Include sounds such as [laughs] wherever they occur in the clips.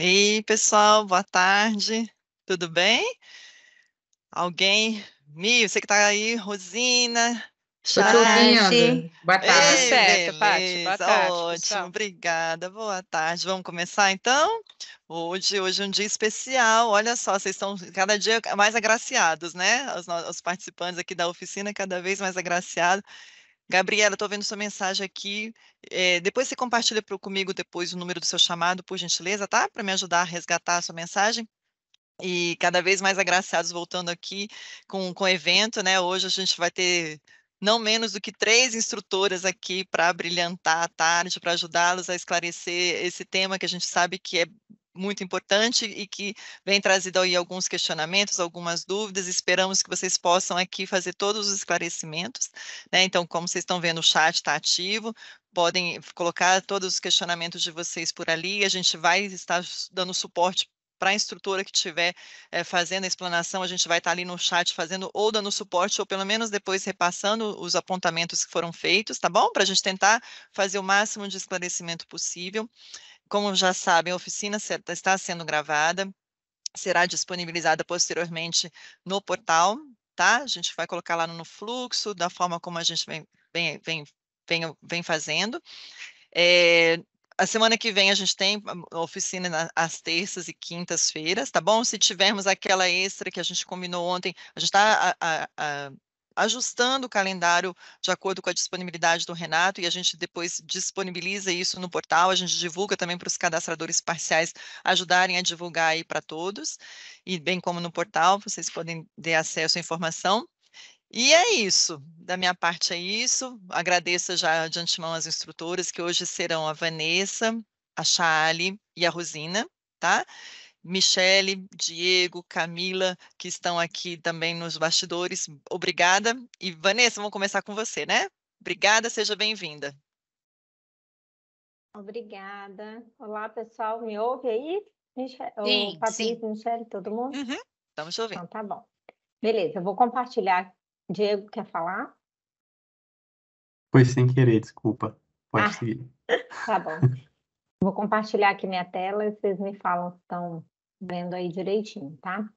E pessoal, boa tarde, tudo bem? Alguém? Mi, você que está aí, Rosina, Estou te ouvindo. Boa tarde. Ei, certo, Paty. Boa tarde. Ótimo, pessoal. obrigada. Boa tarde. Vamos começar então? Hoje, hoje é um dia especial. Olha só, vocês estão cada dia mais agraciados, né? Os, os participantes aqui da oficina, cada vez mais agraciados. Gabriela, estou vendo sua mensagem aqui. É, depois você compartilha pro, comigo depois o número do seu chamado, por gentileza, tá? Para me ajudar a resgatar a sua mensagem. E cada vez mais agraciados voltando aqui com o evento, né? Hoje a gente vai ter não menos do que três instrutoras aqui para brilhantar a tarde, para ajudá-los a esclarecer esse tema que a gente sabe que é muito importante e que vem trazido aí alguns questionamentos, algumas dúvidas. Esperamos que vocês possam aqui fazer todos os esclarecimentos. Né? Então, como vocês estão vendo, o chat está ativo. Podem colocar todos os questionamentos de vocês por ali. A gente vai estar dando suporte para a instrutora que estiver é, eh, fazendo a explanação, a gente vai estar tá ali no chat fazendo ou dando suporte, ou pelo menos depois repassando os apontamentos que foram feitos, tá bom? Para a gente tentar fazer o máximo de esclarecimento possível como já sabem, a oficina está sendo gravada, será disponibilizada posteriormente no portal, tá? A gente vai colocar lá no fluxo, da forma como a gente vem, vem, vem, vem, vem fazendo. É, a semana que vem a gente tem oficina às terças e quintas-feiras, tá bom? Se tivermos aquela extra que a gente combinou ontem, a gente está ajustando o calendário de acordo com a disponibilidade do Renato, e a gente depois disponibiliza isso no portal, a gente divulga também para os cadastradores parciais ajudarem a divulgar aí para todos, e bem como no portal, vocês podem ter acesso à informação. E é isso, da minha parte é isso. Agradeço já de antemão as instrutoras, que hoje serão a Vanessa, a Chale e a Rosina, tá? Michele, Diego, Camila, que estão aqui também nos bastidores. Obrigada. E Vanessa, vamos começar com você, né? Obrigada, seja bem-vinda. Obrigada. Olá, pessoal. Me ouve aí? Michel... Sim, o Fabrício, Michele, todo mundo? Uhum. Estamos te ouvindo. Então, tá bom. Beleza, eu vou compartilhar. Diego, quer falar? Foi sem querer, desculpa. Pode ah, seguir. [laughs] Tá bom. Vou compartilhar aqui minha tela e vocês me falam se estão vendo aí direitinho, tá?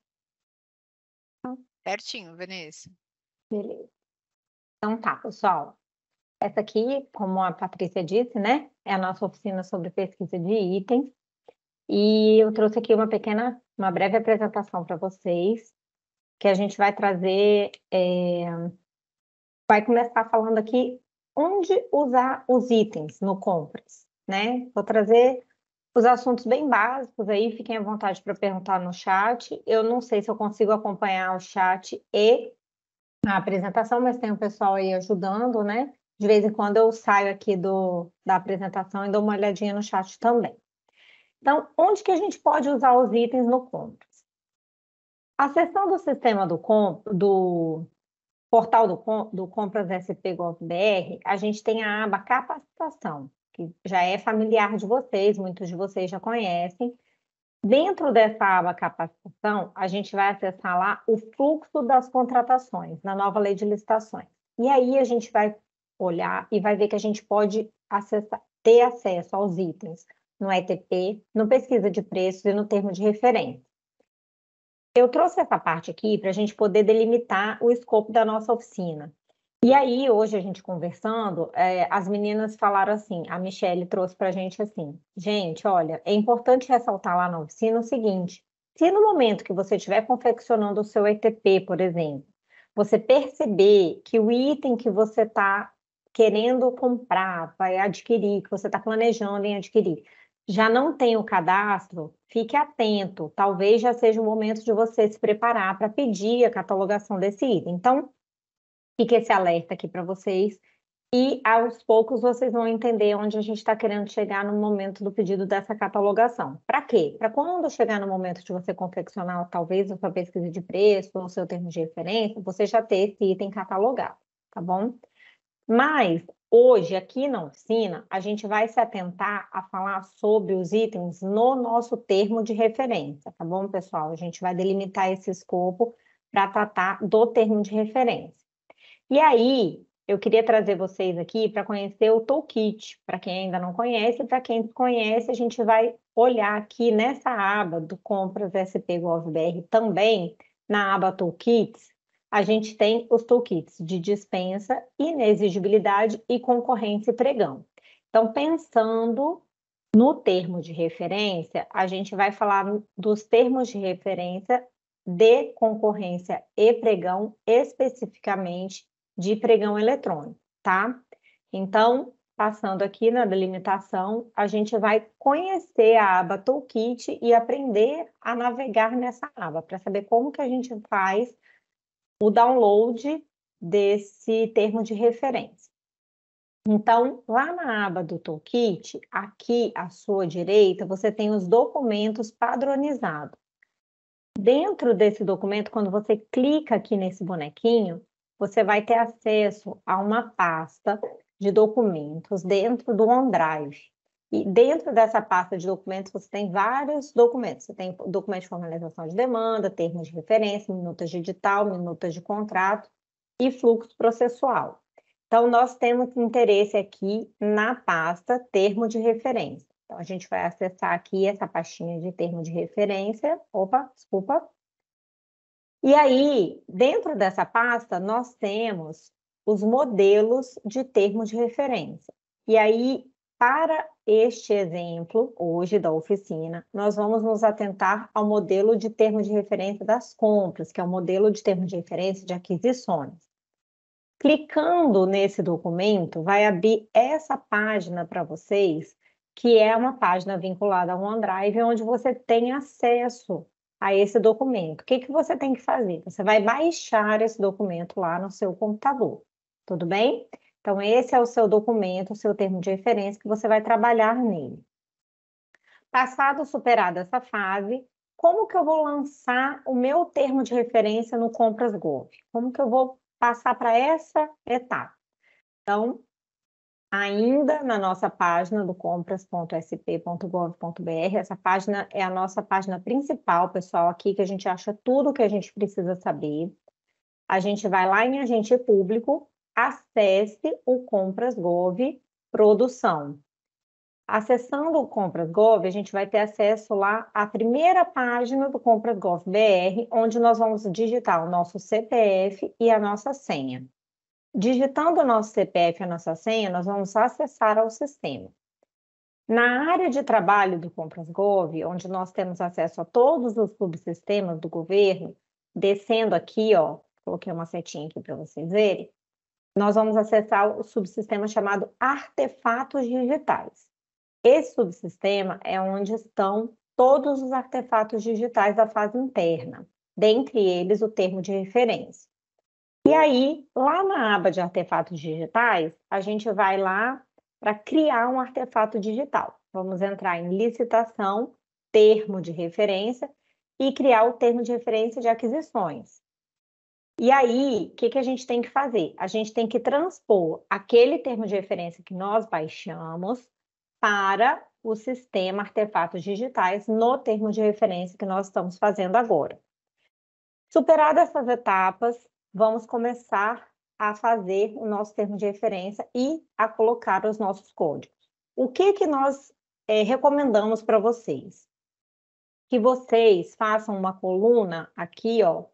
Certinho, Vanessa. Beleza. Então tá, pessoal. Essa aqui, como a Patrícia disse, né? É a nossa oficina sobre pesquisa de itens. E eu trouxe aqui uma pequena, uma breve apresentação para vocês, que a gente vai trazer. É... Vai começar falando aqui onde usar os itens no compras né? Vou trazer os assuntos bem básicos aí, fiquem à vontade para perguntar no chat. Eu não sei se eu consigo acompanhar o chat e a apresentação, mas tem o um pessoal aí ajudando, né? De vez em quando eu saio aqui do, da apresentação e dou uma olhadinha no chat também. Então, onde que a gente pode usar os itens no Compras? A seção do sistema do, comp, do portal do, do Compras SP.gov.br, a gente tem a aba capacitação que já é familiar de vocês, muitos de vocês já conhecem. Dentro dessa aba capacitação, a gente vai acessar lá o fluxo das contratações na nova lei de licitações. E aí a gente vai olhar e vai ver que a gente pode acessar, ter acesso aos itens no ETP, no pesquisa de preços e no termo de referência. Eu trouxe essa parte aqui para a gente poder delimitar o escopo da nossa oficina. E aí, hoje, a gente conversando, é, as meninas falaram assim, a Michelle trouxe para a gente assim, gente, olha, é importante ressaltar lá na oficina o seguinte, se no momento que você estiver confeccionando o seu ETP, por exemplo, você perceber que o item que você está querendo comprar, vai adquirir, que você está planejando em adquirir, já não tem o cadastro, fique atento. Talvez já seja o momento de você se preparar para pedir a catalogação desse item. Então, Fica esse alerta aqui para vocês. E aos poucos vocês vão entender onde a gente está querendo chegar no momento do pedido dessa catalogação. Para quê? Para quando chegar no momento de você confeccionar, talvez, a sua pesquisa de preço ou o seu termo de referência, você já ter esse item catalogado, tá bom? Mas hoje, aqui na oficina, a gente vai se atentar a falar sobre os itens no nosso termo de referência, tá bom, pessoal? A gente vai delimitar esse escopo para tratar do termo de referência. E aí, eu queria trazer vocês aqui para conhecer o toolkit, para quem ainda não conhece, para quem conhece, a gente vai olhar aqui nessa aba do Compras SP GovBR também, na aba Toolkits, a gente tem os toolkits de dispensa, inexigibilidade e concorrência e pregão. Então, pensando no termo de referência, a gente vai falar dos termos de referência de concorrência e pregão especificamente de pregão eletrônico, tá? Então, passando aqui na delimitação, a gente vai conhecer a aba Toolkit e aprender a navegar nessa aba, para saber como que a gente faz o download desse termo de referência. Então, lá na aba do Toolkit, aqui à sua direita, você tem os documentos padronizados. Dentro desse documento, quando você clica aqui nesse bonequinho, você vai ter acesso a uma pasta de documentos dentro do OneDrive. E dentro dessa pasta de documentos, você tem vários documentos. Você tem documento de formalização de demanda, termos de referência, minutas de edital, minutas de contrato e fluxo processual. Então, nós temos interesse aqui na pasta termo de referência. Então, a gente vai acessar aqui essa pastinha de termo de referência. Opa, desculpa. E aí, dentro dessa pasta, nós temos os modelos de termos de referência. E aí, para este exemplo, hoje da oficina, nós vamos nos atentar ao modelo de termo de referência das compras, que é o modelo de termo de referência de aquisições. Clicando nesse documento, vai abrir essa página para vocês, que é uma página vinculada ao OneDrive, onde você tem acesso a esse documento. O que, que você tem que fazer? Você vai baixar esse documento lá no seu computador, tudo bem? Então, esse é o seu documento, o seu termo de referência que você vai trabalhar nele. Passado, superada essa fase, como que eu vou lançar o meu termo de referência no Compras Gov? Como que eu vou passar para essa etapa? Então, ainda na nossa página do compras.sp.gov.br. Essa página é a nossa página principal, pessoal, aqui que a gente acha tudo o que a gente precisa saber. A gente vai lá em agente público, acesse o Compras Gov Produção. Acessando o Compras Gov, a gente vai ter acesso lá à primeira página do Compras Gov BR, onde nós vamos digitar o nosso CPF e a nossa senha. Digitando o nosso CPF e a nossa senha, nós vamos acessar ao sistema. Na área de trabalho do Compras.gov, onde nós temos acesso a todos os subsistemas do governo, descendo aqui, ó, coloquei uma setinha aqui para vocês verem, nós vamos acessar o subsistema chamado artefatos digitais. Esse subsistema é onde estão todos os artefatos digitais da fase interna, dentre eles o termo de referência. E aí, lá na aba de artefatos digitais, a gente vai lá para criar um artefato digital. Vamos entrar em licitação, termo de referência e criar o termo de referência de aquisições. E aí, o que, que a gente tem que fazer? A gente tem que transpor aquele termo de referência que nós baixamos para o sistema artefatos digitais no termo de referência que nós estamos fazendo agora. Superadas essas etapas, vamos começar a fazer o nosso termo de referência e a colocar os nossos códigos. O que, que nós é, recomendamos para vocês? Que vocês façam uma coluna aqui, ó,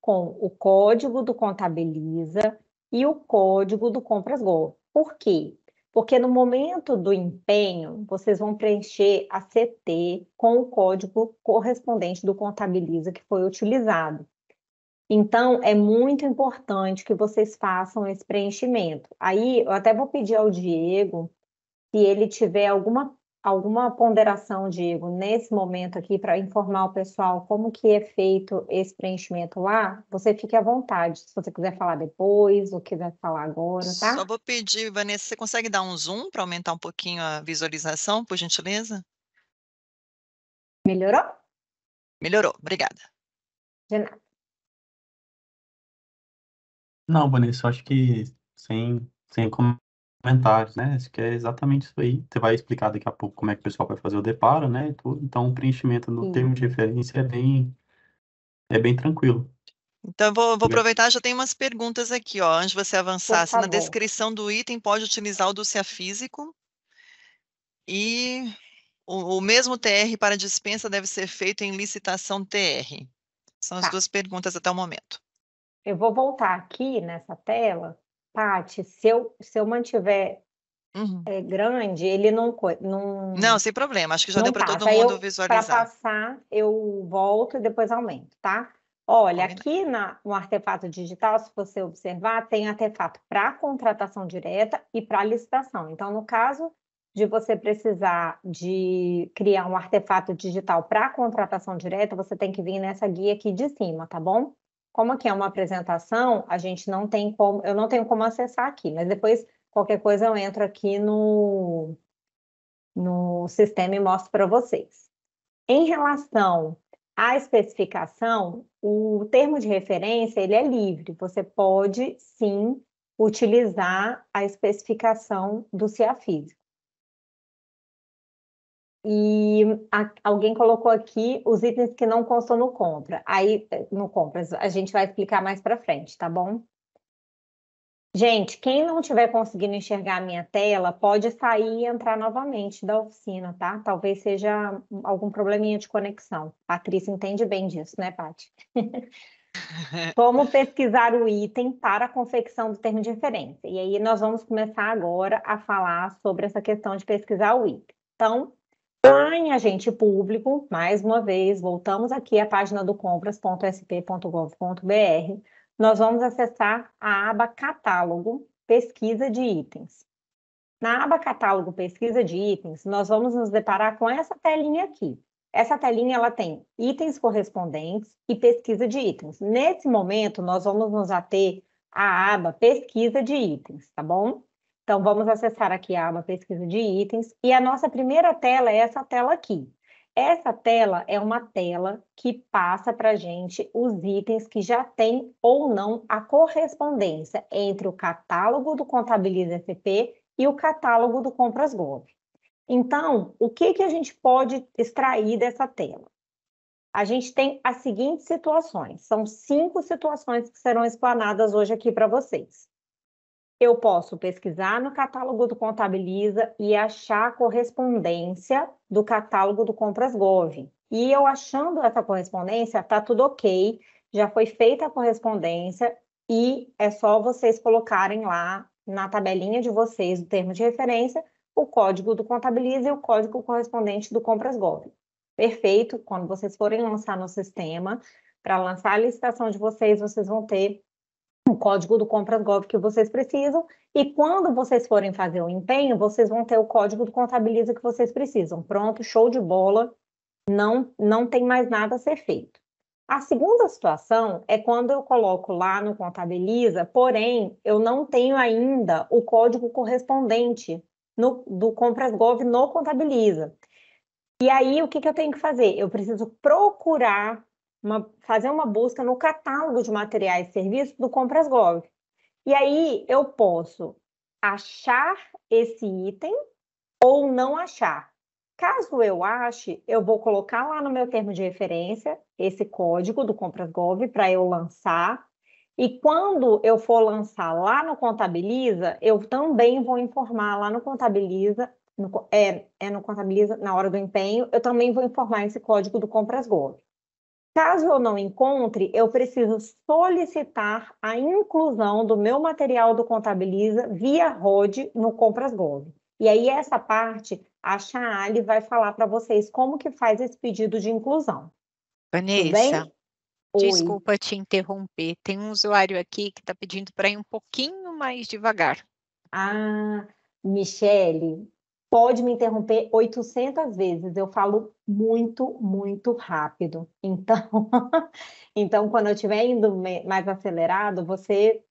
com o código do Contabiliza e o código do Compras Go. Por quê? Porque no momento do empenho, vocês vão preencher a CT com o código correspondente do Contabiliza que foi utilizado. Então, é muito importante que vocês façam esse preenchimento. Aí, eu até vou pedir ao Diego, se ele tiver alguma, alguma ponderação, Diego, nesse momento aqui, para informar o pessoal como que é feito esse preenchimento lá, você fique à vontade, se você quiser falar depois ou quiser falar agora, tá? Só vou pedir, Vanessa, você consegue dar um zoom para aumentar um pouquinho a visualização, por gentileza? Melhorou? Melhorou, obrigada. De nada. Não, Vanessa, eu acho que sem, sem comentários, né? Acho que é exatamente isso aí. Você vai explicar daqui a pouco como é que o pessoal vai fazer o deparo, né? Então, o preenchimento do Sim. termo de referência é bem, é bem tranquilo. Então, eu vou, vou aproveitar, já tem umas perguntas aqui, ó, antes de você avançar. Se assim, na descrição do item pode utilizar o do CEA físico. E o, o, mesmo TR para dispensa deve ser feito em licitação TR. São tá. as duas perguntas até o momento. Eu vou voltar aqui nessa tela. Paty, se eu, se eu mantiver uhum. é, grande, ele não, não. Não, sem problema. Acho que já deu para tá. todo mundo visualizar. Para passar, eu volto e depois aumento, tá? Olha, aqui na, no artefato digital, se você observar, tem artefato para contratação direta e para licitação. Então, no caso de você precisar de criar um artefato digital para contratação direta, você tem que vir nessa guia aqui de cima, tá bom? como aqui é uma apresentação, a gente não tem como, eu não tenho como acessar aqui, mas depois qualquer coisa eu entro aqui no, no sistema e mostro para vocês. Em relação à especificação, o termo de referência ele é livre, você pode sim utilizar a especificação do CIA físico. E a, alguém colocou aqui os itens que não constam no compra. Aí, eh, no compras, a gente vai explicar mais para frente, tá bom? Gente, quem não estiver conseguindo enxergar a minha tela, pode sair e entrar novamente da oficina, tá? Talvez seja algum probleminha de conexão. Patrícia entende bem disso, né, Paty? Como [laughs] pesquisar o item para a confecção do termo de referência? E aí nós vamos começar agora a falar sobre essa questão de pesquisar o item. Então, em gente, público, mais uma vez, voltamos aqui à página do compras.sp.gov.br. Nós vamos acessar a aba Catálogo, Pesquisa de Itens. Na aba Catálogo, Pesquisa de Itens, nós vamos nos deparar com essa telinha aqui. Essa telinha ela tem itens correspondentes e pesquisa de itens. Nesse momento, nós vamos nos ater à aba Pesquisa de Itens, tá bom? Então, vamos acessar aqui a aba pesquisa de itens e a nossa primeira tela é essa tela aqui. Essa tela é uma tela que passa para a gente os itens que já tem ou não a correspondência entre o catálogo do Contabiliza FP e o catálogo do Compras Gov. Então, o que, que a gente pode extrair dessa tela? A gente tem as seguintes situações, são cinco situações que serão explanadas hoje aqui para vocês eu posso pesquisar no catálogo do Contabiliza e achar a correspondência do catálogo do Compras Gov. E eu achando essa correspondência, tá tudo ok, já foi feita a correspondência e é só vocês colocarem lá na tabelinha de vocês o termo de referência, o código do Contabiliza e o código correspondente do Compras Gov. Perfeito, quando vocês forem lançar no sistema, para lançar a licitação de vocês, vocês vão ter o código do Compras.gov que vocês precisam e quando vocês forem fazer o empenho, vocês vão ter o código do Contabiliza que vocês precisam. Pronto, show de bola, não, não tem mais nada a ser feito. A segunda situação é quando eu coloco lá no Contabiliza, porém, eu não tenho ainda o código correspondente no, do Compras.gov no Contabiliza. E aí, o que, que eu tenho que fazer? Eu preciso procurar uma, fazer uma busca no catálogo de materiais e serviços do Comprasgov. E aí eu posso achar esse item ou não achar. Caso eu ache, eu vou colocar lá no meu termo de referência esse código do Comprasgov para eu lançar. E quando eu for lançar lá no Contabiliza, eu também vou informar lá no Contabiliza, no, é, é no Contabiliza, na hora do empenho, eu também vou informar esse código do Comprasgov. Caso eu não encontre, eu preciso solicitar a inclusão do meu material do Contabiliza via ROD no Compras Gov. E aí, essa parte, a Chaali vai falar para vocês como que faz esse pedido de inclusão. Vanessa, desculpa Oi. te interromper. Tem um usuário aqui que está pedindo para ir um pouquinho mais devagar. Ah, Michele, pode me interromper 800 vezes. Eu falo muito, muito rápido. [laughs] Então, então quando eu estiver indo mais acelerado, você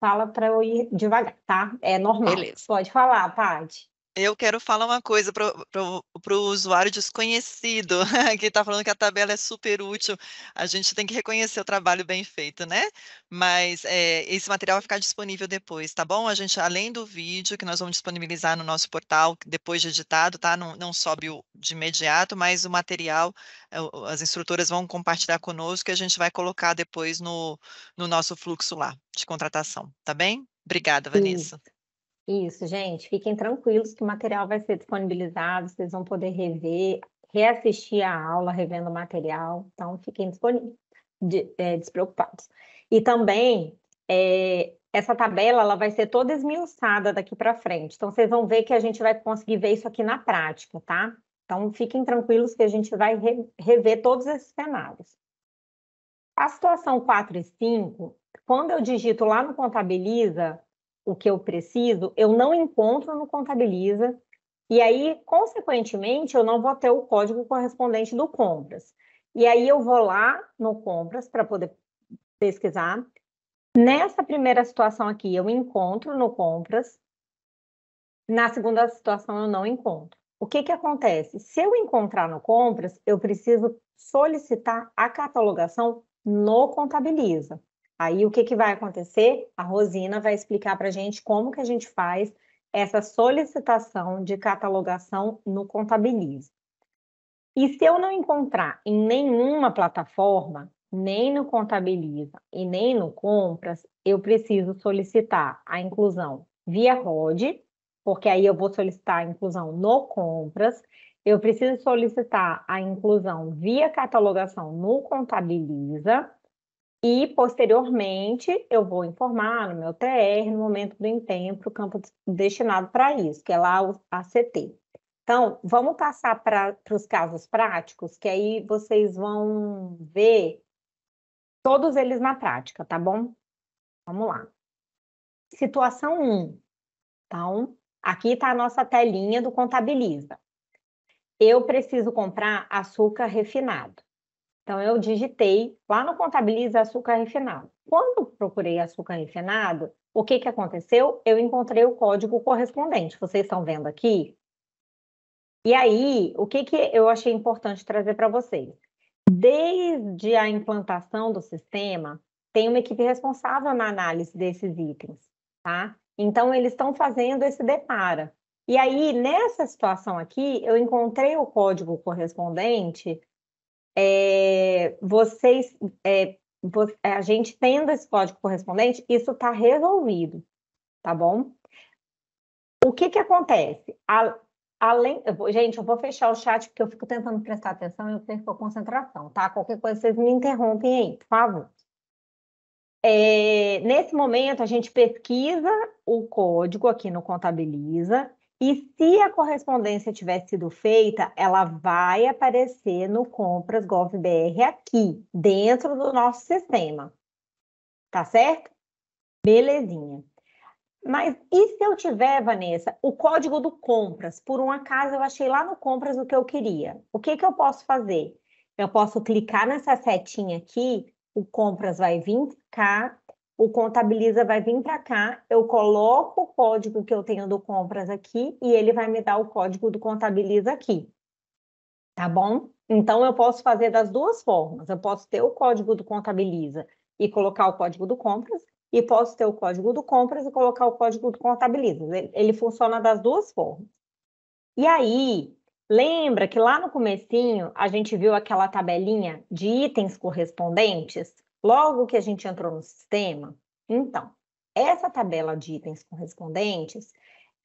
fala para eu ir devagar, tá? É normal. Beleza. Pode falar, Paty. Eu quero falar uma coisa para o usuário desconhecido, [laughs] que está falando que a tabela é super útil. A gente tem que reconhecer o trabalho bem feito, né? Mas é, esse material vai ficar disponível depois, tá bom? A gente, além do vídeo que nós vamos disponibilizar no nosso portal, depois de editado, tá? Não, não sobe de imediato, mas o material, eh, as instrutoras vão compartilhar conosco e a gente vai colocar depois no, no nosso fluxo lá de contratação, tá bem? Obrigada, Vanessa. Sim. Isso, gente. Fiquem tranquilos que o material vai ser disponibilizado, vocês vão poder rever, reassistir a aula revendo o material. Então, fiquem disponíveis, é, despreocupados. E também, é, essa tabela ela vai ser toda esmiuçada daqui para frente. Então, vocês vão ver que a gente vai conseguir ver isso aqui na prática, tá? Então, fiquem tranquilos que a gente vai re, rever todos esses cenários. A situação 4 e 5, quando eu digito lá no Contabiliza, o que eu preciso, eu não encontro no Contabiliza, e aí, consequentemente, eu não vou ter o código correspondente do Compras. E aí eu vou lá no Compras para poder pesquisar. Nessa primeira situação aqui, eu encontro no Compras. Na segunda situação, eu não encontro. O que, que acontece? Se eu encontrar no Compras, eu preciso solicitar a catalogação no Contabiliza. Aí o que, que vai acontecer? A Rosina vai explicar para a gente como que a gente faz essa solicitação de catalogação no Contabilize. E se eu não encontrar em nenhuma plataforma, nem no Contabiliza e nem no Compras, eu preciso solicitar a inclusão via ROD, porque aí eu vou solicitar a inclusão no Compras, eu preciso solicitar a inclusão via catalogação no Contabiliza e, posteriormente, eu vou informar no meu TR, no momento do empenho, para o campo destinado para isso, que é lá o ACT. Então, vamos passar para os casos práticos, que aí vocês vão ver todos eles na prática, tá bom? Vamos lá. Situação 1. Então, aqui está a nossa telinha do Contabiliza. Eu preciso comprar açúcar refinado. Então, eu digitei lá no Contabiliza Açúcar Refinado. Quando procurei açúcar refinado, o que, que aconteceu? Eu encontrei o código correspondente. Vocês estão vendo aqui? E aí, o que, que eu achei importante trazer para vocês? Desde a implantação do sistema, tem uma equipe responsável na análise desses itens, tá? Então, eles estão fazendo esse depara. E aí, nessa situação aqui, eu encontrei o código correspondente é, vocês, é, você, é, a gente tendo esse código correspondente, isso está resolvido, tá bom? O que que acontece? A, além, eu vou, gente, eu vou fechar o chat porque eu fico tentando prestar atenção e eu perco a concentração, tá? Qualquer coisa vocês me interrompem aí, por favor. É, nesse momento, a gente pesquisa o código aqui no Contabiliza, e se a correspondência tiver sido feita, ela vai aparecer no Compras GovBR aqui, dentro do nosso sistema. Tá certo? Belezinha. Mas e se eu tiver, Vanessa, o código do Compras? Por um acaso eu achei lá no Compras o que eu queria. O que, que eu posso fazer? Eu posso clicar nessa setinha aqui, o Compras vai vir cá o Contabiliza vai vir para cá, eu coloco o código que eu tenho do compras aqui e ele vai me dar o código do Contabiliza aqui. Tá bom? Então eu posso fazer das duas formas. Eu posso ter o código do Contabiliza e colocar o código do compras e posso ter o código do compras e colocar o código do Contabiliza. Ele funciona das duas formas. E aí, lembra que lá no comecinho a gente viu aquela tabelinha de itens correspondentes? Logo que a gente entrou no sistema, então, essa tabela de itens correspondentes,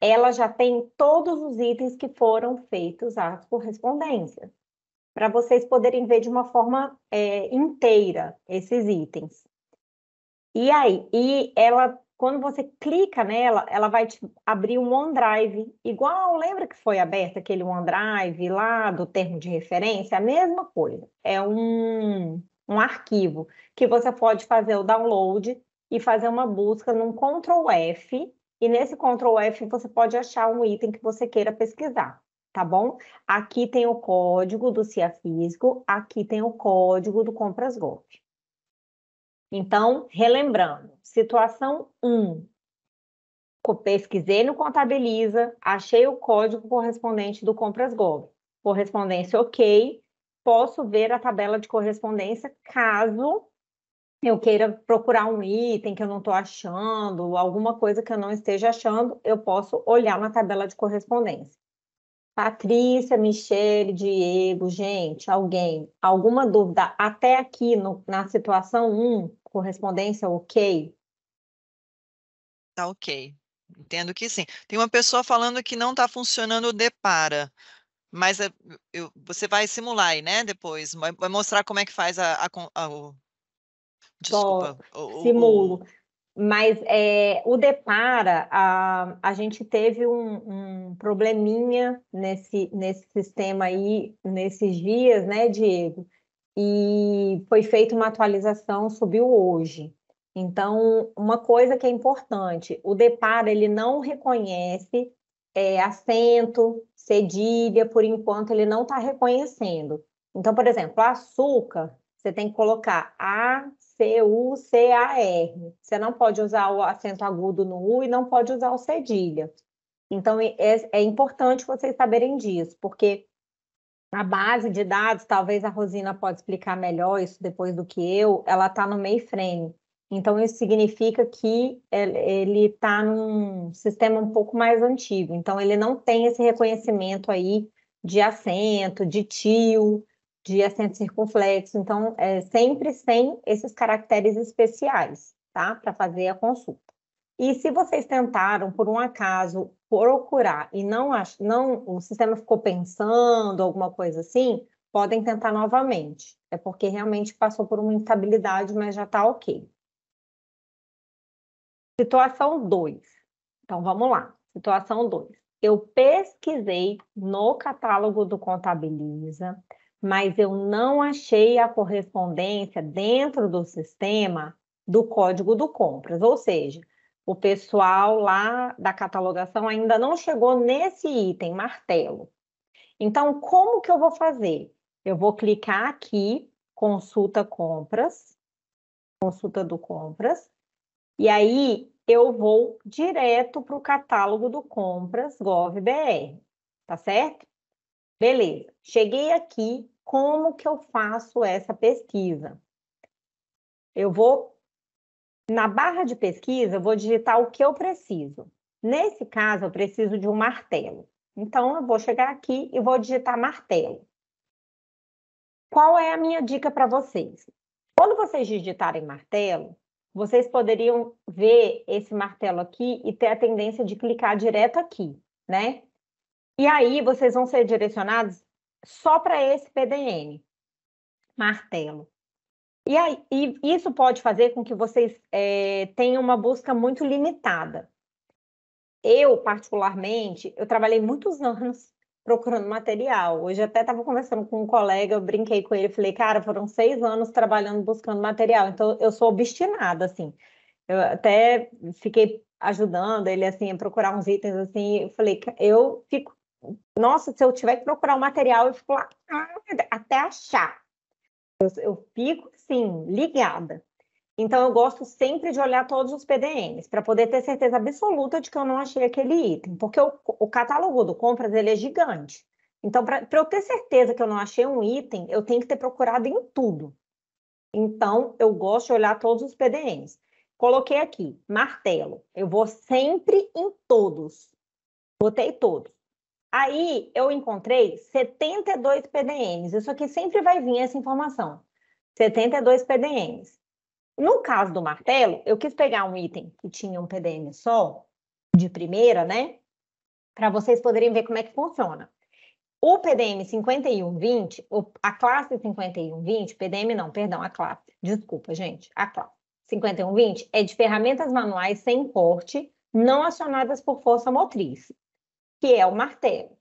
ela já tem todos os itens que foram feitos as correspondências, para vocês poderem ver de uma forma é, inteira esses itens. E aí, e ela, quando você clica nela, ela vai te abrir um OneDrive, igual, lembra que foi aberto aquele OneDrive lá do termo de referência? A mesma coisa, é um um arquivo, que você pode fazer o download e fazer uma busca num Ctrl F, e nesse Ctrl F você pode achar um item que você queira pesquisar, tá bom? Aqui tem o código do CIA Físico, aqui tem o código do Compras Golf. Então, relembrando, situação 1, pesquisei no Contabiliza, achei o código correspondente do Compras Golf, correspondência ok, posso ver a tabela de correspondência caso eu queira procurar um item que eu não estou achando, alguma coisa que eu não esteja achando, eu posso olhar na tabela de correspondência. Patrícia, Michele, Diego, gente, alguém, alguma dúvida até aqui no, na situação 1, correspondência ok? Tá ok, entendo que sim. Tem uma pessoa falando que não está funcionando o depara. Mas é, eu, você vai simular aí, né? Depois. Vai mostrar como é que faz a. a, a o... Desculpa. O, simulo. O... Mas é, o Depara, a, a gente teve um, um probleminha nesse, nesse sistema aí, nesses dias, né, Diego? E foi feita uma atualização, subiu hoje. Então, uma coisa que é importante, o Depara, ele não reconhece é, assento, cedilha, por enquanto ele não está reconhecendo. Então, por exemplo, açúcar, você tem que colocar A, C, U, C, A, R. Você não pode usar o acento agudo no U e não pode usar o cedilha. Então, é, é importante vocês saberem disso, porque a base de dados, talvez a Rosina pode explicar melhor isso depois do que eu, ela está no mainframe. Então, isso significa que ele está num sistema um pouco mais antigo. Então, ele não tem esse reconhecimento aí de acento, de tio, de acento circunflexo. Então, é sempre sem esses caracteres especiais, tá? Para fazer a consulta. E se vocês tentaram, por um acaso, procurar e não, ach... não o sistema ficou pensando, alguma coisa assim, podem tentar novamente. É porque realmente passou por uma instabilidade, mas já está ok. Situação 2. Então vamos lá. Situação 2. Eu pesquisei no catálogo do Contabiliza, mas eu não achei a correspondência dentro do sistema do código do compras, ou seja, o pessoal lá da catalogação ainda não chegou nesse item, martelo. Então, como que eu vou fazer? Eu vou clicar aqui, consulta compras, consulta do compras, e aí eu vou direto para o catálogo do Compras GovBR, tá certo? Beleza, cheguei aqui, como que eu faço essa pesquisa? Eu vou, na barra de pesquisa, eu vou digitar o que eu preciso. Nesse caso, eu preciso de um martelo. Então, eu vou chegar aqui e vou digitar martelo. Qual é a minha dica para vocês? Quando vocês digitarem martelo, vocês poderiam ver esse martelo aqui e ter a tendência de clicar direto aqui, né? E aí vocês vão ser direcionados só para esse PDM, martelo. E, aí, e isso pode fazer com que vocês é, tenham uma busca muito limitada. Eu, particularmente, eu trabalhei muitos [laughs] anos procurando material. Hoje até estava conversando com um colega, eu brinquei com ele, falei, cara, foram seis anos trabalhando buscando material, então eu sou obstinada, assim. Eu até fiquei ajudando ele, assim, a procurar uns itens, assim, eu falei, eu fico, nossa, se eu tiver que procurar o um material, eu fico lá, até achar. Eu, eu fico, assim, ligada. Então, eu gosto sempre de olhar todos os PDMs, para poder ter certeza absoluta de que eu não achei aquele item, porque o, o catálogo do compras ele é gigante. Então, para eu ter certeza que eu não achei um item, eu tenho que ter procurado em tudo. Então, eu gosto de olhar todos os PDMs. Coloquei aqui, martelo. Eu vou sempre em todos. Botei todos. Aí, eu encontrei 72 PDMs. Isso aqui sempre vai vir essa informação. 72 PDMs. No caso do martelo, eu quis pegar um item que tinha um PDM só, de primeira, né? Para vocês poderem ver como é que funciona. O PDM 5120, a classe 5120, PDM não, perdão, a classe, desculpa, gente, a classe 5120 é de ferramentas manuais sem corte, não acionadas por força motriz, que é o martelo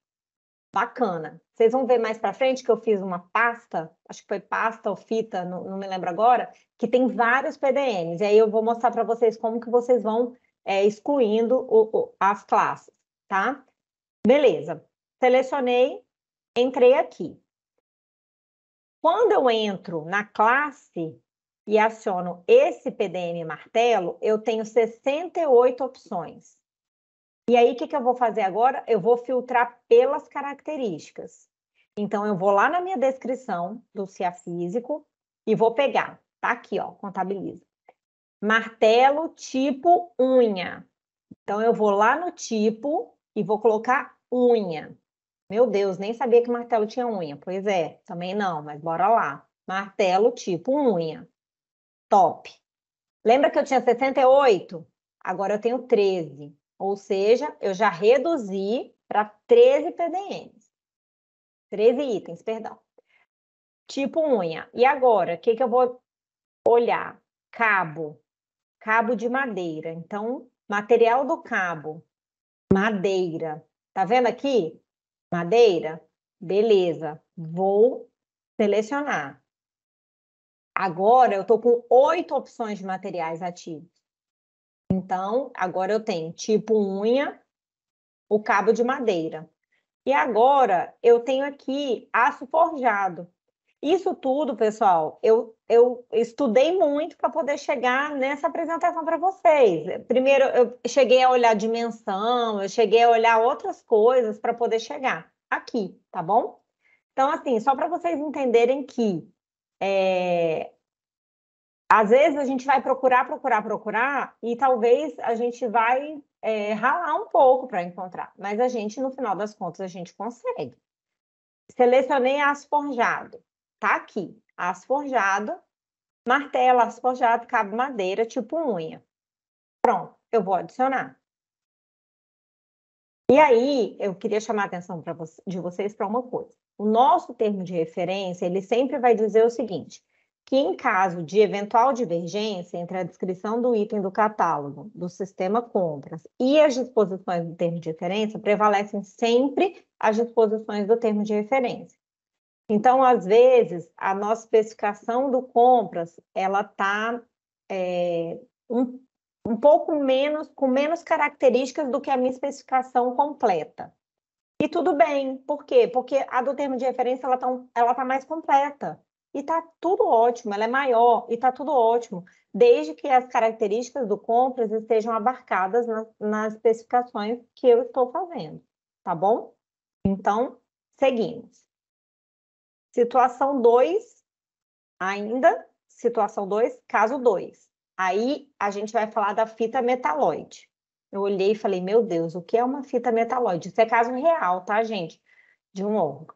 bacana. Vocês vão ver mais para frente que eu fiz uma pasta, acho que foi pasta ou fita, não, não me lembro agora, que tem vários PDNs. E aí eu vou mostrar para vocês como que vocês vão é, excluindo o, o, as classes, tá? Beleza. Selecionei, entrei aqui. Quando eu entro na classe e aciono esse PDN martelo, eu tenho 68 opções. E aí, o que, que eu vou fazer agora? Eu vou filtrar pelas características. Então, eu vou lá na minha descrição do CIA físico e vou pegar. Tá aqui, ó, contabiliza. Martelo tipo unha. Então, eu vou lá no tipo e vou colocar unha. Meu Deus, nem sabia que martelo tinha unha. Pois é, também não, mas bora lá. Martelo tipo unha. Top. Lembra que eu tinha 68? Agora eu tenho 13. Ou seja, eu já reduzi para 13 PDMs. 13 itens, perdão. Tipo unha. E agora, o que, que eu vou olhar? Cabo. Cabo de madeira. Então, material do cabo. Madeira. Tá vendo aqui? Madeira. Beleza. Vou selecionar. Agora eu estou com oito opções de materiais ativos. Então, agora eu tenho tipo unha, o cabo de madeira. E agora eu tenho aqui aço forjado. Isso tudo, pessoal, eu, eu estudei muito para poder chegar nessa apresentação para vocês. Primeiro, eu cheguei a olhar dimensão, eu cheguei a olhar outras coisas para poder chegar aqui, tá bom? Então, assim, só para vocês entenderem que é, às vezes a gente vai procurar, procurar, procurar e talvez a gente vai é, ralar um pouco para encontrar, mas a gente, no final das contas, a gente consegue. Selecionei aço forjado, tá aqui, aço forjado, martelo, aço forjado, cabo madeira, tipo unha. Pronto, eu vou adicionar. E aí, eu queria chamar a atenção de vocês para uma coisa. O nosso termo de referência, ele sempre vai dizer o seguinte: que, em caso de eventual divergência entre a descrição do item do catálogo, do sistema compras e as disposições do termo de referência, prevalecem sempre as disposições do termo de referência. Então, às vezes, a nossa especificação do compras, ela está é, um, um pouco menos, com menos características do que a minha especificação completa. E tudo bem, por quê? Porque a do termo de referência, ela está ela tá mais completa e tá tudo ótimo, ela é maior e tá tudo ótimo, desde que as características do compras estejam abarcadas nas especificações que eu estou fazendo, tá bom? Então, seguimos. Situação 2, ainda, situação 2, caso 2. Aí a gente vai falar da fita metaloide. Eu olhei e falei, meu Deus, o que é uma fita metaloide? Isso é caso real, tá, gente? De um órgão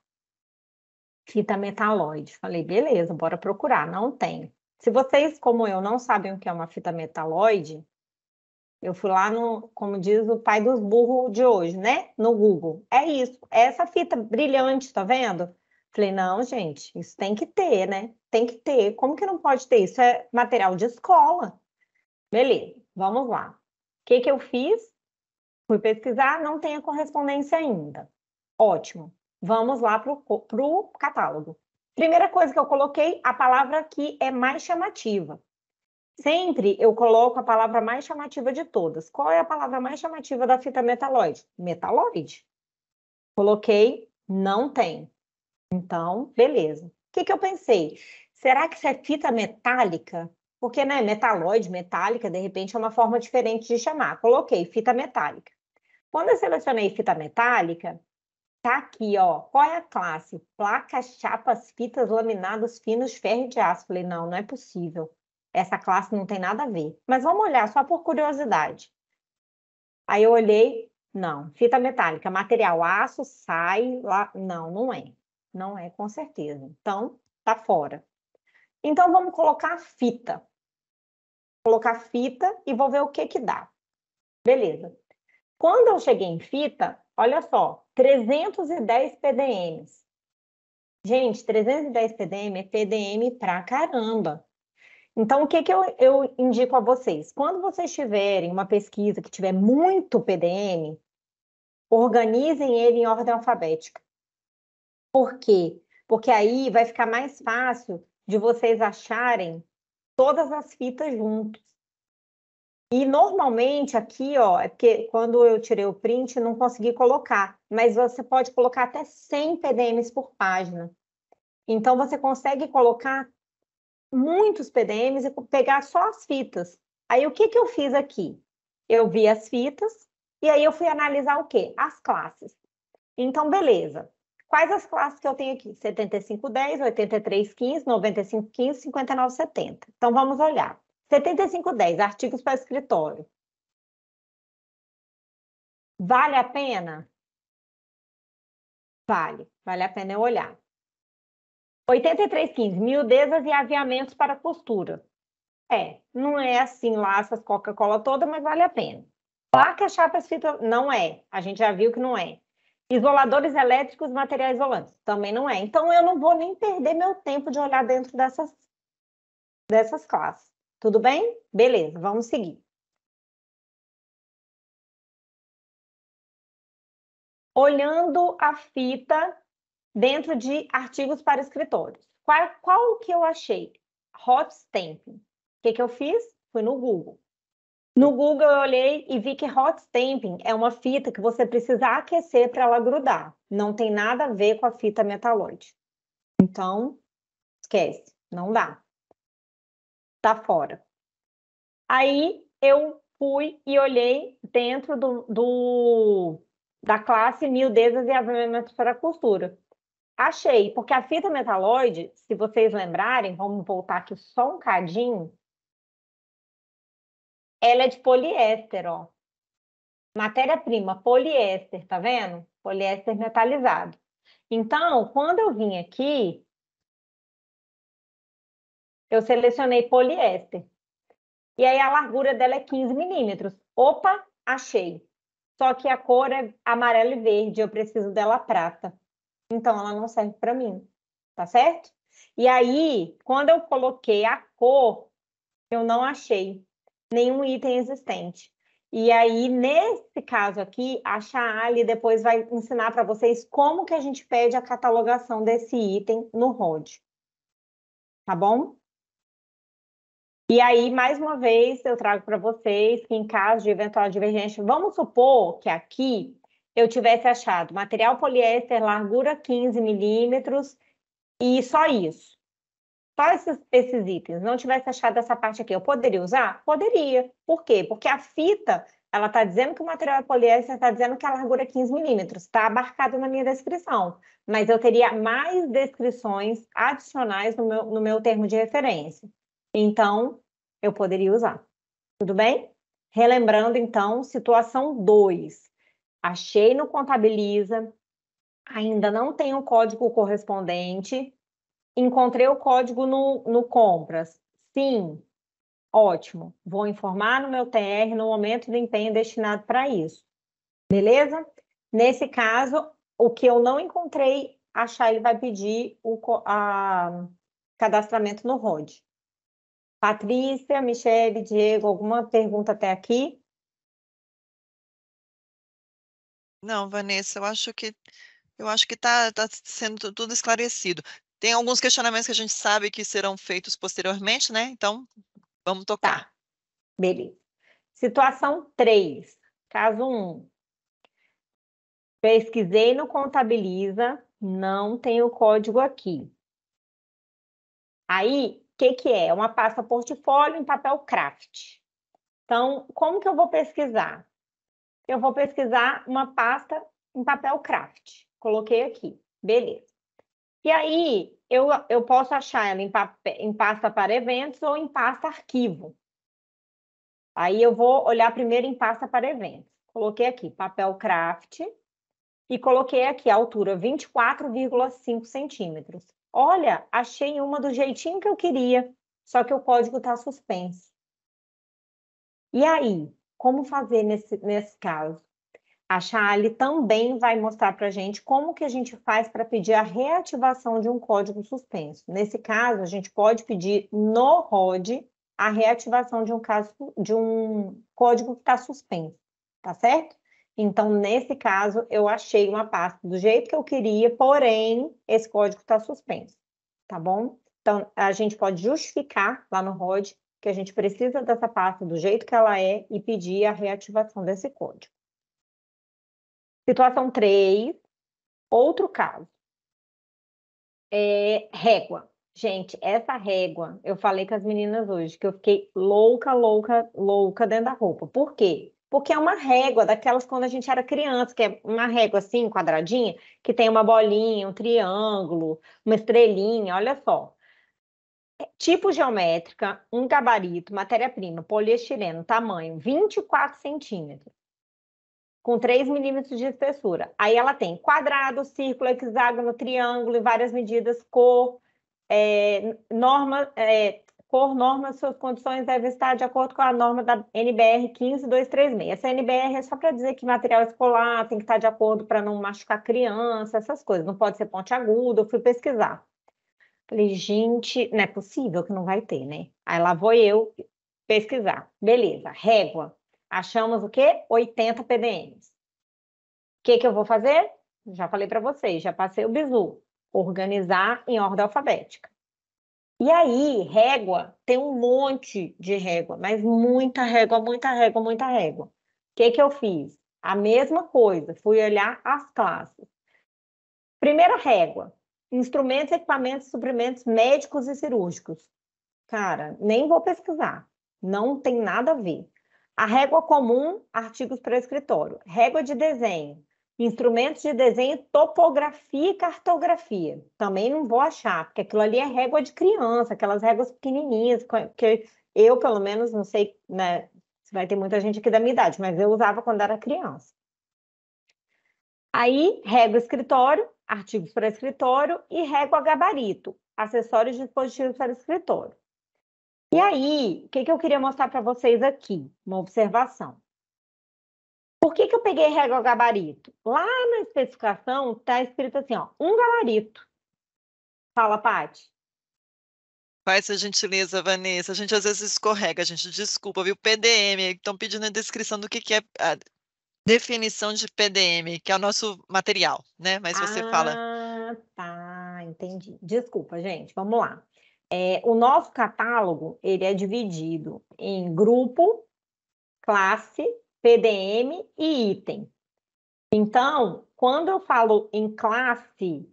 fita tá metalóide, Falei, beleza, bora procurar, não tem. Se vocês, como eu, não sabem o que é uma fita metalóide, eu fui lá no, como diz o pai dos burros de hoje, né? No Google. É isso, é essa fita brilhante, tá vendo? Falei, não, gente, isso tem que ter, né? Tem que ter. Como que não pode ter? Isso é material de escola. Beleza, vamos lá. O que, que eu fiz? Fui pesquisar, não tem a correspondência ainda. Ótimo. Vamos lá para o catálogo. Primeira coisa que eu coloquei, a palavra que é mais chamativa. Sempre eu coloco a palavra mais chamativa de todas. Qual é a palavra mais chamativa da fita metaloide? Metaloide. Coloquei, não tem. Então, beleza. O que, que eu pensei? Será que isso é fita metálica? Porque, né, metaloide, metálica, de repente é uma forma diferente de chamar. Coloquei fita metálica. Quando eu selecionei fita metálica, Tá aqui, ó. Qual é a classe? Placas, chapas, fitas, laminados, finos, ferro de aço. Falei, não, não é possível. Essa classe não tem nada a ver. Mas vamos olhar só por curiosidade. Aí eu olhei, não, fita metálica, material aço, sai lá. Não, não é. Não é, com certeza. Então, tá fora. Então, vamos colocar fita. colocar fita e vou ver o que que dá. Beleza. Quando eu cheguei em fita, olha só, 310 PDMs. Gente, 310 PDM é PDM pra caramba. Então, o que, que eu, eu indico a vocês? Quando vocês tiverem uma pesquisa que tiver muito PDM, organizem ele em ordem alfabética. Por quê? Porque aí vai ficar mais fácil de vocês acharem todas as fitas juntos. E normalmente aqui, ó, é porque quando eu tirei o print, não consegui colocar, mas você pode colocar até 100 PDMs por página. Então você consegue colocar muitos PDMs e pegar só as fitas. Aí o que, que eu fiz aqui? Eu vi as fitas e aí eu fui analisar o quê? As classes. Então, beleza. Quais as classes que eu tenho aqui? 7510, 8315, 9515, 5970. Então, vamos olhar. 7510, artigos para escritório. Vale a pena? Vale, vale a pena eu olhar. 8315, miudezas e aviamentos para costura É, não é assim lá essas Coca-Cola toda, mas vale a pena. placas chapas fita não é, a gente já viu que não é. Isoladores elétricos, materiais isolantes, também não é. Então eu não vou nem perder meu tempo de olhar dentro dessas dessas classes. Tudo bem? Beleza, vamos seguir. Olhando a fita dentro de artigos para escritórios. Qual, qual que eu achei? Hot stamping. O que, que eu fiz? Fui no Google. No Google eu olhei e vi que hot stamping é uma fita que você precisa aquecer para ela grudar. Não tem nada a ver com a fita metalóide. Então, esquece, não dá tá fora. Aí eu fui e olhei dentro do, do da classe miudezas e avivamentos para cultura. Achei, porque a fita metaloide, se vocês lembrarem, vamos voltar aqui só um cadinho, ela é de poliéster, ó. Matéria-prima, poliéster, tá vendo? Poliéster metalizado. Então, quando eu vim aqui, eu selecionei poliéster. E aí a largura dela é 15 milímetros. Opa, achei. Só que a cor é amarelo e verde, eu preciso dela prata. Então ela não serve para mim, tá certo? E aí, quando eu coloquei a cor, eu não achei nenhum item existente. E aí, nesse caso aqui, a Chaali depois vai ensinar para vocês como que a gente pede a catalogação desse item no ROD. Tá bom? E aí, mais uma vez, eu trago para vocês que, em caso de eventual divergência, vamos supor que aqui eu tivesse achado material poliéster, largura 15 milímetros e só isso. Só esses, esses itens. Não tivesse achado essa parte aqui, eu poderia usar? Poderia. Por quê? Porque a fita, ela está dizendo que o material é poliéster, está dizendo que a largura é 15 milímetros. Está abarcado na minha descrição. Mas eu teria mais descrições adicionais no meu, no meu termo de referência. Então, eu poderia usar. Tudo bem? Relembrando, então, situação 2. Achei no Contabiliza, ainda não tem o código correspondente, encontrei o código no, no Compras. Sim, ótimo. Vou informar no meu TR no momento do empenho destinado para isso. Beleza? Nesse caso, o que eu não encontrei, achar ele vai pedir o a, cadastramento no ROD. Patrícia, Michele, Diego, alguma pergunta até aqui? Não, Vanessa, eu acho que eu acho que está tá sendo tudo esclarecido. Tem alguns questionamentos que a gente sabe que serão feitos posteriormente, né? Então, vamos tocar. Tá. Beleza. Situação 3, caso 1. Pesquisei no Contabiliza, não tem o código aqui. Aí, que, que é? Uma pasta portfólio em papel craft. Então, como que eu vou pesquisar? Eu vou pesquisar uma pasta em papel craft. Coloquei aqui, beleza. E aí, eu, eu posso achar ela em, papel, em pasta para eventos ou em pasta arquivo. Aí eu vou olhar primeiro em pasta para eventos. Coloquei aqui papel craft e coloquei aqui a altura 24,5 centímetros. Olha, achei uma do jeitinho que eu queria, só que o código está suspenso. E aí, como fazer nesse, nesse caso? A Charlie também vai mostrar para a gente como que a gente faz para pedir a reativação de um código suspenso. Nesse caso, a gente pode pedir no ROD a reativação de um caso de um código que está suspenso, tá certo? Então, nesse caso, eu achei uma pasta do jeito que eu queria, porém, esse código está suspenso, tá bom? Então, a gente pode justificar lá no ROD que a gente precisa dessa pasta do jeito que ela é e pedir a reativação desse código. Situação 3, outro caso, é régua. Gente, essa régua, eu falei com as meninas hoje, que eu fiquei louca, louca, louca dentro da roupa. Por quê? porque é uma régua daquelas quando a gente era criança, que é uma régua assim, quadradinha, que tem uma bolinha, um triângulo, uma estrelinha, olha só. É, tipo geométrica, um gabarito, matéria-prima, poliestireno, tamanho 24 centímetros, com 3 milímetros de espessura. Aí ela tem quadrado, círculo, hexágono, triângulo e várias medidas, cor, é, norma, é, por norma, suas condições devem estar de acordo com a norma da NBR 15236. Essa NBR é só para dizer que material escolar tem que estar de acordo para não machucar criança, essas coisas. Não pode ser ponte aguda, eu fui pesquisar. Falei, gente, não é possível que não vai ter, né? Aí lá vou eu pesquisar. Beleza, régua. Achamos o quê? 80 PDMs. O que, que eu vou fazer? Já falei para vocês, já passei o bizu. Organizar em ordem alfabética. E aí, régua, tem um monte de régua, mas muita régua, muita régua, muita régua. O que, que eu fiz? A mesma coisa, fui olhar as classes. Primeira régua, instrumentos, equipamentos, suprimentos médicos e cirúrgicos. Cara, nem vou pesquisar, não tem nada a ver. A régua comum, artigos para escritório. Régua de desenho, Instrumentos de desenho, topografia e cartografia. Também não vou achar, porque aquilo ali é régua de criança, aquelas réguas pequenininhas, que eu, pelo menos, não sei, né, se vai ter muita gente aqui da minha idade, mas eu usava quando era criança. Aí, régua escritório, artigos para escritório e régua gabarito, acessórios de dispositivos para escritório. E aí, o que, que eu queria mostrar para vocês aqui? Uma observação. Por que, que eu peguei regra gabarito? Lá na especificação está escrito assim, ó, um gabarito. Fala, Paty. Faz a gentileza, Vanessa. A gente às vezes escorrega, a gente desculpa, viu? PDM, estão pedindo a descrição do que, que é a definição de PDM, que é o nosso material, né? Mas você ah, fala. Ah, tá, entendi. Desculpa, gente. Vamos lá. É, o nosso catálogo ele é dividido em grupo, classe PDM e item. Então, quando eu falo em classe,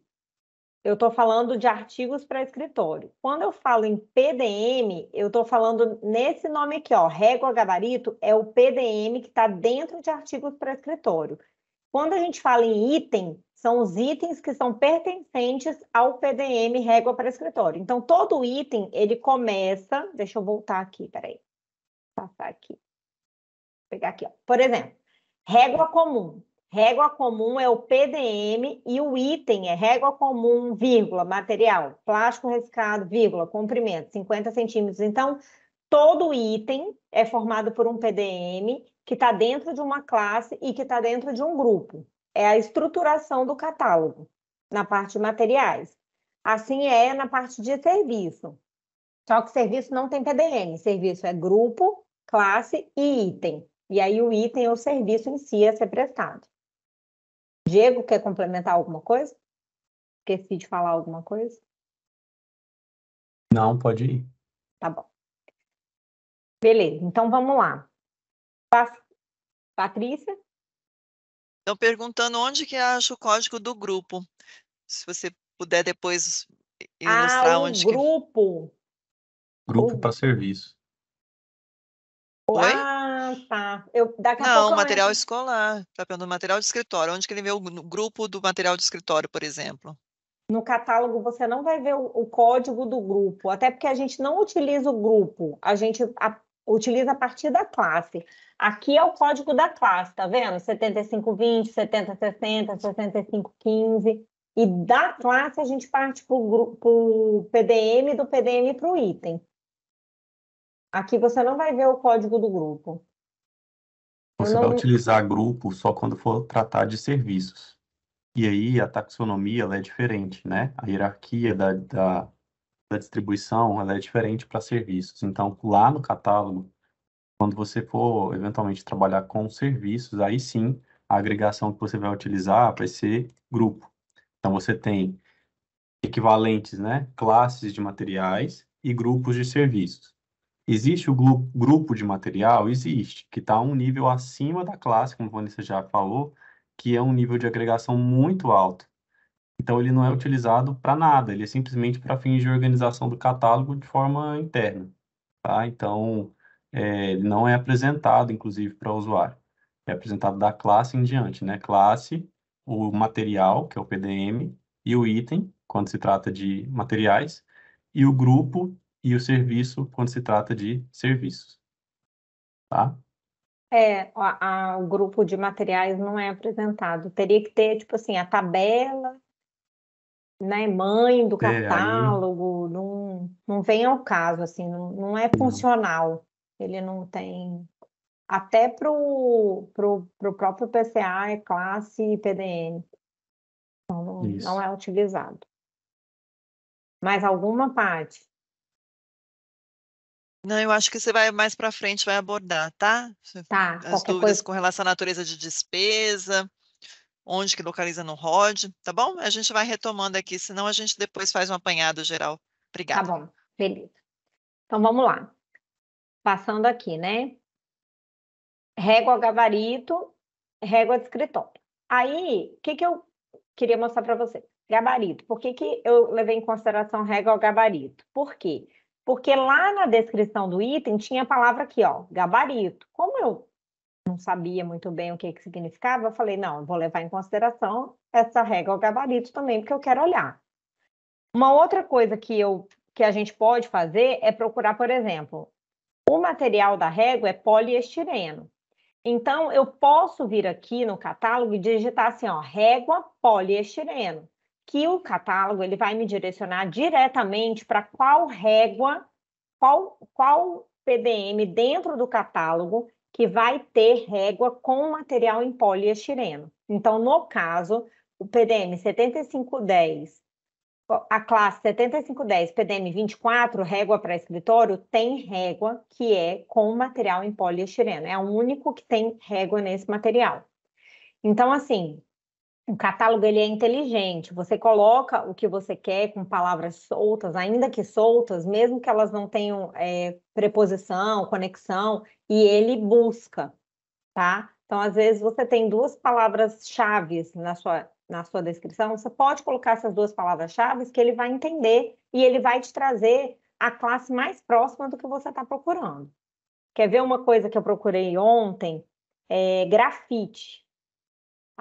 eu estou falando de artigos para escritório. Quando eu falo em PDM, eu estou falando nesse nome aqui, ó, régua gabarito, é o PDM que está dentro de artigos para escritório. Quando a gente fala em item, são os itens que são pertencentes ao PDM régua para escritório. Então, todo item, ele começa... Deixa eu voltar aqui, peraí. Passar aqui pegar aqui, ó. por exemplo, régua comum. Régua comum é o PDM e o item é régua comum, vírgula, material, plástico reciclado vírgula, comprimento, 50 centímetros. Então, todo item é formado por um PDM que está dentro de uma classe e que está dentro de um grupo. É a estruturação do catálogo na parte de materiais. Assim é na parte de serviço. Só que serviço não tem PDM, serviço é grupo, classe e item e aí o item ou serviço em si a é ser prestado. Diego, quer complementar alguma coisa? Esqueci de falar alguma coisa? Não, pode ir. Tá bom. Beleza, então vamos lá. Patrícia? Estão perguntando onde que acha o código do grupo. Se você puder depois ilustrar ah, onde grupo. que... Grupo. Grupo para serviço. Oi? Ah, tá. Eu, daqui a Não, pouco material eu... escolar. Está perguntando material de escritório. Onde que ele vê o grupo do material de escritório, por exemplo? No catálogo você não vai ver o, o código do grupo, até porque a gente não utiliza o grupo, a gente a, utiliza a partir da classe. Aqui é o código da classe, tá vendo? 7520, 7060, 6515. E da classe a gente parte para o PDM, do PDM para o item. Aqui você não vai ver o código do grupo. Você não... vai utilizar grupo só quando for tratar de serviços. E aí a taxonomia é diferente, né? A hierarquia da, da, da distribuição é diferente para serviços. Então, lá no catálogo, quando você for eventualmente trabalhar com serviços, aí sim a agregação que você vai utilizar vai ser grupo. Então, você tem equivalentes, né? Classes de materiais e grupos de serviços. Existe o grupo de material? Existe, que está um nível acima da classe, como Vanessa já falou, que é um nível de agregação muito alto. Então, ele não é utilizado para nada, ele é simplesmente para fins de organização do catálogo de forma interna. Tá? Então, é, ele não é apresentado, inclusive, para o usuário. É apresentado da classe em diante, né? Classe, o material, que é o PDM, e o item, quando se trata de materiais, e o grupo e o serviço quando se trata de serviços. Tá? É, a, a, o grupo de materiais não é apresentado. Teria que ter, tipo assim, a tabela, né, mãe do catálogo, é, aí... não, não vem ao caso, assim, não, não é funcional. Não. Ele não tem. Até para o pro, pro próprio PCA é classe PDN. Então, não, não é utilizado. Mas alguma parte? Não, eu acho que você vai mais para frente, vai abordar, tá? Tá. As dúvidas coisa... com relação à natureza de despesa, onde que localiza no ROD, tá bom? A gente vai retomando aqui, senão a gente depois faz um apanhado geral. Obrigada. Tá bom, beleza. Então vamos lá. Passando aqui, né? Régua gabarito, régua de escritório. Aí, o que, que eu queria mostrar para vocês? Gabarito. Por que, que eu levei em consideração régua gabarito? Por quê? Porque porque lá na descrição do item tinha a palavra aqui, ó, gabarito. Como eu não sabia muito bem o que, que significava, eu falei, não, eu vou levar em consideração essa regra, o gabarito também, porque eu quero olhar. Uma outra coisa que, eu, que a gente pode fazer é procurar, por exemplo, o material da régua é poliestireno. Então, eu posso vir aqui no catálogo e digitar assim, ó, régua poliestireno que o catálogo ele vai me direcionar diretamente para qual régua, qual, qual PDM dentro do catálogo que vai ter régua com material em poliestireno. Então, no caso, o PDM 7510, a classe 7510, PDM 24, régua para escritório, tem régua que é com material em poliestireno. É o único que tem régua nesse material. Então, assim, o catálogo ele é inteligente. Você coloca o que você quer com palavras soltas, ainda que soltas, mesmo que elas não tenham é, preposição, conexão, e ele busca, tá? Então, às vezes você tem duas palavras-chave na sua na sua descrição, você pode colocar essas duas palavras-chave que ele vai entender e ele vai te trazer a classe mais próxima do que você está procurando. Quer ver uma coisa que eu procurei ontem? É, grafite.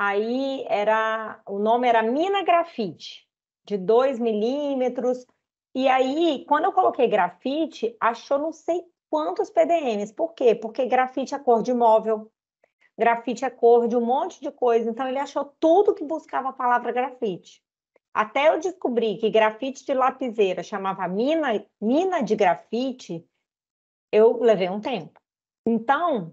Aí era o nome era mina grafite, de 2 milímetros. E aí, quando eu coloquei grafite, achou não sei quantos PDMs. Por quê? Porque grafite é cor de móvel, grafite é cor de um monte de coisa. Então, ele achou tudo que buscava a palavra grafite. Até eu descobri que grafite de lapiseira chamava mina, mina de grafite, eu levei um tempo. Então,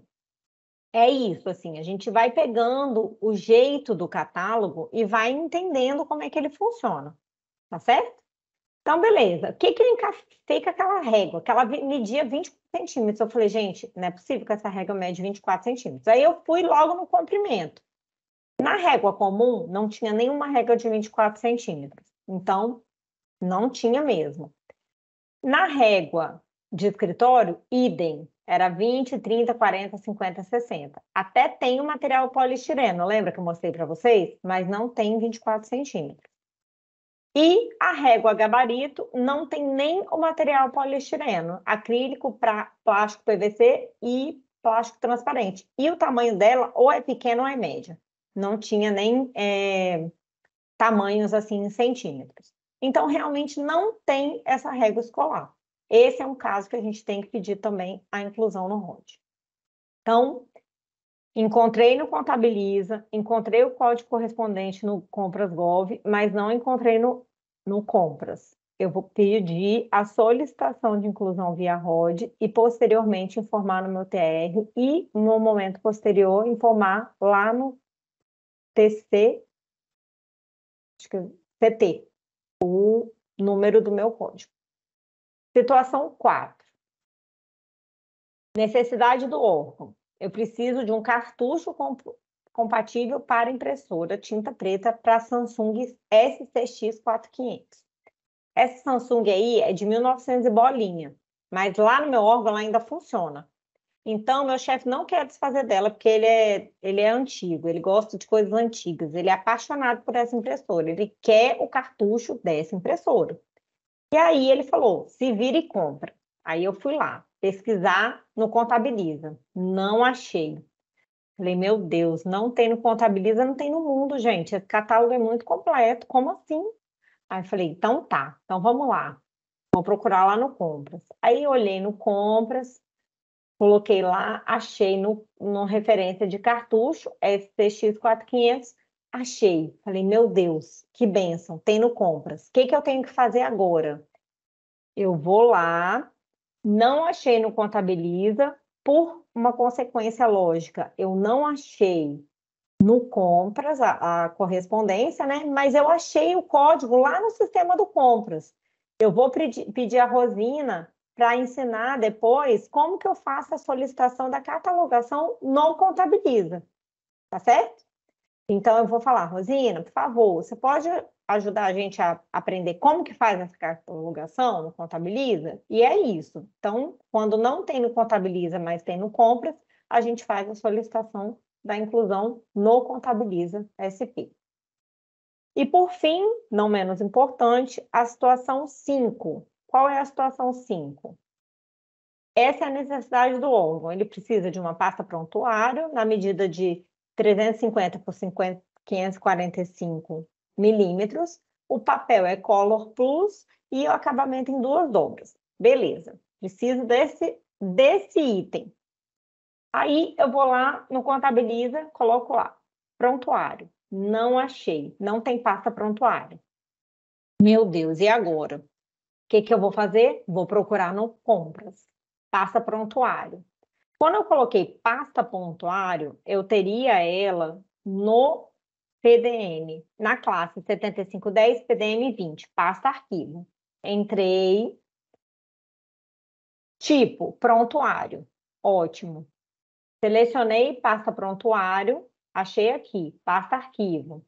é isso, assim, a gente vai pegando o jeito do catálogo e vai entendendo como é que ele funciona, tá certo? Então, beleza. O que que eu encaixei com aquela régua? Que ela media 20 centímetros. Eu falei, gente, não é possível que essa régua mede 24 centímetros. Aí eu fui logo no comprimento. Na régua comum, não tinha nenhuma régua de 24 centímetros. Então, não tinha mesmo. Na régua de escritório, idem. Era 20, 30, 40, 50, 60. Até tem o material poliestireno, lembra que eu mostrei para vocês? Mas não tem 24 centímetros. E a régua gabarito não tem nem o material poliestireno, acrílico, para plástico PVC e plástico transparente. E o tamanho dela ou é pequeno ou é média Não tinha nem é, tamanhos assim em centímetros. Então, realmente não tem essa régua escolar. Esse é um caso que a gente tem que pedir também a inclusão no ROD. Então, encontrei no Contabiliza, encontrei o código correspondente no Compras mas não encontrei no, no Compras. Eu vou pedir a solicitação de inclusão via ROD e posteriormente informar no meu TR e no momento posterior informar lá no TC, acho que CT, é o número do meu código. Situação 4. Necessidade do órgão. Eu preciso de um cartucho comp compatível para impressora tinta preta para Samsung SCX4500. Essa Samsung aí é de 1900 e bolinha, mas lá no meu órgão ela ainda funciona. Então, meu chefe não quer desfazer dela, porque ele é, ele é antigo, ele gosta de coisas antigas, ele é apaixonado por essa impressora, ele quer o cartucho dessa impressora. E aí ele falou: se vira e compra. Aí eu fui lá pesquisar no Contabiliza. Não achei. Falei, meu Deus, não tem no Contabiliza, não tem no mundo, gente. Esse catálogo é muito completo, como assim? Aí falei, então tá, então vamos lá. Vou procurar lá no Compras. Aí olhei no Compras, coloquei lá, achei no, no referência de cartucho, STX 4500, achei. Falei, meu Deus, que benção, tendo compras. O que, que eu tenho que fazer agora? Eu vou lá, não achei no Contabiliza, por uma consequência lógica. Eu não achei no Compras a, a correspondência, né? Mas eu achei o código lá no sistema do Compras. Eu vou pedir, pedir a Rosina para ensinar depois como que eu faço a solicitação da catalogação não contabiliza. Tá certo? Então eu vou falar, Rosina, por favor, você pode ajudar a gente a aprender como que faz essa catalogação no Contabiliza? E é isso. Então, quando não tem no Contabiliza, mas tem no Compras, a gente faz a solicitação da inclusão no Contabiliza SP. E por fim, não menos importante, a situação 5. Qual é a situação 5? Essa é a necessidade do órgão. Ele precisa de uma pasta prontuário, na medida de 350 por 50, 545 milímetros. O papel é Color Plus e o acabamento em duas dobras. Beleza, preciso desse, desse item. Aí eu vou lá no Contabiliza, coloco lá, prontuário. Não achei, não tem pasta prontuário. Meu Deus, e agora? O que, que eu vou fazer? Vou procurar no Compras, pasta prontuário. Quando eu coloquei pasta pontuário, eu teria ela no PDM, na classe 7510 PDM 20, pasta arquivo. Entrei. Tipo, prontuário. Ótimo. Selecionei pasta prontuário, achei aqui, pasta arquivo.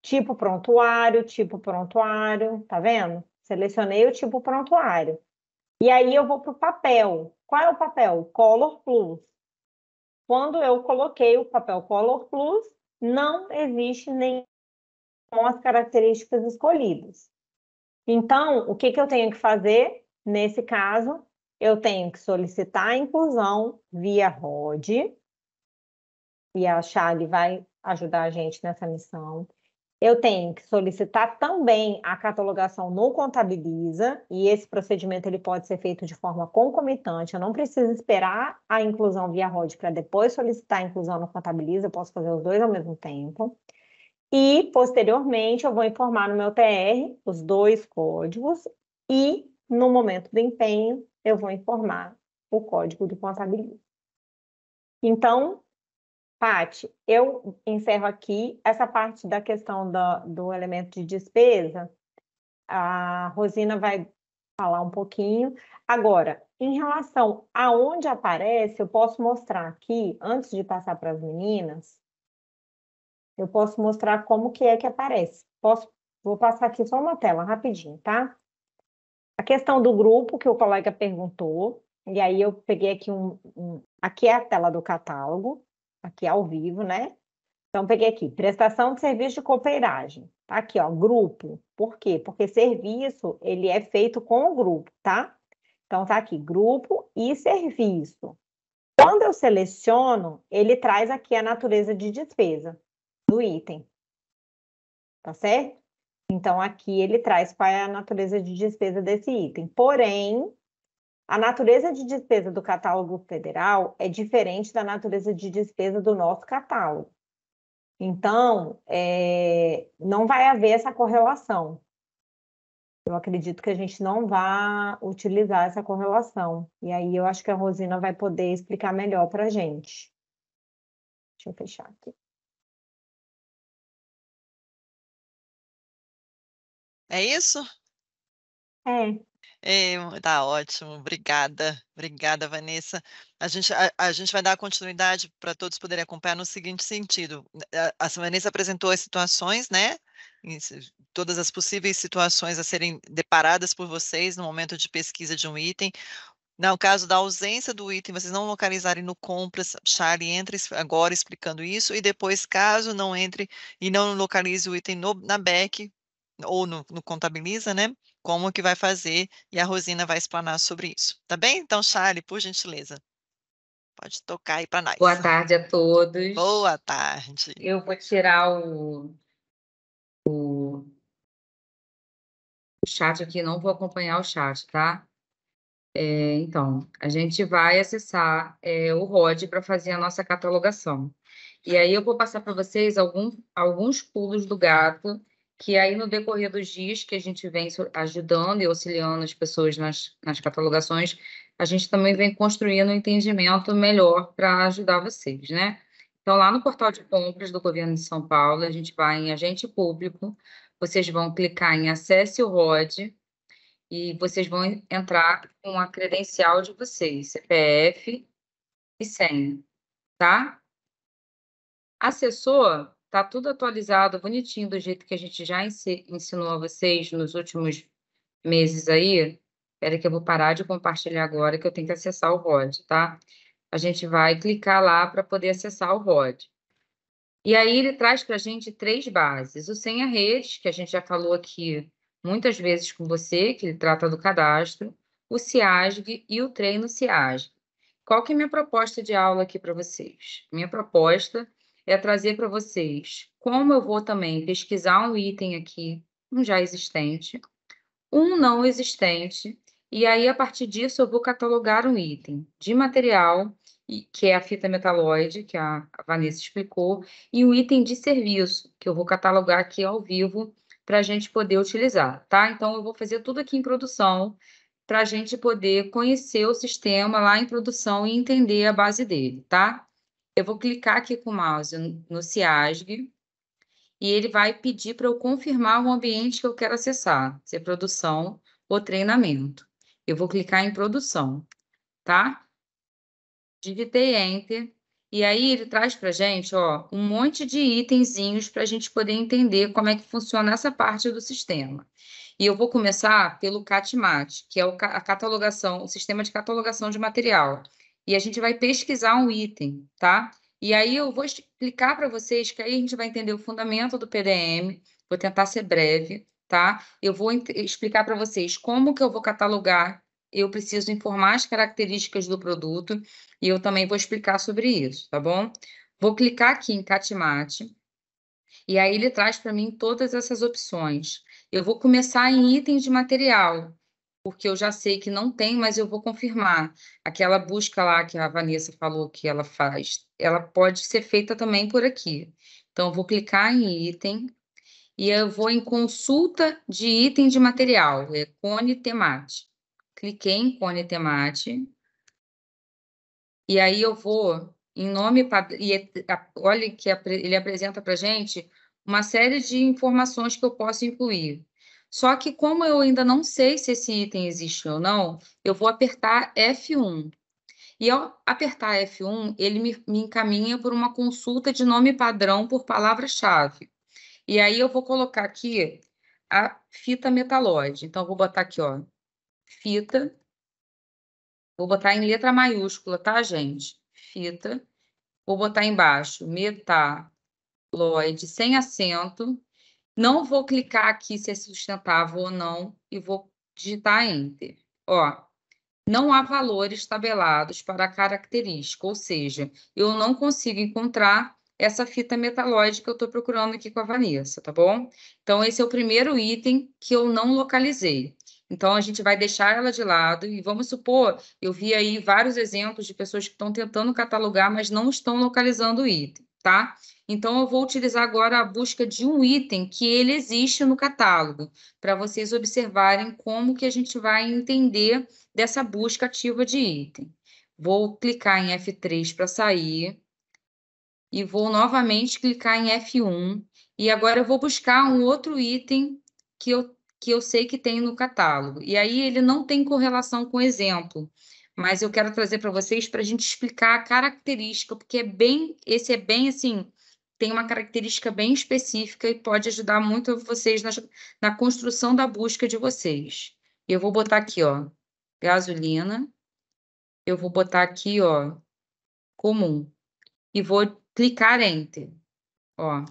Tipo prontuário, tipo prontuário, tá vendo? Selecionei o tipo prontuário. E aí eu vou para o papel. Qual é o papel? Color Plus. Quando eu coloquei o papel Color Plus, não existe nenhum com as características escolhidas. Então, o que, que eu tenho que fazer? Nesse caso, eu tenho que solicitar a inclusão via ROD, e a Charlie vai ajudar a gente nessa missão eu tenho que solicitar também a catalogação no Contabiliza, e esse procedimento ele pode ser feito de forma concomitante. Eu não preciso esperar a inclusão via ROD para depois solicitar a inclusão no Contabiliza, eu posso fazer os dois ao mesmo tempo. E, posteriormente, eu vou informar no meu TR os dois códigos e, no momento do empenho, eu vou informar o código do Contabiliza. Então, Pati, eu encerro aqui essa parte da questão do, do elemento de despesa. A Rosina vai falar um pouquinho. Agora, em relação aonde aparece, eu posso mostrar aqui, antes de passar para as meninas, eu posso mostrar como que é que aparece. Posso, vou passar aqui só uma tela rapidinho, tá? A questão do grupo que o colega perguntou, e aí eu peguei aqui um, um aqui é a tela do catálogo aqui ao vivo, né? Então, peguei aqui, prestação de serviço de cooperagem. Tá aqui, ó, grupo. Por quê? Porque serviço, ele é feito com o grupo, tá? Então, tá aqui, grupo e serviço. Quando eu seleciono, ele traz aqui a natureza de despesa do item. Tá certo? Então, aqui ele traz qual é a natureza de despesa desse item. Porém, a natureza de despesa do catálogo federal é diferente da natureza de despesa do nosso catálogo. Então, é, não vai haver essa correlação. Eu acredito que a gente não vai utilizar essa correlação. E aí eu acho que a Rosina vai poder explicar melhor para a gente. Deixa eu fechar aqui. É isso? É. Está é, tá ótimo, obrigada, obrigada, Vanessa. A gente, a, a gente vai dar continuidade para todos poderem acompanhar no seguinte sentido. Né, a, a Vanessa apresentou as situações, né? Todas as possíveis situações a serem deparadas por vocês no momento de pesquisa de um item. No né, caso da ausência do item, vocês não localizarem no compras, Charlie entra agora explicando isso, e depois, caso não entre e não localize o item no, na BEC ou no, no contabiliza, né? como que vai fazer e a Rosina vai explanar sobre isso, tá bem? Então, Charlie, por gentileza. Pode tocar aí para nós. Boa tarde a todos. Boa tarde. Eu vou tirar o, o, o chat aqui, não vou acompanhar o chat, tá? É, então, a gente vai acessar é, o ROD para fazer a nossa catalogação. E aí eu vou passar para vocês algum, alguns pulos do gato que aí no decorrer dos dias que a gente vem ajudando e auxiliando as pessoas nas, nas catalogações, a gente também vem construindo um entendimento melhor para ajudar vocês, né? Então, lá no portal de compras do governo de São Paulo, a gente vai em agente público, vocês vão clicar em acesse o ROD e vocês vão entrar com a credencial de vocês, CPF e senha, tá? Acessou, Tá tudo atualizado, bonitinho, do jeito que a gente já ensinou a vocês nos últimos meses aí. Espera que eu vou parar de compartilhar agora, que eu tenho que acessar o ROD, tá? A gente vai clicar lá para poder acessar o ROD. E aí ele traz para a gente três bases. O senha redes, que a gente já falou aqui muitas vezes com você, que ele trata do cadastro, o CIASG e o treino CIASG. Qual que é a minha proposta de aula aqui para vocês? Minha proposta é trazer para vocês como eu vou também pesquisar um item aqui, um já existente, um não existente, e aí a partir disso eu vou catalogar um item de material, que é a fita metalóide, que a Vanessa explicou, e um item de serviço, que eu vou catalogar aqui ao vivo para a gente poder utilizar, tá? Então eu vou fazer tudo aqui em produção para a gente poder conhecer o sistema lá em produção e entender a base dele, tá? eu vou clicar aqui com o mouse no CIASG e ele vai pedir para eu confirmar o ambiente que eu quero acessar, se é produção ou treinamento. Eu vou clicar em produção, tá? Digitei Enter e aí ele traz para gente ó, um monte de itenzinhos para a gente poder entender como é que funciona essa parte do sistema. E eu vou começar pelo CATMAT, que é a catalogação, o sistema de catalogação de material e a gente vai pesquisar um item, tá? E aí eu vou explicar para vocês que aí a gente vai entender o fundamento do PDM, vou tentar ser breve, tá? Eu vou explicar para vocês como que eu vou catalogar, eu preciso informar as características do produto e eu também vou explicar sobre isso, tá bom? Vou clicar aqui em Catmate e aí ele traz para mim todas essas opções. Eu vou começar em itens de material, porque eu já sei que não tem, mas eu vou confirmar. Aquela busca lá que a Vanessa falou que ela faz, ela pode ser feita também por aqui. Então, eu vou clicar em item e eu vou em consulta de item de material, é cone temate. Cliquei em cone temate. E aí eu vou em nome e é, olha que ele apresenta para gente uma série de informações que eu posso incluir. Só que como eu ainda não sei se esse item existe ou não, eu vou apertar F1. E ao apertar F1, ele me, me encaminha por uma consulta de nome padrão por palavra-chave. E aí eu vou colocar aqui a fita metalóide. Então, eu vou botar aqui, ó, fita. Vou botar em letra maiúscula, tá, gente? Fita. Vou botar embaixo, metalóide, sem acento, não vou clicar aqui se é sustentável ou não e vou digitar Enter. Ó, não há valores tabelados para a característica, ou seja, eu não consigo encontrar essa fita metalóide que eu estou procurando aqui com a Vanessa, tá bom? Então, esse é o primeiro item que eu não localizei. Então, a gente vai deixar ela de lado e vamos supor, eu vi aí vários exemplos de pessoas que estão tentando catalogar, mas não estão localizando o item, tá? Então, eu vou utilizar agora a busca de um item que ele existe no catálogo, para vocês observarem como que a gente vai entender dessa busca ativa de item. Vou clicar em F3 para sair e vou novamente clicar em F1. E agora eu vou buscar um outro item que eu, que eu sei que tem no catálogo. E aí ele não tem correlação com o exemplo mas eu quero trazer para vocês para a gente explicar a característica, porque é bem, esse é bem assim, tem uma característica bem específica e pode ajudar muito vocês na, na construção da busca de vocês. Eu vou botar aqui, ó, gasolina. Eu vou botar aqui, ó, comum. E vou clicar Enter. Ó.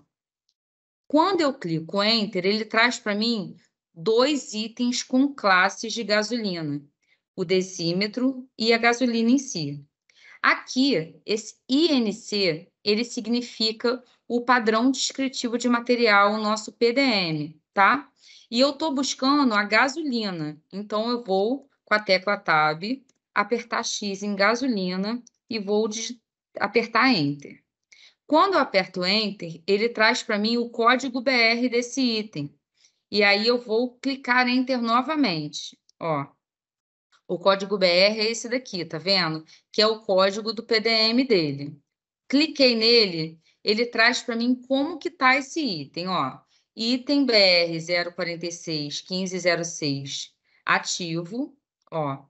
Quando eu clico Enter, ele traz para mim dois itens com classes de gasolina. O decímetro e a gasolina em si. Aqui, esse INC, ele significa o padrão descritivo de material, o nosso PDM, tá? E eu estou buscando a gasolina, então eu vou com a tecla Tab, apertar X em gasolina e vou apertar Enter. Quando eu aperto Enter, ele traz para mim o código BR desse item. E aí eu vou clicar Enter novamente, ó. O código BR é esse daqui, tá vendo? Que é o código do PDM dele. Cliquei nele, ele traz para mim como que tá esse item, ó. Item BR 046 1506 ativo, ó.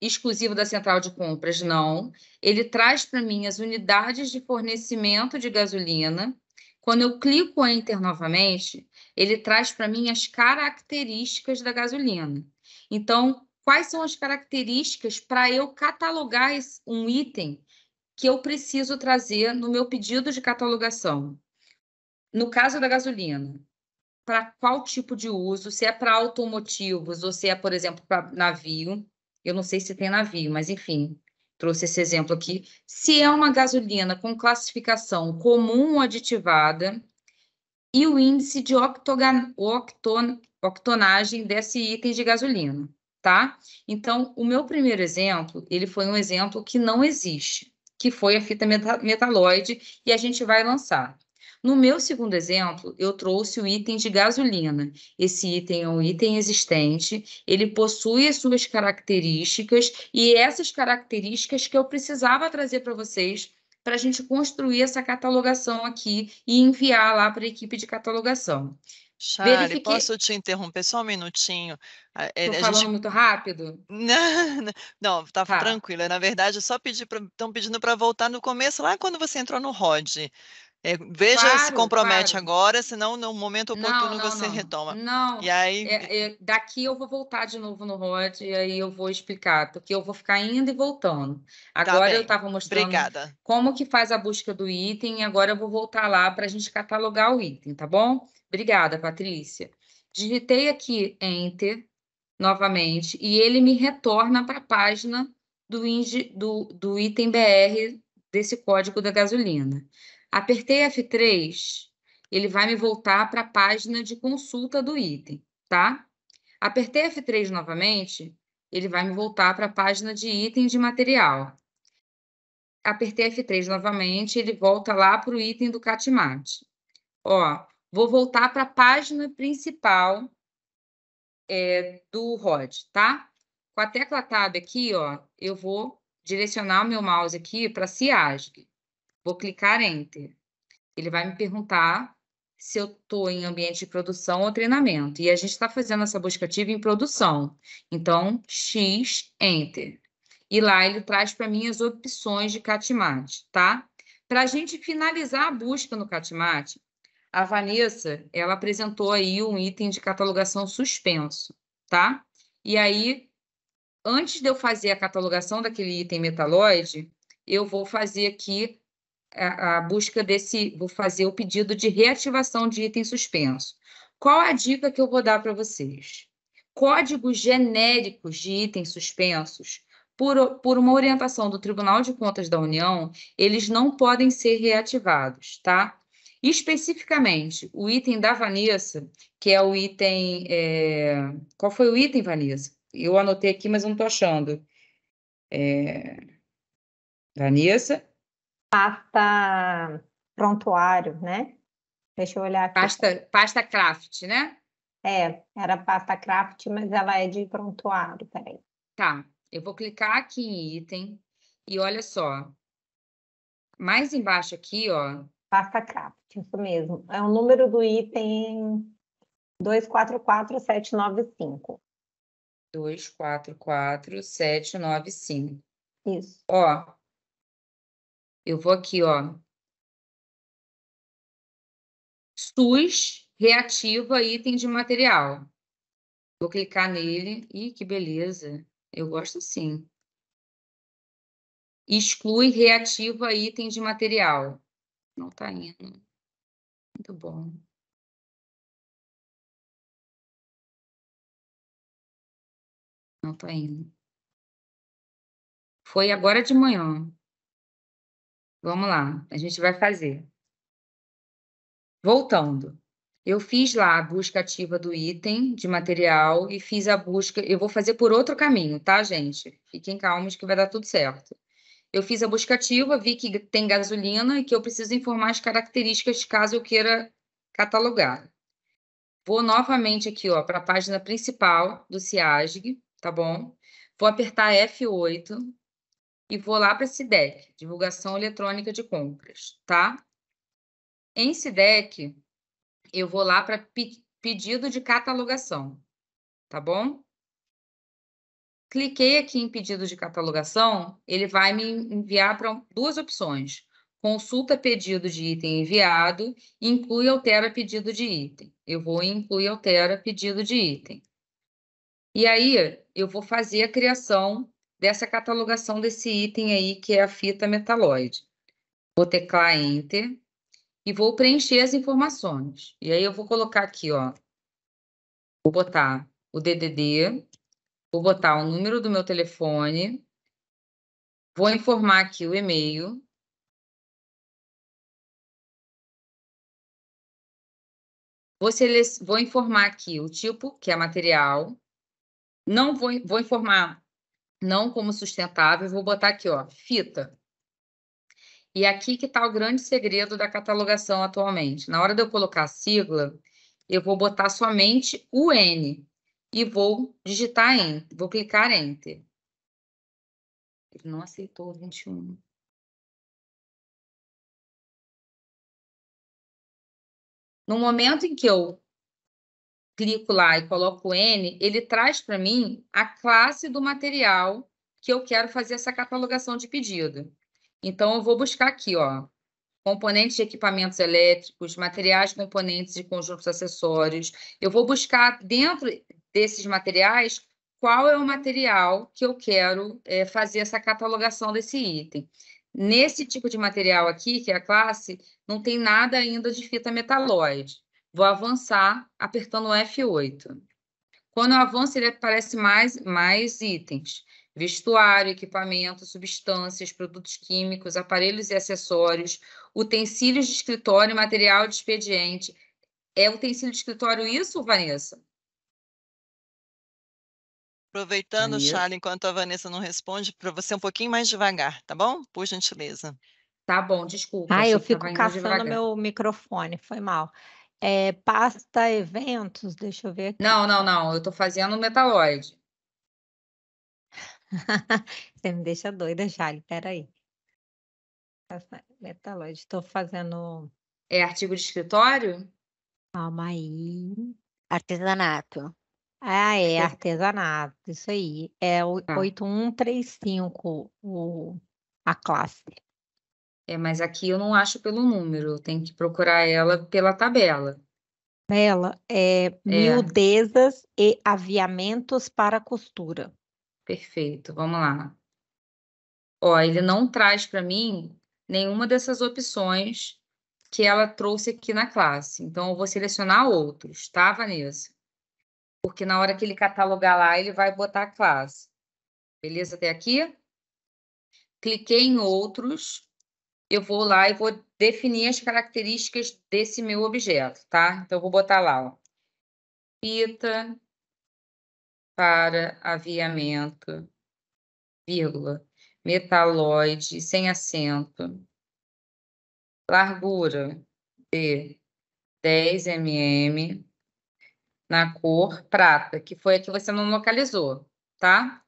Exclusivo da central de compras, não. Ele traz para mim as unidades de fornecimento de gasolina. Quando eu clico em Enter novamente, ele traz para mim as características da gasolina. Então, quais são as características para eu catalogar um item que eu preciso trazer no meu pedido de catalogação. No caso da gasolina, para qual tipo de uso, se é para automotivos ou se é, por exemplo, para navio. Eu não sei se tem navio, mas enfim, trouxe esse exemplo aqui. Se é uma gasolina com classificação comum ou aditivada e o índice de octogan, octon, octonagem desse item de gasolina tá? Então, o meu primeiro exemplo, ele foi um exemplo que não existe, que foi a fita metaloide e a gente vai lançar. No meu segundo exemplo, eu trouxe o item de gasolina. Esse item é um item existente, ele possui as suas características e é essas características que eu precisava trazer para vocês para a gente construir essa catalogação aqui e enviar lá para a equipe de catalogação. Charlie, Verifique... posso te interromper só um minutinho? É, Estou falando gente... muito rápido? [laughs] Não, tá, tá, tranquila. Na verdade, só para estão pedindo para voltar no começo, lá quando você entrou no ROD. É, veja claro, se compromete claro. agora, senão no momento oportuno não, não, você não. retoma. Não. E aí é, é, daqui eu vou voltar de novo no Rod e aí eu vou explicar, porque eu vou ficar indo e voltando. Tá agora tá eu estava mostrando Obrigada. como que faz a busca do item, e agora eu vou voltar lá para a gente catalogar o item, tá bom? Obrigada, Patrícia. Digitei aqui Enter novamente e ele me retorna para a página do, do, do item BR desse código da gasolina. Apertei F3, ele vai me voltar para a página de consulta do item, tá? Apertei F3 novamente, ele vai me voltar para a página de item de material. Apertei F3 novamente, ele volta lá para o item do CatMat. Ó, Vou voltar para a página principal é, do ROD, tá? Com a tecla Tab aqui, ó, eu vou direcionar o meu mouse aqui para CIASG. Vou clicar Enter. Ele vai me perguntar se eu estou em ambiente de produção ou treinamento. E a gente está fazendo essa busca ativa em produção. Então, X, Enter. E lá ele traz para mim as opções de CatMat, tá? Para a gente finalizar a busca no CatMat, a Vanessa, ela apresentou aí um item de catalogação suspenso, tá? E aí, antes de eu fazer a catalogação daquele item metalóide, eu vou fazer aqui a, a busca desse, vou fazer o pedido de reativação de item suspenso. Qual a dica que eu vou dar para vocês? Códigos genéricos de itens suspensos por, por, uma orientação do Tribunal de Contas da União, eles não podem ser reativados, tá? Especificamente, o item da Vanessa, que é o item. É... Qual foi o item, Vanessa? Eu anotei aqui, mas não estou achando. É... Vanessa? Pasta ah, tá. prontuário, né? Deixa eu olhar aqui. Pasta, pasta craft, né? É, era pasta craft, mas ela é de prontuário, peraí. Tá, eu vou clicar aqui em item e olha só. Mais embaixo aqui, ó, Pasta craft, é isso mesmo. É o número do item 244795. 244795. Isso. Ó, eu vou aqui, ó. SUS reativa item de material. Vou clicar nele. Ih, que beleza. Eu gosto sim. Exclui reativa item de material não tá indo. Muito bom. Não tá indo. Foi agora de manhã. Vamos lá, a gente vai fazer. Voltando. Eu fiz lá a busca ativa do item de material e fiz a busca. Eu vou fazer por outro caminho, tá, gente? Fiquem calmos que vai dar tudo certo. Eu fiz a busca ativa, vi que tem gasolina e que eu preciso informar as características caso eu queira catalogar. Vou novamente aqui para a página principal do CIASG, tá bom? Vou apertar F8 e vou lá para SIDEC, Divulgação Eletrônica de Compras, tá? Em SIDEC, eu vou lá para pedido de catalogação, tá bom? Cliquei aqui em pedido de catalogação, ele vai me enviar para duas opções. Consulta pedido de item enviado, inclui altera pedido de item. Eu vou incluir altera pedido de item. E aí, eu vou fazer a criação dessa catalogação desse item aí, que é a fita metalóide. Vou teclar Enter e vou preencher as informações. E aí, eu vou colocar aqui, ó. Vou botar o DDD, Vou botar o número do meu telefone. Vou informar aqui o e-mail. Vou, vou informar aqui o tipo, que é material. Não vou, vou informar não como sustentável, vou botar aqui, ó, fita. E aqui que está o grande segredo da catalogação atualmente. Na hora de eu colocar a sigla, eu vou botar somente o N, e vou digitar Enter, vou clicar Enter. Ele não aceitou 21. No momento em que eu clico lá e coloco N, ele traz para mim a classe do material que eu quero fazer essa catalogação de pedido. Então, eu vou buscar aqui, ó, componentes de equipamentos elétricos, materiais, componentes e conjuntos acessórios. Eu vou buscar dentro desses materiais, qual é o material que eu quero é, fazer essa catalogação desse item. Nesse tipo de material aqui, que é a classe, não tem nada ainda de fita metalóide. Vou avançar apertando o F8. Quando eu avanço, ele aparece mais, mais itens. Vestuário, equipamento, substâncias, produtos químicos, aparelhos e acessórios, utensílios de escritório, material de expediente. É utensílio de escritório isso, Vanessa? Aproveitando, Aí. Charlie, enquanto a Vanessa não responde, para você um pouquinho mais devagar, tá bom? Por gentileza. Tá bom, desculpa. Ah, eu fico caçando meu microfone, foi mal. É, pasta eventos, deixa eu ver. Aqui. Não, não, não, eu estou fazendo Metaloid. [laughs] você me deixa doida, Charlie, peraí. Metaloid, estou fazendo... É artigo de escritório? Calma aí. Artesanato. Ah, é, é artesanato, isso aí. É o ah. Tá. 8135 o, a classe. É, mas aqui eu não acho pelo número, tem que procurar ela pela tabela. Tabela é, é miudezas e aviamentos para costura. Perfeito, vamos lá. Ó, ele não traz para mim nenhuma dessas opções que ela trouxe aqui na classe. Então, eu vou selecionar outros, tá, Vanessa? porque na hora que ele catalogar lá, ele vai botar a classe. Beleza até aqui? Cliquei em outros, eu vou lá e vou definir as características desse meu objeto, tá? Então, eu vou botar lá, ó. Fita para aviamento, vírgula, metaloide, sem acento, largura de 10 mm, na cor prata, que foi a que você não localizou, tá?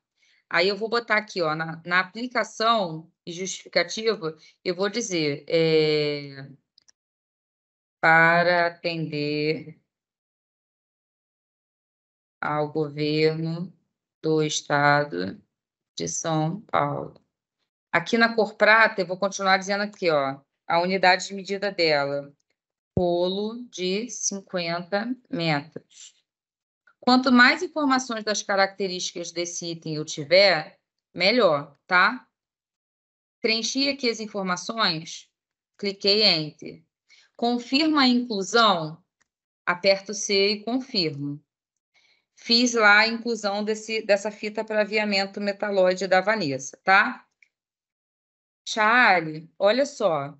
Aí eu vou botar aqui, ó, na, na aplicação justificativa, eu vou dizer é, para atender ao governo do estado de São Paulo. Aqui na cor prata, eu vou continuar dizendo aqui, ó, a unidade de medida dela rolo de 50 metros. Quanto mais informações das características desse item eu tiver, melhor, tá? Preenchi aqui as informações, cliquei Enter. Confirma a inclusão, aperto C e confirmo. Fiz lá a inclusão desse, dessa fita para aviamento metalóide da Vanessa, tá? Charlie, olha só,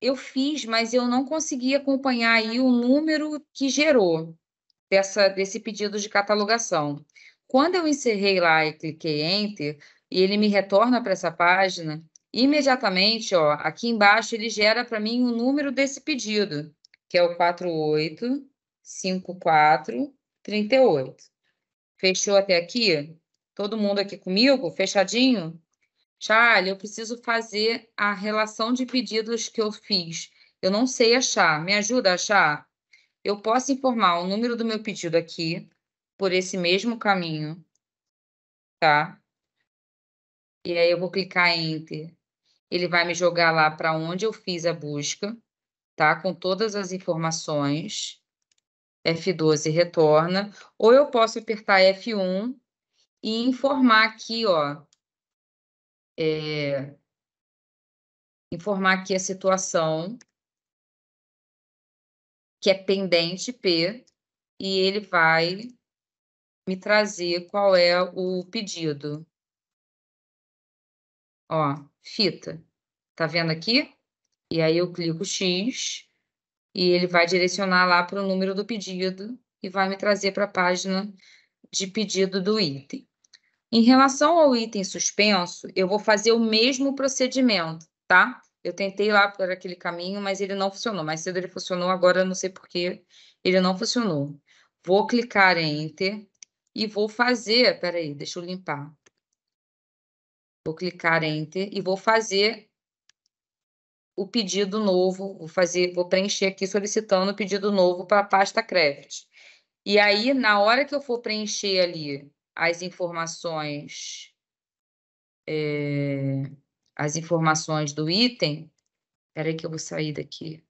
eu fiz, mas eu não consegui acompanhar aí o número que gerou dessa, desse pedido de catalogação. Quando eu encerrei lá e cliquei Enter, e ele me retorna para essa página, imediatamente, ó, aqui embaixo, ele gera para mim o número desse pedido, que é o 485438. Fechou até aqui? Todo mundo aqui comigo? Fechadinho? Charlie, eu preciso fazer a relação de pedidos que eu fiz. Eu não sei achar. Me ajuda a achar? Eu posso informar o número do meu pedido aqui, por esse mesmo caminho, tá? E aí eu vou clicar em Enter. Ele vai me jogar lá para onde eu fiz a busca, tá? Com todas as informações. F12 retorna. Ou eu posso apertar F1 e informar aqui, ó, é, informar aqui a situação que é pendente P e ele vai me trazer qual é o pedido. Ó, fita. Tá vendo aqui? E aí eu clico X e ele vai direcionar lá para o número do pedido e vai me trazer para a página de pedido do item. Em relação ao item suspenso, eu vou fazer o mesmo procedimento, tá? Eu tentei lá por aquele caminho, mas ele não funcionou. Mais cedo ele funcionou, agora eu não sei por que ele não funcionou. Vou clicar em Enter e vou fazer... Peraí, deixa eu limpar. Vou clicar em Enter e vou fazer o pedido novo. Vou, fazer, vou preencher aqui solicitando o pedido novo para a pasta Craft. E aí, na hora que eu for preencher ali as informações é, as informações do item. Espera que eu vou sair daqui.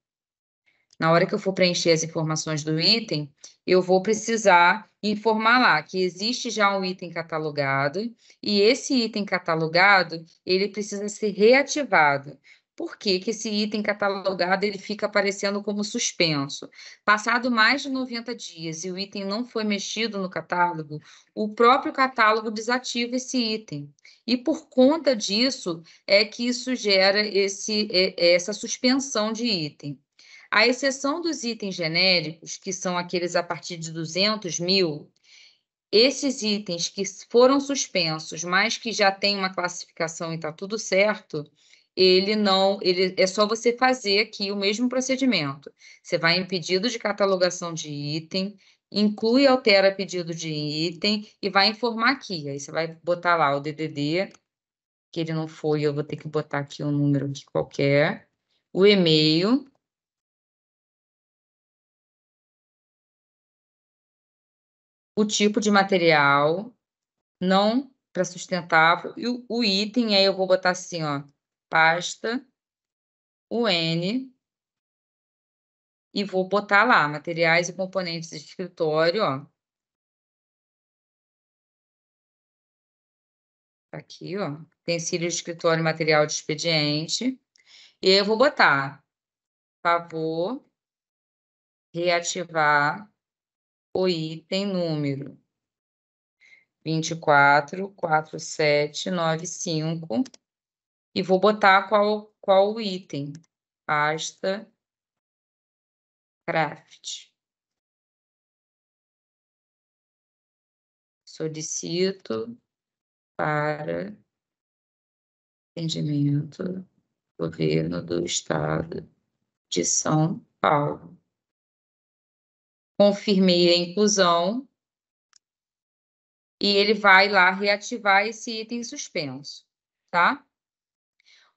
Na hora que eu for preencher as informações do item, eu vou precisar informar lá que existe já um item catalogado e esse item catalogado, ele precisa ser reativado. Por que, que esse item catalogado ele fica aparecendo como suspenso? Passado mais de 90 dias e o item não foi mexido no catálogo, o próprio catálogo desativa esse item. E por conta disso é que isso gera esse, é, é, essa suspensão de item. A exceção dos itens genéricos, que são aqueles a partir de 200 mil, esses itens que foram suspensos, mas que já têm uma classificação e está tudo certo, ele não, ele é só você fazer aqui o mesmo procedimento. Você vai em pedido de catalogação de item, inclui e altera pedido de item e vai informar aqui. Aí você vai botar lá o DDD, que ele não foi, eu vou ter que botar aqui um número aqui qualquer, o e-mail, o tipo de material, não para sustentável, e o item, aí eu vou botar assim, ó, pasta, o N, e vou botar lá, materiais e componentes de escritório, ó. Tá aqui, ó, utensílio de escritório e material de expediente. E eu vou botar, favor, reativar o item número 24, 4795 e vou botar qual, qual item. Pasta craft. Solicito para atendimento governo do estado de São Paulo. Confirmei a inclusão e ele vai lá reativar esse item suspenso, tá?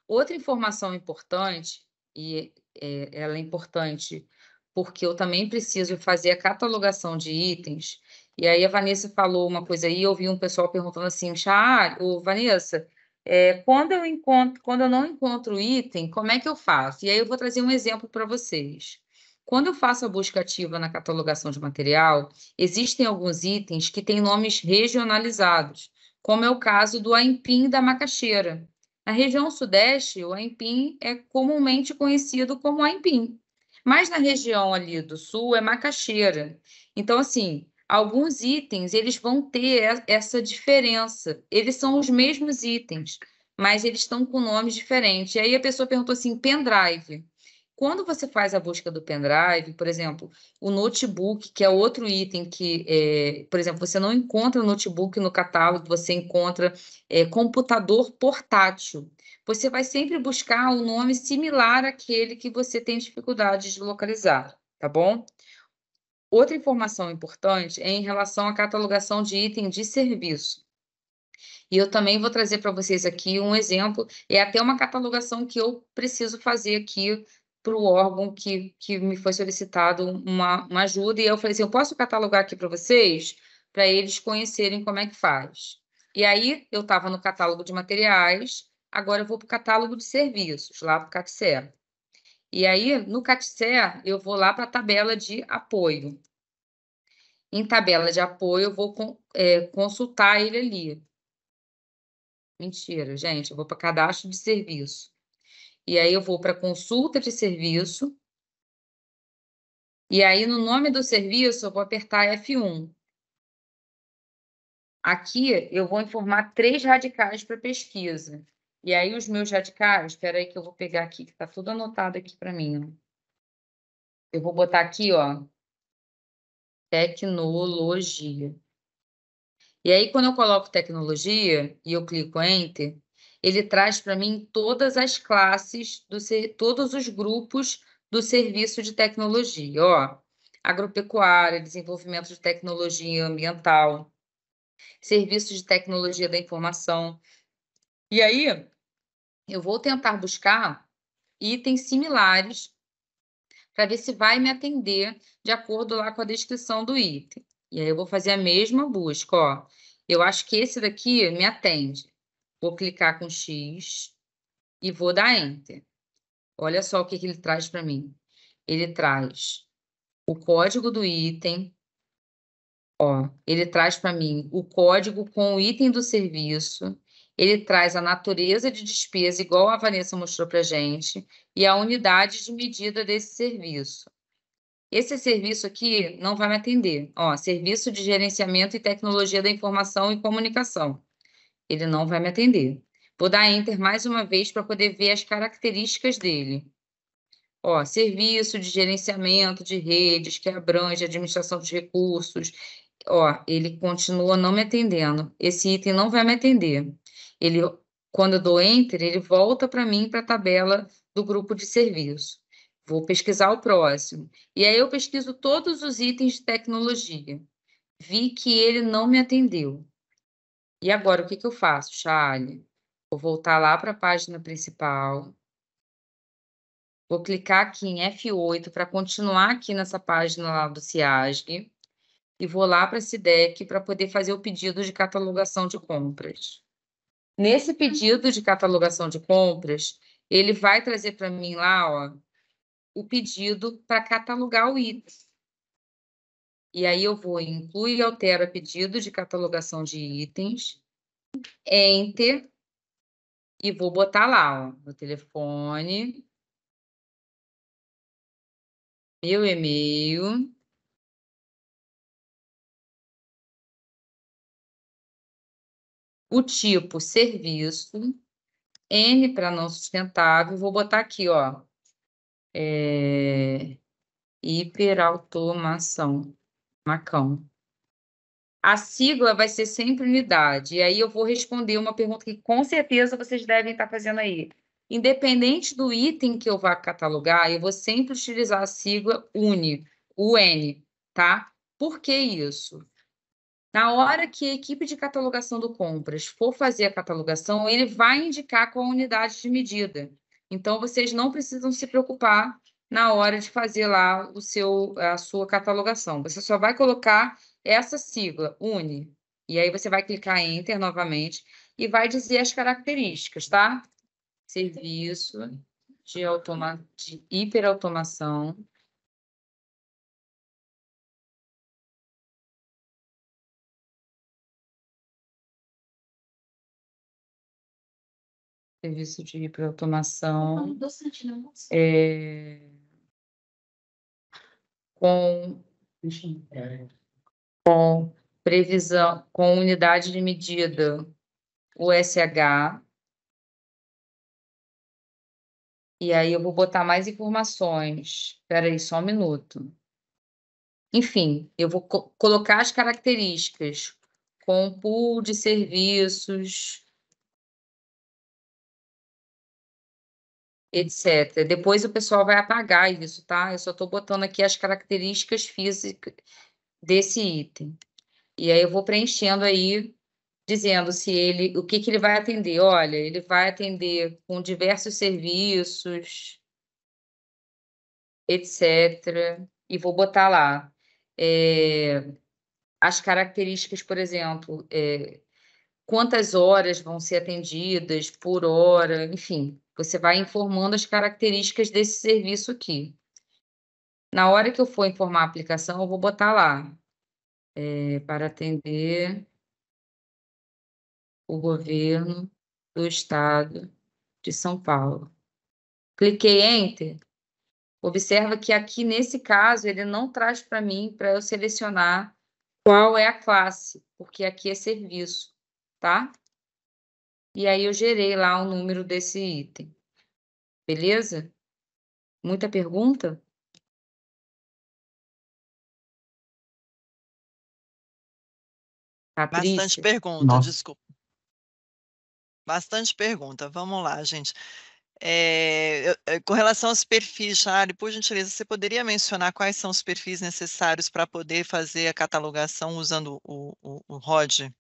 Outra informação importante, e é, ela é importante porque eu também preciso fazer a catalogação de itens. E aí a Vanessa falou uma coisa aí, eu vi um pessoal perguntando assim, ah, Vanessa, é, quando eu encontro, quando eu não encontro item, como é que eu faço? E aí eu vou trazer um exemplo para vocês. Quando eu faço a busca ativa na catalogação de material, existem alguns itens que têm nomes regionalizados, como é o caso do aipim da macaxeira. Na região sudeste, o aipim é comumente conhecido como aipim, mas na região ali do sul é macaxeira. Então, assim, alguns itens eles vão ter essa diferença. Eles são os mesmos itens, mas eles estão com nomes diferentes. E aí a pessoa perguntou assim, pendrive. Quando você faz a busca do pendrive, por exemplo, o notebook, que é outro item que, é, por exemplo, você não encontra notebook no catálogo, você encontra é, computador portátil. Você vai sempre buscar um nome similar àquele que você tem dificuldade de localizar, tá bom? Outra informação importante é em relação à catalogação de item de serviço. E eu também vou trazer para vocês aqui um exemplo, é até uma catalogação que eu preciso fazer aqui para o órgão que, que me foi solicitado uma, uma ajuda, e eu falei assim, eu posso catalogar aqui para vocês, para eles conhecerem como é que faz. E aí, eu estava no catálogo de materiais, agora eu vou para o catálogo de serviços, lá para o CATSE. E aí, no CATSE, eu vou lá para a tabela de apoio. Em tabela de apoio, eu vou é, consultar ele ali. Mentira, gente, eu vou para cadastro de serviço. E aí eu vou para consulta de serviço. E aí no nome do serviço eu vou apertar F1. Aqui eu vou informar três radicais para pesquisa. E aí os meus radicais, espera aí que eu vou pegar aqui que está tudo anotado aqui para mim. Eu vou botar aqui, ó, tecnologia. E aí quando eu coloco tecnologia e eu clico enter, ele traz para mim todas as classes, do, todos os grupos do serviço de tecnologia, ó, agropecuária, desenvolvimento de tecnologia ambiental, serviços de tecnologia da informação. E aí, eu vou tentar buscar itens similares para ver se vai me atender de acordo lá com a descrição do item. E aí eu vou fazer a mesma busca, ó. Eu acho que esse daqui me atende. Vou clicar com X e vou dar Enter. Olha só o que, que ele traz para mim. Ele traz o código do item, ó, ele traz para mim o código com o item do serviço, ele traz a natureza de despesa, igual a Vanessa mostrou para gente, e a unidade de medida desse serviço. Esse serviço aqui não vai me atender. Ó, serviço de gerenciamento e tecnologia da informação e comunicação ele não vai me atender. Vou dar Enter mais uma vez para poder ver as características dele. Ó, serviço de gerenciamento de redes que abrange administração de recursos. Ó, ele continua não me atendendo. Esse item não vai me atender. Ele, quando eu dou Enter, ele volta para mim para a tabela do grupo de serviço. Vou pesquisar o próximo. E aí eu pesquiso todos os itens de tecnologia. Vi que ele não me atendeu. E agora, o que, que eu faço, Charlie? Vou voltar lá para a página principal. Vou clicar aqui em F8 para continuar aqui nessa página lá do CIASG. E vou lá para esse deck para poder fazer o pedido de catalogação de compras. Nesse pedido de catalogação de compras, ele vai trazer para mim lá ó, o pedido para catalogar o item. E aí eu vou incluir e altero pedido de catalogação de itens, enter, e vou botar lá, ó, o telefone, meu e-mail, o tipo serviço, N para não sustentável, vou botar aqui, ó, é, hiperautomação. Macão. A sigla vai ser sempre unidade. E aí eu vou responder uma pergunta que com certeza vocês devem estar fazendo aí. Independente do item que eu vá catalogar, eu vou sempre utilizar a sigla UNI, UN, tá? Por que isso? Na hora que a equipe de catalogação do compras for fazer a catalogação, ele vai indicar qual unidade de medida. Então, vocês não precisam se preocupar na hora de fazer lá o seu, a sua catalogação. Você só vai colocar essa sigla, UNE, e aí você vai clicar em Enter novamente e vai dizer as características, tá? Serviço de, automa de hiperautomação serviço de hiperautomação. É, com, com previsão, com unidade de medida USH. E aí eu vou botar mais informações. Espera aí, só um minuto. Enfim, eu vou co colocar as características com pool de serviços, etc. Depois o pessoal vai apagar isso, tá? Eu só estou botando aqui as características físicas desse item. E aí eu vou preenchendo aí, dizendo se ele, o que, que ele vai atender. Olha, ele vai atender com diversos serviços, etc. E vou botar lá é, as características, por exemplo, é, quantas horas vão ser atendidas por hora, enfim, você vai informando as características desse serviço aqui. Na hora que eu for informar a aplicação, eu vou botar lá é, para atender o governo do estado de São Paulo. Cliquei Enter. Observa que aqui, nesse caso, ele não traz para mim para eu selecionar qual é a classe, porque aqui é serviço, tá? E aí eu gerei lá o número desse item. Beleza? Muita pergunta? Patrícia? Bastante pergunta, Nossa. desculpa. Bastante pergunta. Vamos lá, gente. É, é com relação aos perfis, Charlie, por gentileza, você poderia mencionar quais são os perfis necessários para poder fazer a catalogação usando o, o, o ROD?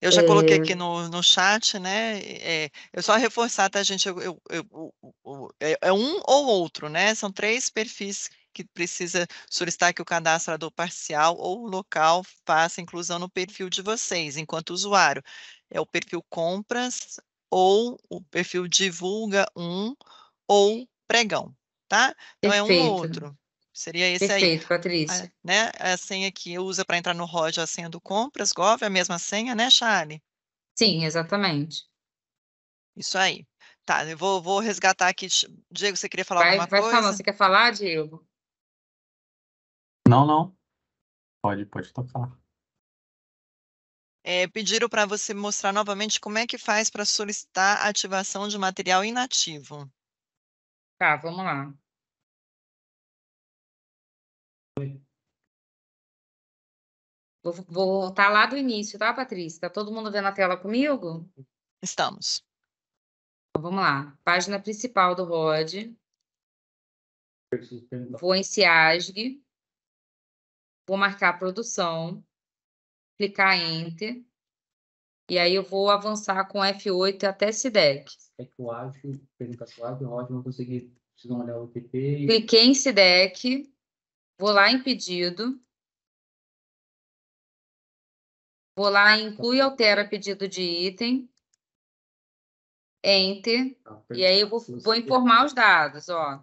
Eu já é... coloquei aqui no, no chat, né? É, eu só reforçar, tá, gente? Eu, eu, eu, é, é um ou outro, né? São três perfis que precisa solicitar que o cadastrador parcial ou local faça inclusão no perfil de vocês, enquanto usuário. É o perfil compras ou o perfil divulga um ou pregão, tá? Então Perfeito. é um ou outro. Seria esse Perfeito, aí. Perfeito, Patrícia. A, né? A senha que usa para entrar no ROD, a senha do compras, Gov, a mesma senha, né, Charlie? Sim, exatamente. Isso aí. Tá, eu vou, vou resgatar aqui. Diego, você queria falar vai, alguma vai coisa? Vai falando, você quer falar, Diego? Não, não. Pode, pode tocar. É, pediram para você mostrar novamente como é que faz para solicitar ativação de material inativo. Tá, vamos lá. Vou, voltar lá do início, tá, Patrícia? Tá todo mundo vendo a tela comigo? Estamos. Então, vamos lá. Página principal do ROD. Vou em SIASG. Vou marcar produção. Clicar Enter. E aí eu vou avançar com F8 até SIDEC. É que eu pergunta suave, o ROD não consegui. Precisam olhar o TP. Cliquei em SIDEC. Vou lá em pedido. Vou lá em inclui e altera pedido de item. Enter. Tá, e aí eu vou, vou informar os dados, ó.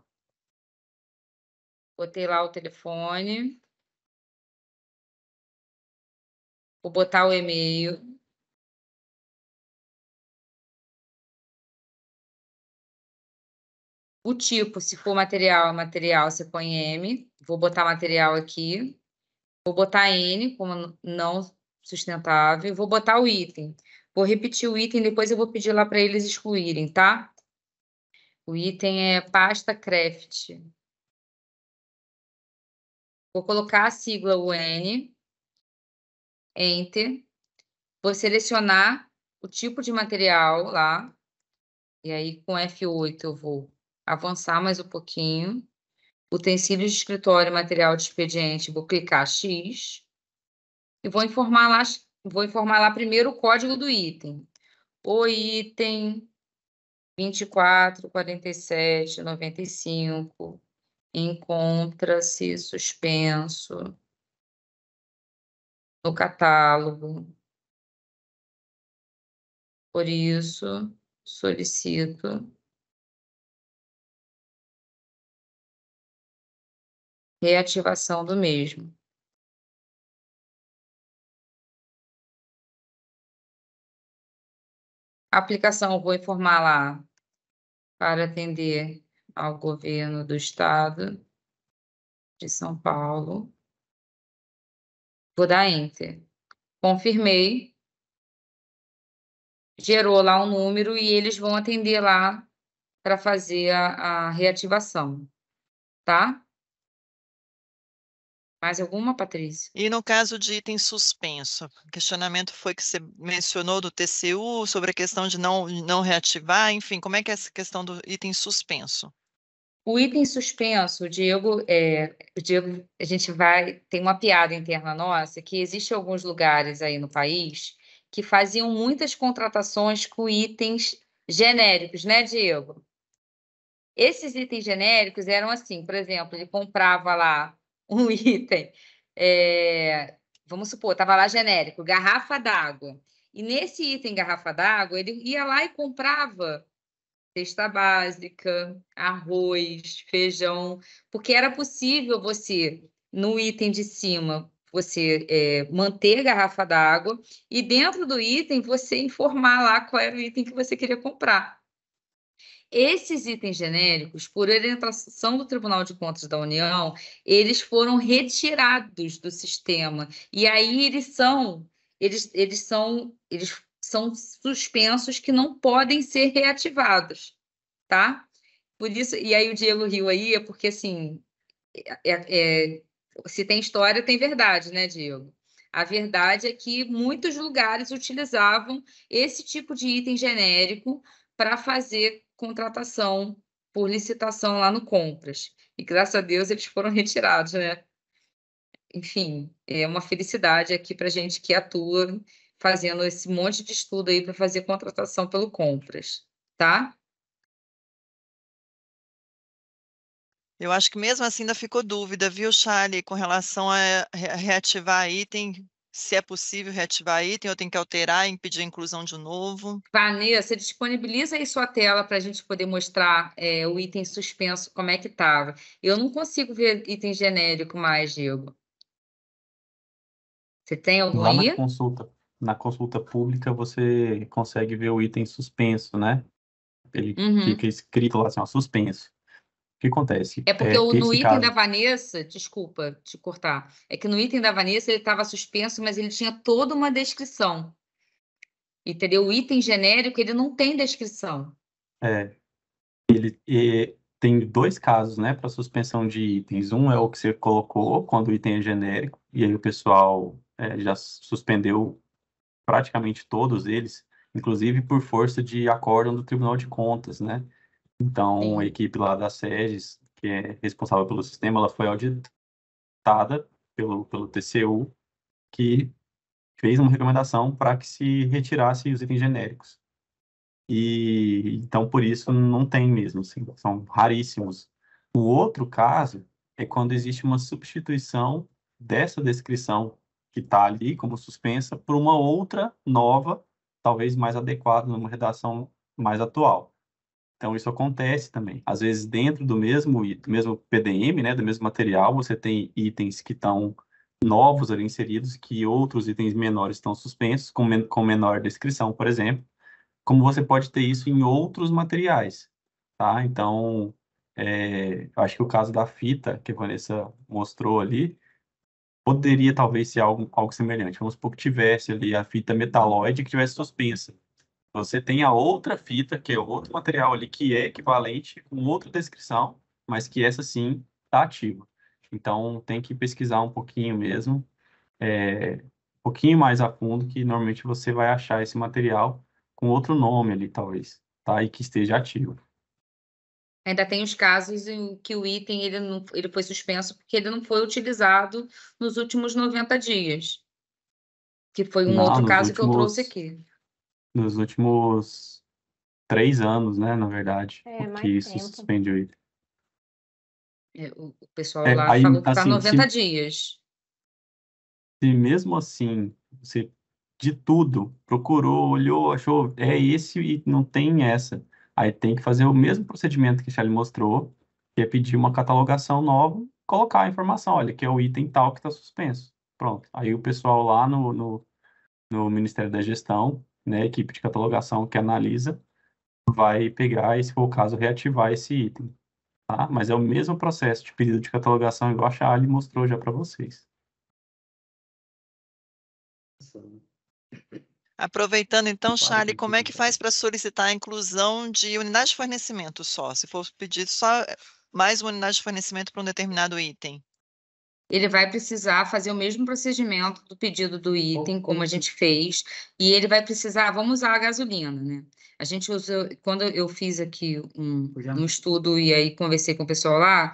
Botei lá o telefone. Vou botar o e-mail. O tipo, se for material, é material, você põe M vou botar material aqui, vou botar N como não sustentável, vou botar o item. Vou repetir o item, depois eu vou pedir lá para eles excluírem, tá? O item é pasta craft. Vou colocar a sigla UN, Enter. Vou selecionar o tipo de material lá. E aí, com F8, eu vou avançar mais um pouquinho utensílios de escritório, material de expediente, vou clicar X e vou informar lá, vou informar lá primeiro o código do item. O item 24, 47, 95 encontra-se suspenso no catálogo. Por isso, solicito reativação do mesmo. aplicação, vou informar lá, para atender ao governo do estado de São Paulo. Vou dar enter. Confirmei. Gerou lá um número e eles vão atender lá para fazer a, a reativação, tá? Mais alguma, Patrícia? E no caso de item suspenso, o questionamento foi que você mencionou do TCU sobre a questão de não, não reativar, enfim, como é que é essa questão do item suspenso? O item suspenso, o Diego, é, o Diego, a gente vai, tem uma piada interna nossa, que existe alguns lugares aí no país que faziam muitas contratações com itens genéricos, né, Diego? Esses itens genéricos eram assim, por exemplo, ele comprava lá [laughs] um item. É, vamos supor, estava lá genérico, garrafa d'água. E nesse item garrafa d'água, ele ia lá e comprava cesta básica, arroz, feijão, porque era possível você, no item de cima, você é, manter a garrafa d'água e dentro do item você informar lá qual era o item que você queria comprar. Esses itens genéricos, por orientação do Tribunal de Contas da União, eles foram retirados do sistema. E aí eles são, eles, eles são, eles são suspensos que não podem ser reativados, tá? Por isso, e aí o Diego riu aí, é porque assim, é, é, é se tem história, tem verdade, né, Diego? A verdade é que muitos lugares utilizavam esse tipo de item genérico para fazer contratação por licitação lá no Compras. E graças a Deus eles foram [laughs] retirados, né? Enfim, é uma felicidade aqui para gente que atua fazendo esse monte de estudo aí para fazer contratação pelo Compras, tá? Eu acho que mesmo assim ainda ficou dúvida, viu, Charlie, com relação a reativar item se é possível reativar item ou tem que alterar, impedir a inclusão de novo. Vanessa, disponibiliza aí sua tela para a gente poder mostrar é, o item suspenso, como é que estava. Eu não consigo ver item genérico mais, Diego. Você tem algum Lá aí? Na consulta, na consulta pública, você consegue ver o item suspenso, né? Ele uhum. fica escrito lá assim, ó, suspenso. O que acontece? É porque é, o, no item caso... da Vanessa, desculpa te cortar, é que no item da Vanessa ele estava suspenso, mas ele tinha toda uma descrição. Entendeu? O item genérico ele não tem descrição. É. Ele é, tem dois casos, né, para suspensão de itens. Um é o que você colocou quando o item é genérico, e aí o pessoal é, já suspendeu praticamente todos eles, inclusive por força de acórdão do Tribunal de Contas, né? Então, a equipe lá da SEGES, que é responsável pelo sistema, ela foi auditada pelo, pelo TCU, que fez uma recomendação para que se retirasse os itens genéricos. E então por isso não tem mesmo, assim, são raríssimos. O outro caso é quando existe uma substituição dessa descrição que está ali como suspensa por uma outra nova, talvez mais adequada, numa redação mais atual. Então, isso acontece também. Às vezes, dentro do mesmo, do mesmo PDM, né, do mesmo material, você tem itens que estão novos ali inseridos, que outros itens menores estão suspensos, com, men com menor descrição, por exemplo. Como você pode ter isso em outros materiais, tá? Então, é, acho que o caso da fita, que a Vanessa mostrou ali, poderia talvez ser algo, algo semelhante. Vamos supor que tivesse ali a fita metalóide que tivesse suspensa você tem a outra fita, que é outro material ali que é equivalente com outra descrição, mas que essa sim está ativa. Então tem que pesquisar um pouquinho mesmo, é, um pouquinho mais a fundo, que normalmente você vai achar esse material com outro nome ali, talvez, tá? E que esteja ativo. Ainda tem os casos em que o item ele não, ele foi suspenso porque ele não foi utilizado nos últimos 90 dias. Que foi um não, outro caso últimos... que eu trouxe aqui nos últimos três anos, né, na verdade, é, que isso tempo. suspende é, o item. É, o pessoal é, lá aí, falou que está assim, 90 se, dias. Se mesmo assim, você de tudo, procurou, olhou, achou, é esse e não tem essa. Aí tem que fazer o mesmo procedimento que a Charlie mostrou, que é pedir uma catalogação nova, colocar a informação, olha, que é o item tal que está suspenso. Pronto. Aí o pessoal lá no, no, no Ministério da Gestão né, a equipe de catalogação que analisa vai pegar e, se for o caso, reativar esse item. Tá? Mas é o mesmo processo de pedido de catalogação, igual a Charlie mostrou já para vocês. Aproveitando então, Charlie, como é que faz para solicitar a inclusão de unidade de fornecimento só? Se for pedido só mais uma unidade de fornecimento para um determinado item? ele vai precisar fazer o mesmo procedimento do pedido do item, como a gente fez, e ele vai precisar, ah, vamos usar a gasolina, né? A gente usou, quando eu fiz aqui um, um estudo e aí conversei com o pessoal lá,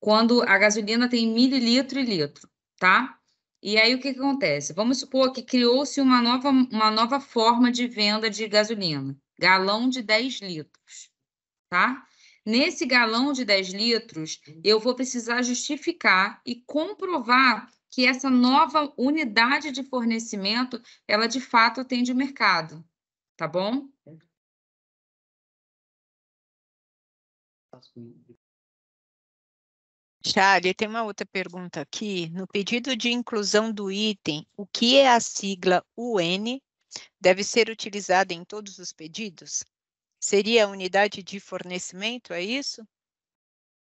quando a gasolina tem mililitro e litro, tá? E aí o que, que acontece? Vamos supor que criou-se uma nova, uma nova forma de venda de gasolina, galão de 10 litros, tá? Nesse galão de 10 litros, eu vou precisar justificar e comprovar que essa nova unidade de fornecimento, ela de fato atende o mercado, tá bom? Charlie, tem uma outra pergunta aqui. No pedido de inclusão do item, o que é a sigla UN? Deve ser utilizada em todos os pedidos? seria a unidade de fornecimento, é isso?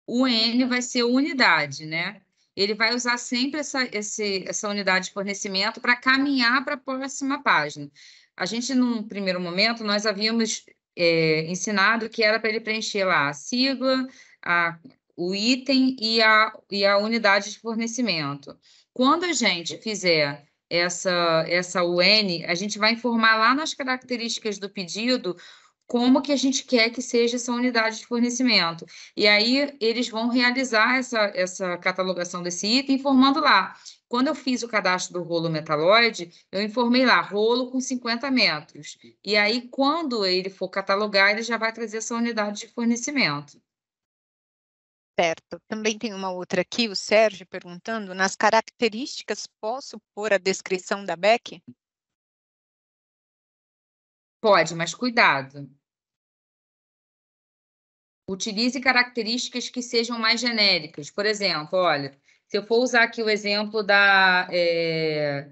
O N vai ser unidade, né? Ele vai usar sempre essa, esse, essa unidade de fornecimento para caminhar para a próxima página. A gente, num primeiro momento, nós havíamos é, ensinado que era para ele preencher lá a sigla, a, o item e a, e a unidade de fornecimento. Quando a gente fizer essa, essa UN, a gente vai informar lá nas características do pedido como que a gente quer que seja essa unidade de fornecimento. E aí eles vão realizar essa, essa catalogação desse item, informando lá. Quando eu fiz o cadastro do rolo metaloide, eu informei lá, rolo com 50 metros. E aí, quando ele for catalogar, ele já vai trazer essa unidade de fornecimento. Certo. Também tem uma outra aqui, o Sérgio perguntando, nas características, posso pôr a descrição da BEC? Pode, mas cuidado. Utilize características que sejam mais genéricas. Por exemplo, olha, se eu for usar aqui o exemplo da. É...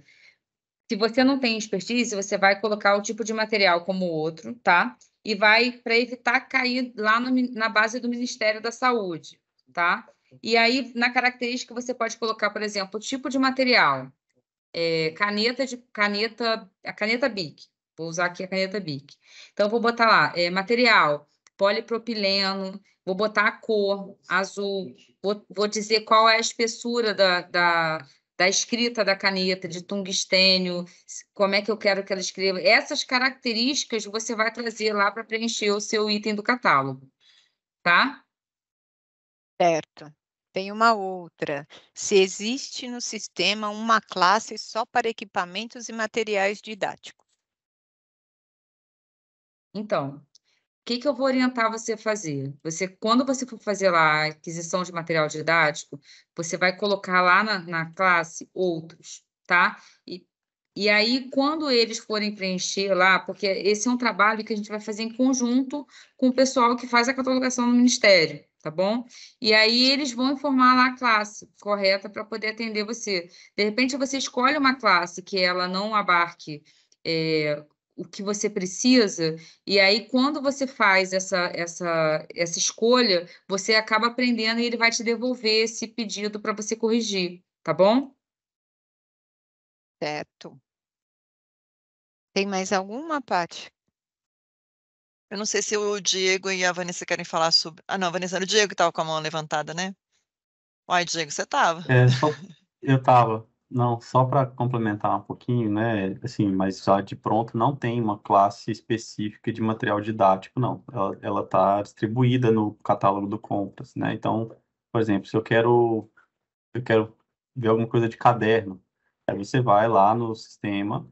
Se você não tem expertise, você vai colocar o tipo de material como outro, tá? E vai para evitar cair lá no, na base do Ministério da Saúde, tá? E aí, na característica, você pode colocar, por exemplo, o tipo de material. É, caneta de caneta, a caneta BIC. Vou usar aqui a caneta BIC. Então, vou botar lá, é, material polipropileno, vou botar a cor azul, vou, vou dizer qual é a espessura da, da, da escrita da caneta, de tungstênio, como é que eu quero que ela escreva. Essas características você vai trazer lá para preencher o seu item do catálogo, tá? Certo. Tem uma outra. Se existe no sistema uma classe só para equipamentos e materiais didáticos. Então, que, que eu vou orientar você a fazer? Você, quando você for fazer lá a aquisição de material didático, você vai colocar lá na, na classe outros, tá? E, e aí, quando eles forem preencher lá, porque esse é um trabalho que a gente vai fazer em conjunto com o pessoal que faz a catalogação no Ministério, tá bom? E aí eles vão informar lá a classe correta para poder atender você. De repente, você escolhe uma classe que ela não abarque é, o que você precisa, e aí quando você faz essa, essa, essa escolha, você acaba aprendendo e ele vai te devolver esse pedido para você corrigir, tá bom? Certo. Tem mais alguma, Paty? Eu não sei se o Diego e a Vanessa querem falar sobre. Ah, não, Vanessa, o Diego estava com a mão levantada, né? ai Diego, você estava. É, eu estava. Não, só para complementar um pouquinho, né? Assim, mas já de pronto não tem uma classe específica de material didático, não. Ela está distribuída no catálogo do compras, né? Então, por exemplo, se eu quero eu quero ver alguma coisa de caderno, aí você vai lá no sistema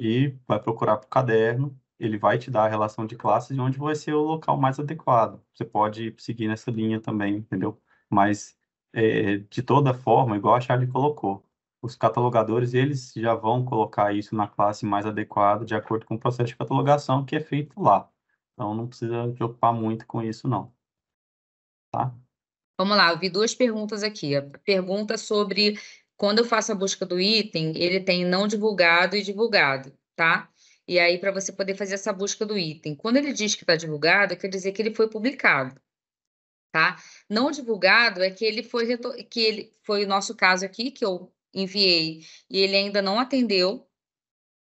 e vai procurar por caderno, ele vai te dar a relação de classes e onde vai ser o local mais adequado. Você pode seguir nessa linha também, entendeu? Mas é, de toda forma, igual a Charlie colocou, os catalogadores eles já vão colocar isso na classe mais adequada de acordo com o processo de catalogação que é feito lá. Então não precisa preocupar muito com isso não. Tá? Vamos lá, eu vi duas perguntas aqui. A pergunta é sobre quando eu faço a busca do item, ele tem não divulgado e divulgado, tá? E aí, para você poder fazer essa busca do item. Quando ele diz que está divulgado, quer dizer que ele foi publicado. Tá? Não divulgado é que ele foi que ele foi o nosso caso aqui, que eu enviei e ele ainda não atendeu,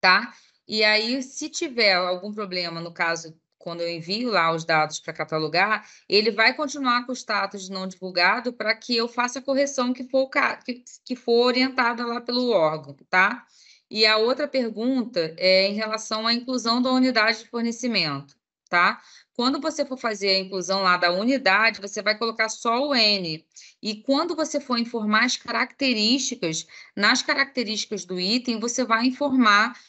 tá? E aí, se tiver algum problema, no caso, quando eu envio lá os dados para catalogar, ele vai continuar com o status de não divulgado para que eu faça a correção que for, que, que for orientada lá pelo órgão, tá? E a outra pergunta é em relação à inclusão da unidade de fornecimento, tá? Quando você for fazer a inclusão lá da unidade, você vai colocar só o N. E quando você for informar as características, nas características do item, você vai informar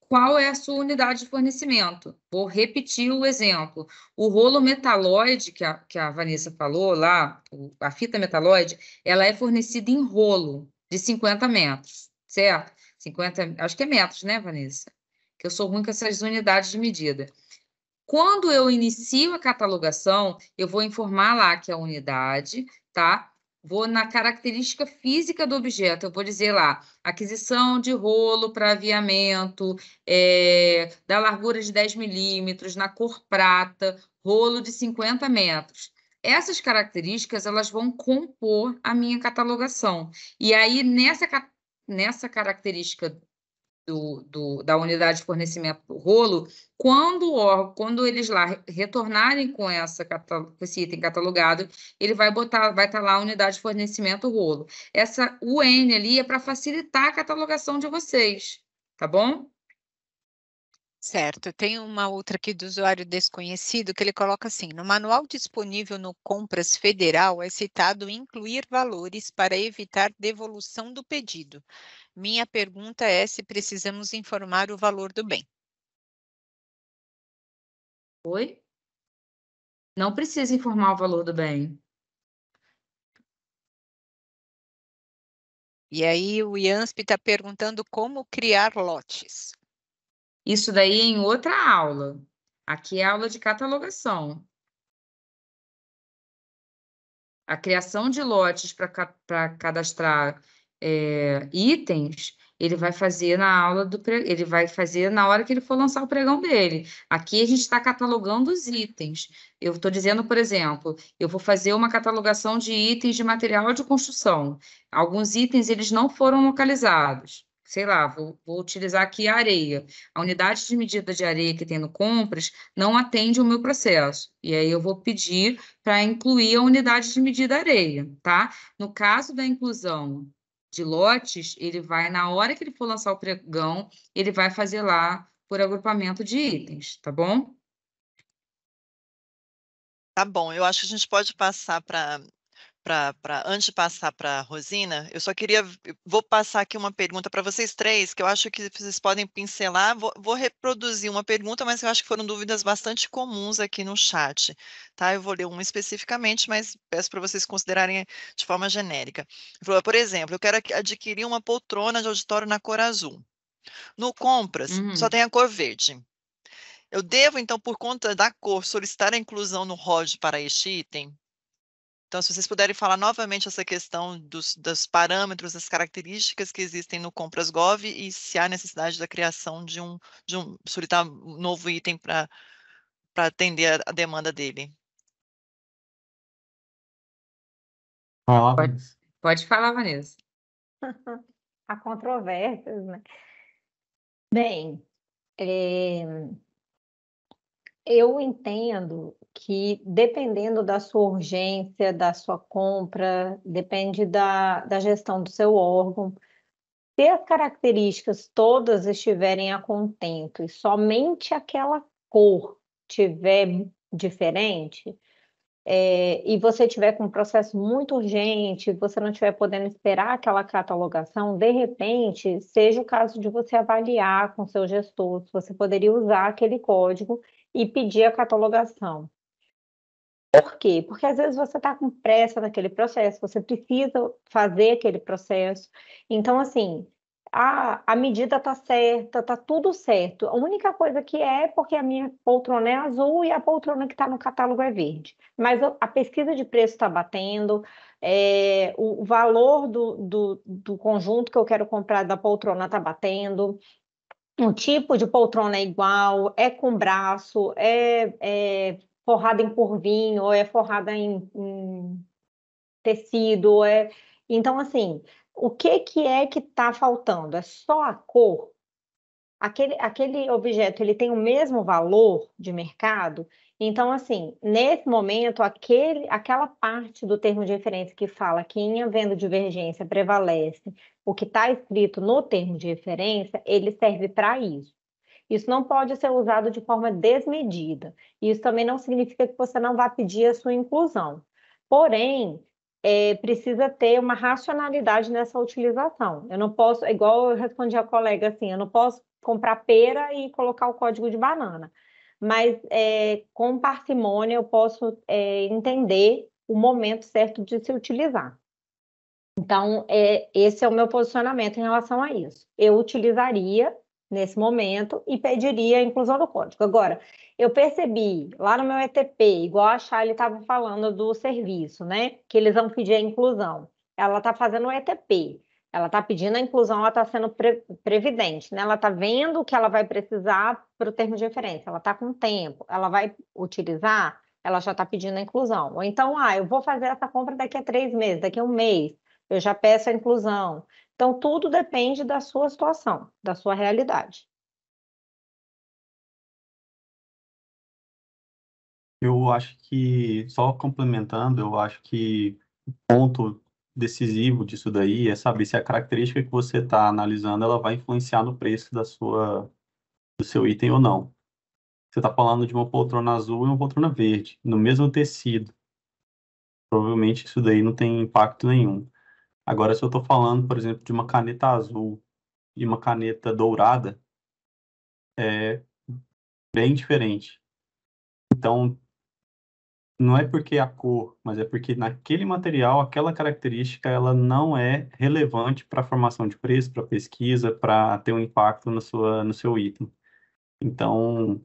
qual é a sua unidade de fornecimento. Vou repetir o exemplo. O rolo metalóide, que a, que a Vanessa falou lá, a fita metalóide, ela é fornecida em rolo de 50 metros, certo? 50, acho que é metros, né, Vanessa? Que eu sou ruim com essas unidades de medida. Quando eu inicio a catalogação, eu vou informar lá que é a unidade, tá? Vou na característica física do objeto, eu vou dizer lá, aquisição de rolo para aviamento, é, da largura de 10 milímetros, na cor prata, rolo de 50 metros. Essas características, elas vão compor a minha catalogação. E aí, nessa, nessa característica do, do, da unidade de fornecimento do rolo, quando, o, quando eles lá retornarem com, essa, com esse item catalogado, ele vai botar, vai estar tá lá a unidade de fornecimento rolo. Essa UN ali é para facilitar a catalogação de vocês, tá bom? Certo, tem uma outra aqui do usuário desconhecido que ele coloca assim: no manual disponível no Compras Federal é citado incluir valores para evitar devolução do pedido. Minha pergunta é se precisamos informar o valor do bem. Oi? Não precisa informar o valor do bem. E aí o IANSP está perguntando como criar lotes. Isso daí é em outra aula. Aqui é aula de catalogação. A criação de lotes para cadastrar é, itens, ele vai fazer na aula do ele vai fazer na hora que ele for lançar o pregão dele. Aqui a gente está catalogando os itens. Eu estou dizendo, por exemplo, eu vou fazer uma catalogação de itens de material de construção. Alguns itens eles não foram localizados sei lá, vou, vou utilizar aqui a areia. A unidade de medida de areia que tem no compras não atende o meu processo. E aí eu vou pedir para incluir a unidade de medida areia, tá? No caso da inclusão de lotes, ele vai, na hora que ele for lançar o pregão, ele vai fazer lá por agrupamento de itens, tá bom? Tá bom, eu acho que a gente pode passar para para antes de passar para Rosina, eu só queria vou passar aqui uma pergunta para vocês três que eu acho que vocês podem pincelar. Vou, vou, reproduzir uma pergunta, mas eu acho que foram dúvidas bastante comuns aqui no chat, tá? Eu vou ler uma especificamente, mas peço para vocês considerarem de forma genérica. por exemplo, eu quero adquirir uma poltrona de auditório na cor azul. No compras uhum. só hum. tem a cor verde. Eu devo, então, por conta da cor, solicitar a inclusão no ROD para este item? Então, se vocês puderem falar novamente essa questão dos, dos parâmetros, das características que existem no Compras.gov e se há necessidade da criação de um, de um solicitar tá um novo item para atender a, a, demanda dele. pode, pode falar, Vanessa. [laughs] Há controvérsias, né? Bem, é, eu entendo que dependendo da sua urgência, da sua compra, depende da, da gestão do seu órgão. Se as características todas estiverem a contento e somente aquela cor tiver diferente, é, e você tiver com um processo muito urgente, você não estiver podendo esperar aquela catalogação, de repente, seja o caso de você avaliar com seu gestor se você poderia usar aquele código e pedir a catalogação. É. Por quê? Porque às vezes você está com pressa naquele processo, você precisa fazer aquele processo. Então, assim, a, a medida está certa, está tudo certo. A única coisa que é, é porque a minha poltrona é azul e a poltrona que está no catálogo é verde. Mas a pesquisa de preço está batendo, é, o valor do, do, do, conjunto que eu quero comprar da poltrona está batendo, um tipo de poltrona é igual, é com braço, é, é forrada em curvinho, ou é forrada em, em tecido, é... Então, assim, o que, que é que está faltando? É só a cor? Aquele, aquele objeto, ele tem o mesmo valor de mercado? Então, assim, nesse momento, aquele, aquela parte do termo de referência que fala que em havendo divergência prevalece o que está escrito no termo de referência, ele serve para isso. Isso não pode ser usado de forma desmedida. Isso também não significa que você não vá pedir a sua inclusão. Porém, é, precisa ter uma racionalidade nessa utilização. Eu não posso, igual eu respondi a colega assim, eu não posso comprar pera e colocar o código de banana mas é, com parcimônia eu posso é, entender o momento certo de se utilizar. Então, é, esse é o meu posicionamento em relação a isso. Eu utilizaria nesse momento e pediria a inclusão do código. Agora, eu percebi lá no meu ETP, igual a Charlie estava falando do serviço, né? Que eles vão pedir a inclusão. Ela está fazendo o ETP. Ela está pedindo a inclusão, ela está sendo pre previdente, né? Ela está vendo o que ela vai precisar para o termo de referência, ela está com tempo, ela vai utilizar, ela já está pedindo a inclusão. Ou então, ah, eu vou fazer essa compra daqui a três meses, daqui a um mês, eu já peço a inclusão. Então, tudo depende da sua situação, da sua realidade. Eu acho que, só complementando, eu acho que o ponto decisivo disso daí é saber se a característica que você está analisando ela vai influenciar no preço da sua do seu item ou não. Você está falando de uma poltrona azul e uma poltrona verde no mesmo tecido. Provavelmente isso daí não tem impacto nenhum. Agora, se eu estou falando, por exemplo, de uma caneta azul e uma caneta dourada, é bem diferente. Então, não é porque a cor, mas é porque naquele material, aquela característica, ela não é relevante para a formação de preço, para pesquisa, para ter um impacto no, sua, no seu item. Então,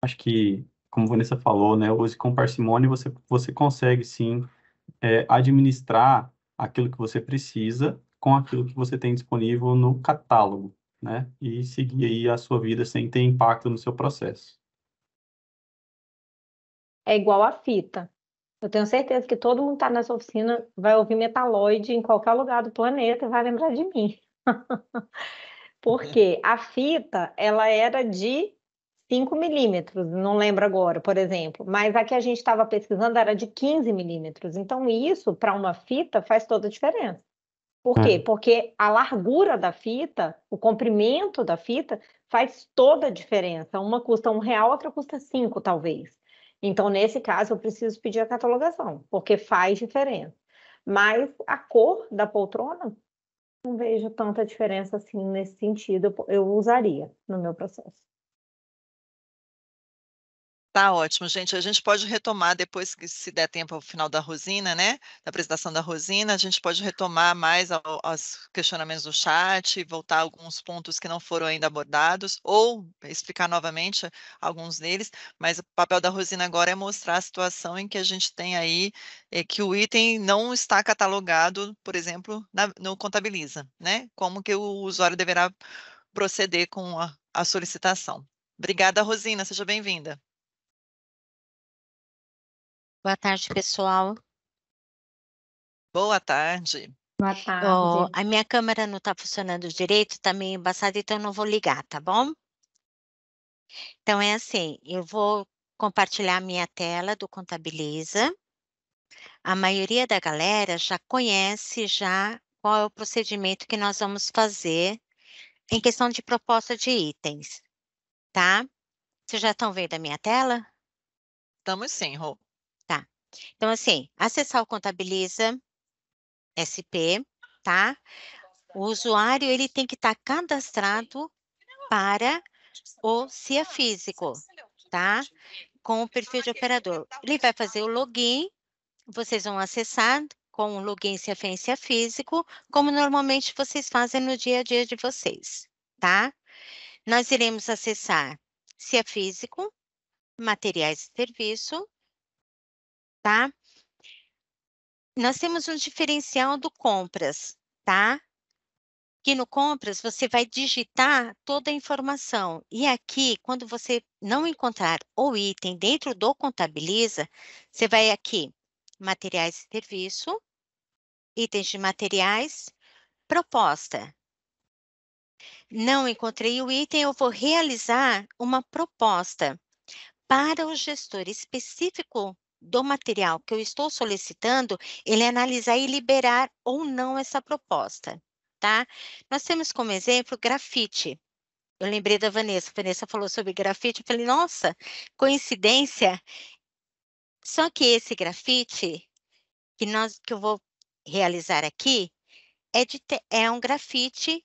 acho que, como a Vanessa falou, né, hoje com parcimônia você, você consegue sim é, administrar aquilo que você precisa com aquilo que você tem disponível no catálogo, né? E seguir aí a sua vida sem ter impacto no seu processo é igual a fita. Eu tenho certeza que todo mundo está nessa oficina vai ouvir metaloide em qualquer lugar do planeta e vai lembrar de mim. [laughs] Porque a fita, ela era de 5 milímetros, não lembro agora, por exemplo, mas a que a gente estava pesquisando era de 15 milímetros. Então, isso para uma fita faz toda a diferença. Por quê? Hum. Porque a largura da fita, o comprimento da fita, faz toda a diferença. Uma custa um real, outra custa cinco, talvez. Então, nesse caso, eu preciso pedir a catalogação, porque faz diferença. Mas a cor da poltrona, não vejo tanta diferença assim nesse sentido, eu usaria no meu processo. Tá ótimo, gente. A gente pode retomar depois que se der tempo ao final da Rosina, né? Da apresentação da Rosina, a gente pode retomar mais os questionamentos do chat, voltar a alguns pontos que não foram ainda abordados, ou explicar novamente alguns deles, mas o papel da Rosina agora é mostrar a situação em que a gente tem aí é, que o item não está catalogado, por exemplo, na, no Contabiliza, né? Como que o usuário deverá proceder com a, a solicitação. Obrigada, Rosina, seja bem-vinda. Boa tarde, pessoal. Boa tarde. Boa tarde. Oh, a minha câmera não está funcionando direito, está meio embaçada, então eu não vou ligar, tá bom? Então é assim, eu vou compartilhar a minha tela do Contabiliza. A maioria da galera já conhece já qual é o procedimento que nós vamos fazer em questão de proposta de itens, tá? Vocês já estão vendo a minha tela? Estamos sim, Rô. Então, assim, acessar o Contabiliza SP, tá? O usuário, ele tem que estar tá cadastrado para o CIA Físico, tá? Com o perfil de operador. Ele vai fazer o login, vocês vão acessar com o login CIA Físico, Físico, como normalmente vocês fazem no dia a dia de vocês, tá? Nós iremos acessar CIA Físico, materiais e serviço, tá? Nós temos um diferencial do compras, tá? que no compras você vai digitar toda a informação. E aqui, quando você não encontrar o item dentro do contabiliza, você vai aqui, materiais e serviço, itens de materiais, proposta. Não encontrei o item, eu vou realizar uma proposta para o gestor específico do material que eu estou solicitando, ele analisar e liberar ou não essa proposta, tá? Nós temos como exemplo grafite. Eu lembrei da Vanessa, a Vanessa falou sobre grafite, eu falei, nossa, coincidência. Só que esse grafite que, nós, que eu vou realizar aqui é, de, é um grafite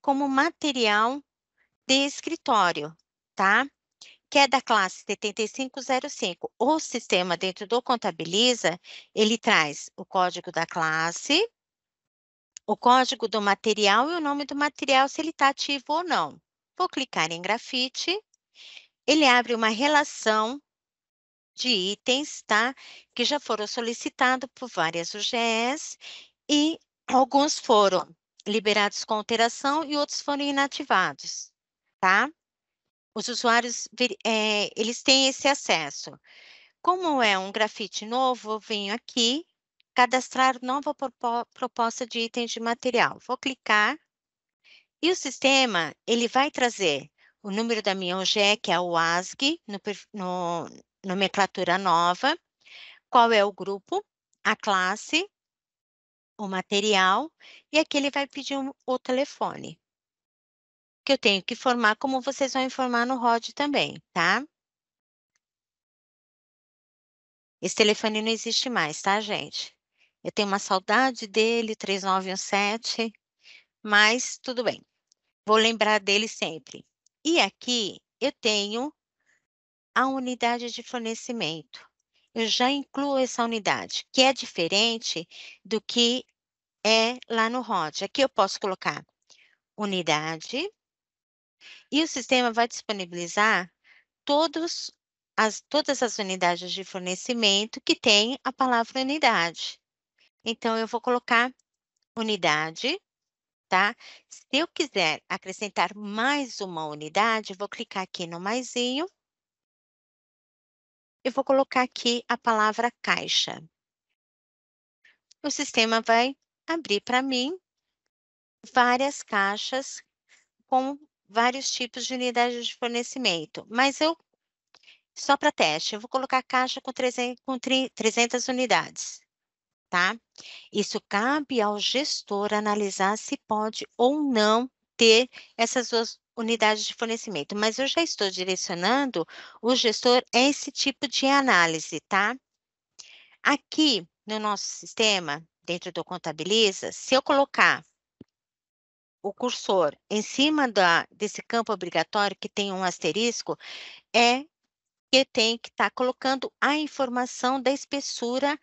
como material de escritório, tá? que é da classe 7505. O sistema dentro do Contabiliza, ele traz o código da classe, o código do material e o nome do material, se ele está ativo ou não. Vou clicar em grafite, ele abre uma relação de itens, tá? Que já foram solicitados por várias UGEs e alguns foram liberados com alteração e outros foram inativados, tá? Os usuários, é, eles têm esse acesso. Como é um grafite novo, eu venho aqui, cadastrar nova proposta de itens de material. Vou clicar e o sistema, ele vai trazer o número da minha OGE, que é o ASG, no, no, nomenclatura nova, qual é o grupo, a classe, o material, e aqui ele vai pedir um, o telefone que eu tenho que formar, como vocês vão informar no ROD também, tá? Esse telefone não existe mais, tá, gente? Eu tenho uma saudade dele, 3917, mas tudo bem. Vou lembrar dele sempre. E aqui eu tenho a unidade de fornecimento. Eu já incluo essa unidade, que é diferente do que é lá no ROD. Aqui eu posso colocar unidade e o sistema vai disponibilizar todos as, todas as unidades de fornecimento que tem a palavra unidade. Então, eu vou colocar unidade, tá? Se eu quiser acrescentar mais uma unidade, vou clicar aqui no maisinho e vou colocar aqui a palavra caixa. O sistema vai abrir para mim várias caixas com vários tipos de unidades de fornecimento, mas eu, só para teste, eu vou colocar caixa com 300, com 300 unidades, tá? Isso cabe ao gestor analisar se pode ou não ter essas duas unidades de fornecimento, mas eu já estou direcionando o gestor a esse tipo de análise, tá? Aqui no nosso sistema, dentro do Contabiliza, se eu colocar o cursor em cima da, desse campo obrigatório que tem um asterisco, é que tem que estar tá colocando a informação da espessura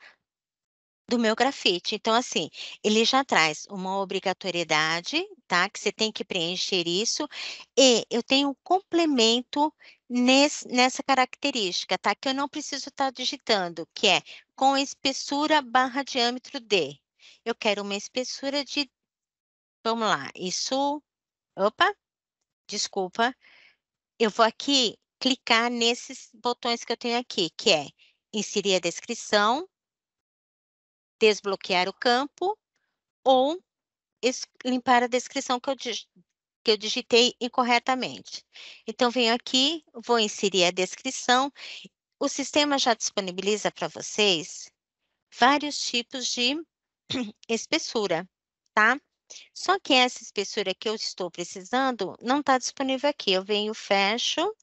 do meu grafite. Então, assim, ele já traz uma obrigatoriedade, tá? Que você tem que preencher isso. E eu tenho um complemento nesse, nessa característica, tá? Que eu não preciso estar tá digitando, que é com espessura barra diâmetro D. Eu quero uma espessura de Vamos lá. Isso. Opa, desculpa. Eu vou aqui clicar nesses botões que eu tenho aqui, que é inserir a descrição, desbloquear o campo ou limpar a descrição que eu, que eu digitei incorretamente. Então, venho aqui, vou inserir a descrição. O sistema já disponibiliza para vocês vários tipos de [clears throat] espessura, tá? Só que essa espessura que eu estou precisando não está disponível aqui. Eu venho, fecho,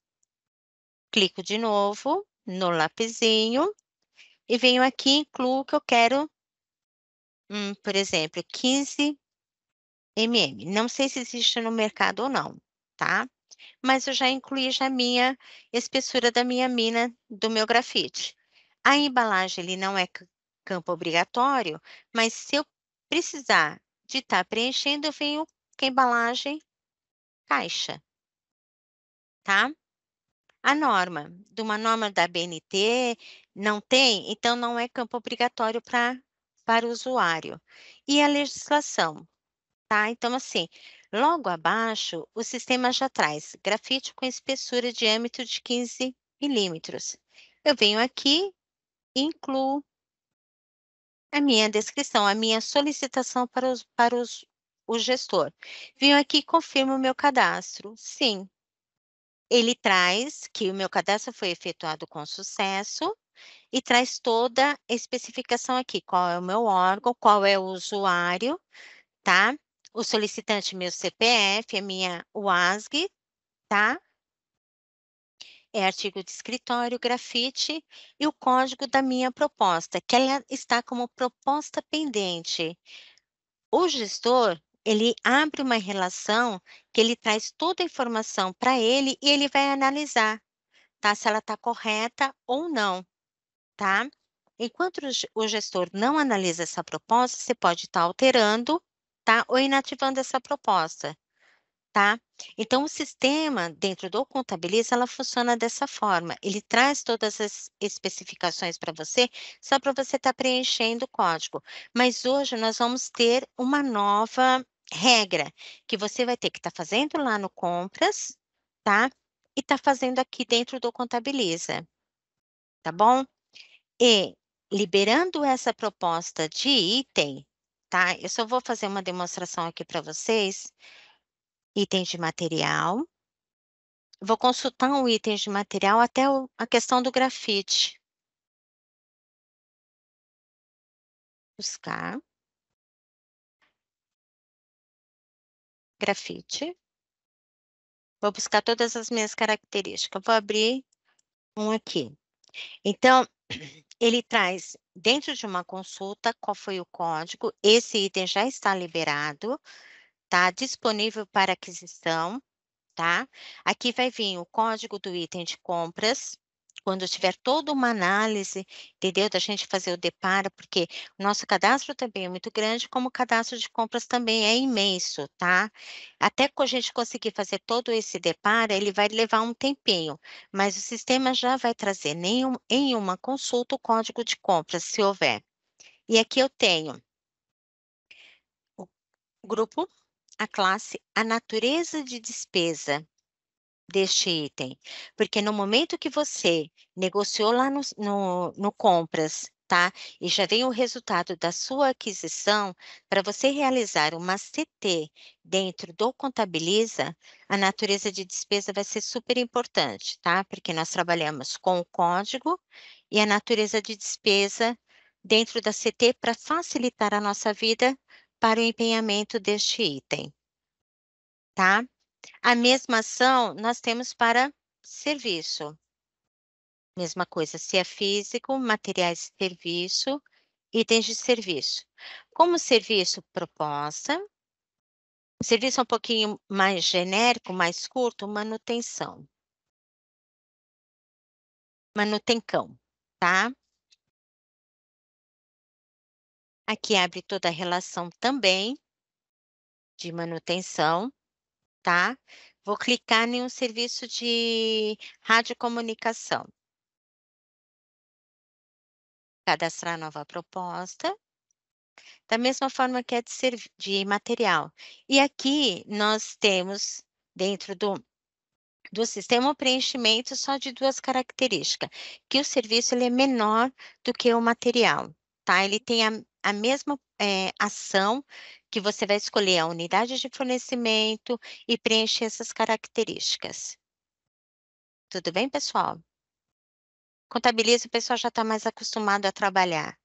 clico de novo no lapisinho e venho aqui e incluo o que eu quero, hum, por exemplo, 15 mm. Não sei se existe no mercado ou não, tá? Mas eu já incluí já a minha espessura da minha mina do meu grafite. A embalagem ele não é campo obrigatório, mas se eu precisar de estar tá preenchendo, eu venho com a embalagem caixa, tá? A norma, de uma norma da BNT, não tem, então não é campo obrigatório pra, para o usuário. E a legislação, tá? Então, assim, logo abaixo, o sistema já traz grafite com espessura diâmetro de 15 milímetros. Eu venho aqui, incluo a minha descrição, a minha solicitação para, os, para os, o gestor. Vim aqui e confirmo o meu cadastro. Sim. Ele traz que o meu cadastro foi efetuado com sucesso e traz toda a especificação aqui, qual é o meu órgão, qual é o usuário, tá? O solicitante, meu CPF, a minha UASG, tá? é artigo de escritório, grafite e o código da minha proposta, que ela está como proposta pendente. O gestor, ele abre uma relação que ele traz toda a informação para ele e ele vai analisar, tá? Se ela está correta ou não, tá? Enquanto o gestor não analisa essa proposta, você pode estar tá alterando, tá? Ou inativando essa proposta tá? Então, o sistema dentro do Contabiliza, ela funciona dessa forma. Ele traz todas as especificações para você, só para você estar tá preenchendo o código. Mas hoje nós vamos ter uma nova regra, que você vai ter que estar tá fazendo lá no Compras, tá? E tá fazendo aqui dentro do Contabiliza, tá bom? E liberando essa proposta de item, tá? Eu só vou fazer uma demonstração aqui para vocês, itens de material. Vou consultar um item de material até o, a questão do grafite. Buscar. Grafite. Vou buscar todas as minhas características. Vou abrir um aqui. Então, [clears throat] ele traz dentro de uma consulta qual foi o código. Esse item já está liberado tá? Disponível para aquisição, tá? Aqui vai vir o código do item de compras, quando tiver toda uma análise, entendeu? Da gente fazer o deparo, porque o nosso cadastro também é muito grande, como o cadastro de compras também é imenso, tá? Até que a gente conseguir fazer todo esse deparo, ele vai levar um tempinho, mas o sistema já vai trazer nenhum, em uma consulta o código de compras, se houver. E aqui eu tenho o grupo a classe a natureza de despesa deste item, porque no momento que você negociou lá no, no, no compras, tá? E já vem o resultado da sua aquisição, para você realizar uma CT dentro do Contabiliza, a natureza de despesa vai ser super importante, tá? Porque nós trabalhamos com o código e a natureza de despesa dentro da CT para facilitar a nossa vida para o empenhamento deste item. Tá? A mesma ação nós temos para serviço. Mesma coisa, se é físico, materiais de serviço, itens de serviço. Como serviço, proposta. serviço um pouquinho mais genérico, mais curto, manutenção. Manutencão, tá? Aqui abre toda a relação também de manutenção, tá? Vou clicar em um serviço de radiocomunicação. Cadastrar nova proposta. Da mesma forma que é de, de material. E aqui nós temos, dentro do, do sistema, o preenchimento só de duas características. Que o serviço ele é menor do que o material, tá? Ele tem a a mesma é, ação que você vai escolher a unidade de fornecimento e preencher essas características. Tudo bem, pessoal? Contabiliza, o pessoal já está mais acostumado a trabalhar.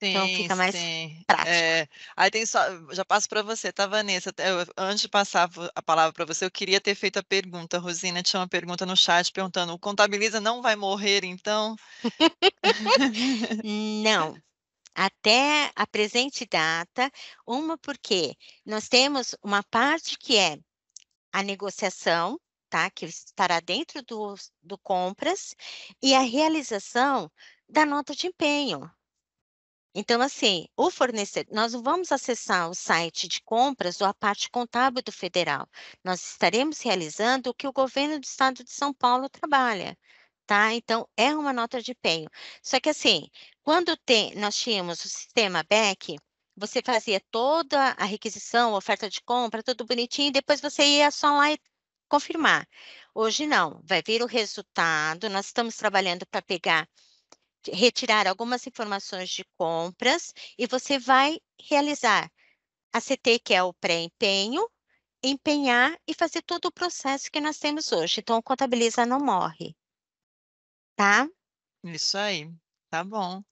Então, sim, então fica mais sim. prático. É, aí tem só, já passo para você, tá, Vanessa? Eu, antes de passar a palavra para você, eu queria ter feito a pergunta. A Rosina tinha uma pergunta no chat perguntando: o contabiliza não vai morrer, então? [laughs] não, até a presente data, uma porque nós temos uma parte que é a negociação, tá? Que estará dentro do, do compras e a realização da nota de empenho. Então, assim, o fornecedor, nós não vamos acessar o site de compras ou a parte contábil do federal. Nós estaremos realizando o que o governo do estado de São Paulo trabalha, tá? Então, é uma nota de empenho. Só que assim, quando tem, nós tínhamos o sistema BEC, você fazia toda a requisição, oferta de compra, tudo bonitinho, e depois você ia só lá e confirmar. Hoje não, vai vir o resultado. Nós estamos trabalhando para pegar, retirar algumas informações de compras e você vai realizar a CT, que é o pré-empenho, empenhar e fazer todo o processo que nós temos hoje. Então, o contabiliza não morre tá? Isso aí, tá bom.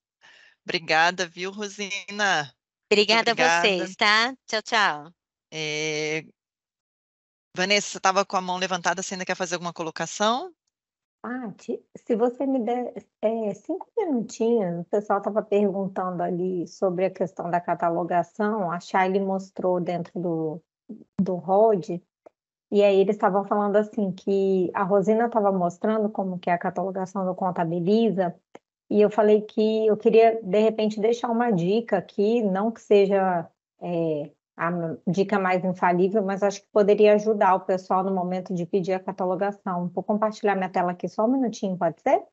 Obrigada, viu, Rosina? Obrigada, obrigada. a vocês, tá? Tchau, tchau. É... Vanessa, você estava com a mão levantada, você ainda quer fazer alguma colocação? ah se você me der é, cinco minutinhos, o pessoal estava perguntando ali sobre a questão da catalogação, a Chay mostrou dentro do, do ROD e aí eles estavam falando assim que a Rosina estava mostrando como que é a catalogação do contabiliza, e eu falei que eu queria de repente deixar uma dica aqui, não que seja é, a dica mais infalível, mas acho que poderia ajudar o pessoal no momento de pedir a catalogação. Vou compartilhar minha tela aqui só um minutinho, pode ser?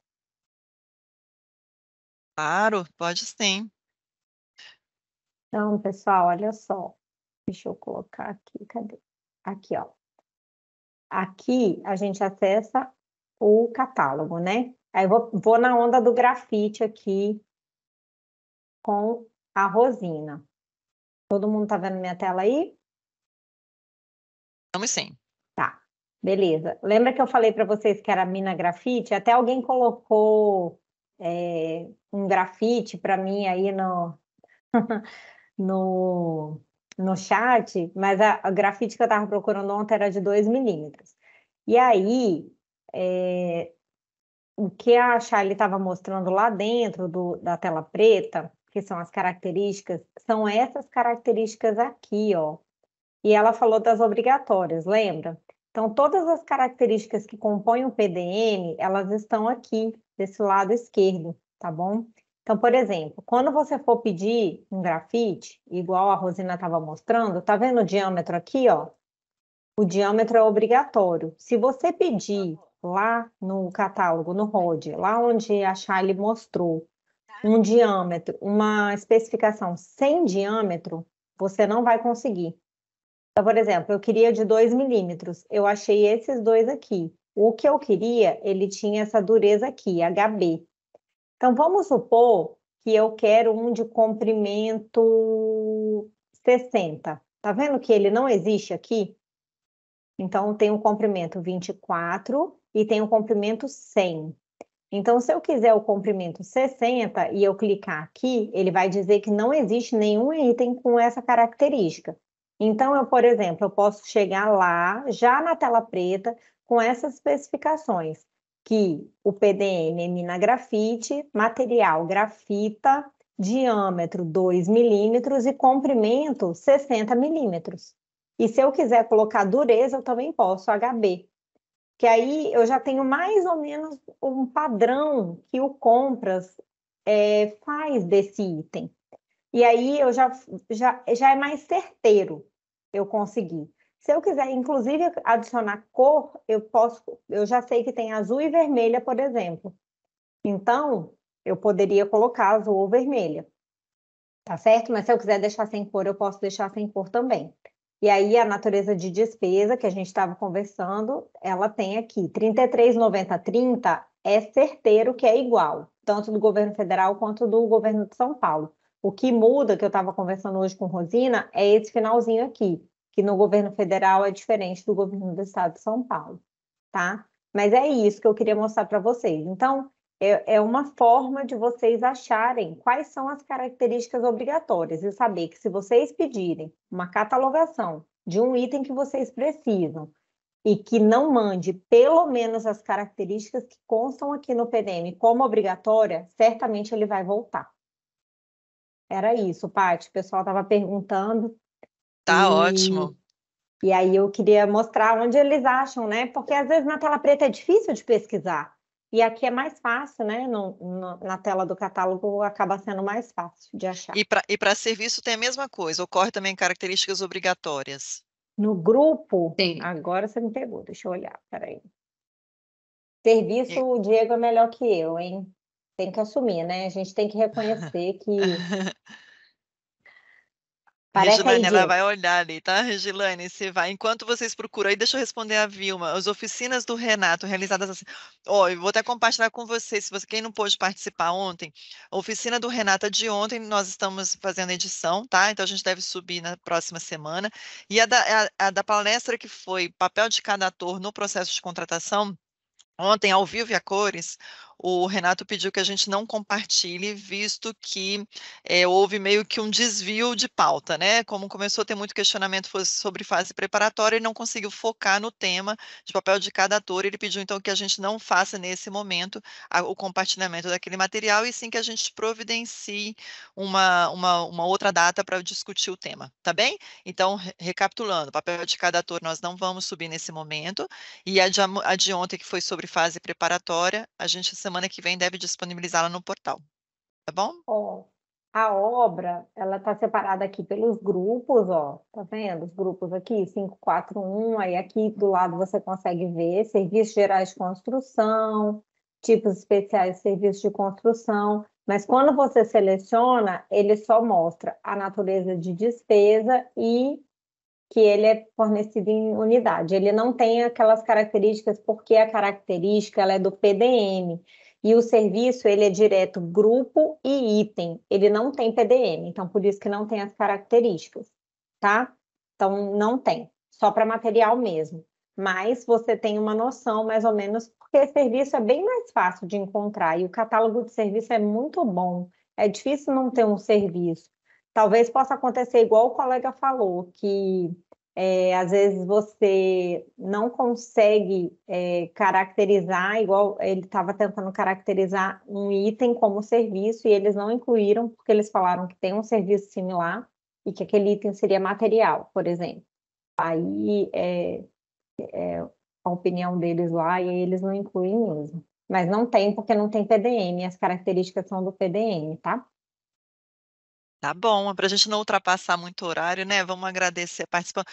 Claro, pode sim. Então, pessoal, olha só. Deixa eu colocar aqui, cadê? Aqui, ó. Aqui a gente acessa o catálogo, né? Aí vou, vou na onda do grafite aqui com a Rosina. Todo mundo tá vendo minha tela aí? Estamos sim. Tá, beleza. Lembra que eu falei para vocês que era mina grafite? Até alguém colocou é, um grafite para mim aí no, [laughs] no no chat, mas a, a grafite que eu estava procurando ontem era de 2 milímetros. E aí, é, o que a Charlie estava mostrando lá dentro do, da tela preta, que são as características, são essas características aqui, ó. E ela falou das obrigatórias, lembra? Então, todas as características que compõem o PDM, elas estão aqui, desse lado esquerdo, tá bom? Então, por exemplo, quando você for pedir um grafite, igual a Rosina estava mostrando, tá vendo o diâmetro aqui, ó? O diâmetro é obrigatório. Se você pedir lá no catálogo, no ROD, lá onde a Charlie mostrou um diâmetro, uma especificação sem diâmetro, você não vai conseguir. Então, por exemplo, eu queria de 2 milímetros, eu achei esses dois aqui. O que eu queria, ele tinha essa dureza aqui, HB. Então, vamos supor que eu quero um de comprimento 60. Tá vendo que ele não existe aqui? Então, tem um comprimento 24 e tem um comprimento 100. Então, se eu quiser o comprimento 60 e eu clicar aqui, ele vai dizer que não existe nenhum item com essa característica. Então, eu, por exemplo, eu posso chegar lá, já na tela preta, com essas especificações que o PDM é mina grafite, material grafita, diâmetro 2 milímetros e comprimento 60 milímetros. E se eu quiser colocar dureza, eu também posso, HB. Que aí eu já tenho mais ou menos um padrão que o compras é, faz desse item. E aí eu já, já, já é mais certeiro eu conseguir. Se eu quiser, inclusive, adicionar cor, eu posso, eu já sei que tem azul e vermelha, por exemplo. Então, eu poderia colocar azul ou vermelha. Tá certo? Mas se eu quiser deixar sem cor, eu posso deixar sem cor também. E aí, a natureza de despesa que a gente estava conversando, ela tem aqui: 33,9030 é certeiro que é igual, tanto do governo federal quanto do governo de São Paulo. O que muda, que eu estava conversando hoje com Rosina, é esse finalzinho aqui que no governo federal é diferente do governo do estado de São Paulo, tá? Mas é isso que eu queria mostrar para vocês. Então, é, é uma forma de vocês acharem quais são as características obrigatórias e saber que se vocês pedirem uma catalogação de um item que vocês precisam e que não mande pelo menos as características que constam aqui no PDM como obrigatória, certamente ele vai voltar. Era isso, Paty. O pessoal estava perguntando. Tá e, ótimo. E aí eu queria mostrar onde eles acham, né? Porque às vezes na tela preta é difícil de pesquisar. E aqui é mais fácil, né? No, no, na tela do catálogo acaba sendo mais fácil de achar. E para serviço tem a mesma coisa, ocorre também características obrigatórias. No grupo, Sim. agora você me pegou, deixa eu olhar, peraí. Serviço, o Diego é melhor que eu, hein? Tem que assumir, né? A gente tem que reconhecer que [laughs] Parece Regilane, ela vai olhar ali, tá, Regilane? Você vai. Enquanto vocês procuram aí, deixa eu responder a Vilma. As oficinas do Renato realizadas assim. Ó, oh, eu vou até compartilhar com vocês, se você, quem não pôde participar ontem, a oficina do Renato é de ontem, nós estamos fazendo edição, tá? Então a gente deve subir na próxima semana. E a da, a, a da palestra que foi papel de cada ator no processo de contratação, ontem, ao vivo e a cores, o Renato pediu que a gente não compartilhe, visto que é, houve meio que um desvio de pauta, né? Como começou a ter muito questionamento sobre fase preparatória, ele não conseguiu focar no tema de papel de cada ator. Ele pediu então que a gente não faça nesse momento a, o compartilhamento daquele material e sim que a gente providencie uma, uma, uma outra data para discutir o tema, tá bem? Então, recapitulando, papel de cada ator nós não vamos subir nesse momento, e a de, a de ontem, que foi sobre fase preparatória, a gente semana que vem deve disponibilizá-la no portal. Tá bom? Ó, a obra, ela tá separada aqui pelos grupos, ó. Tá vendo? Os grupos aqui, 541, aí aqui do lado você consegue ver serviços gerais de construção, tipos especiais de serviços de construção. Mas quando você seleciona, ele só mostra a natureza de despesa e que ele é fornecido em unidade. Ele não tem aquelas características, porque a característica ela é do PDM. E o serviço, ele é direto grupo e item. Ele não tem PDM, então por isso que não tem as características, tá? Então não tem, só para material mesmo. Mas você tem uma noção mais ou menos, porque serviço é bem mais fácil de encontrar e o catálogo de serviço é muito bom. É difícil não ter um serviço talvez possa acontecer igual o colega falou, que é, às vezes você não consegue é, caracterizar, igual ele estava tentando caracterizar um item como serviço e eles não incluíram porque eles falaram que tem um serviço similar e que aquele item seria material, por exemplo. Aí é, é a opinião deles lá e eles não incluem mesmo. Mas não tem porque não tem PDM, as características são do PDM, tá? Tá bom, para a gente não ultrapassar muito o horário, né? Vamos agradecer a participação.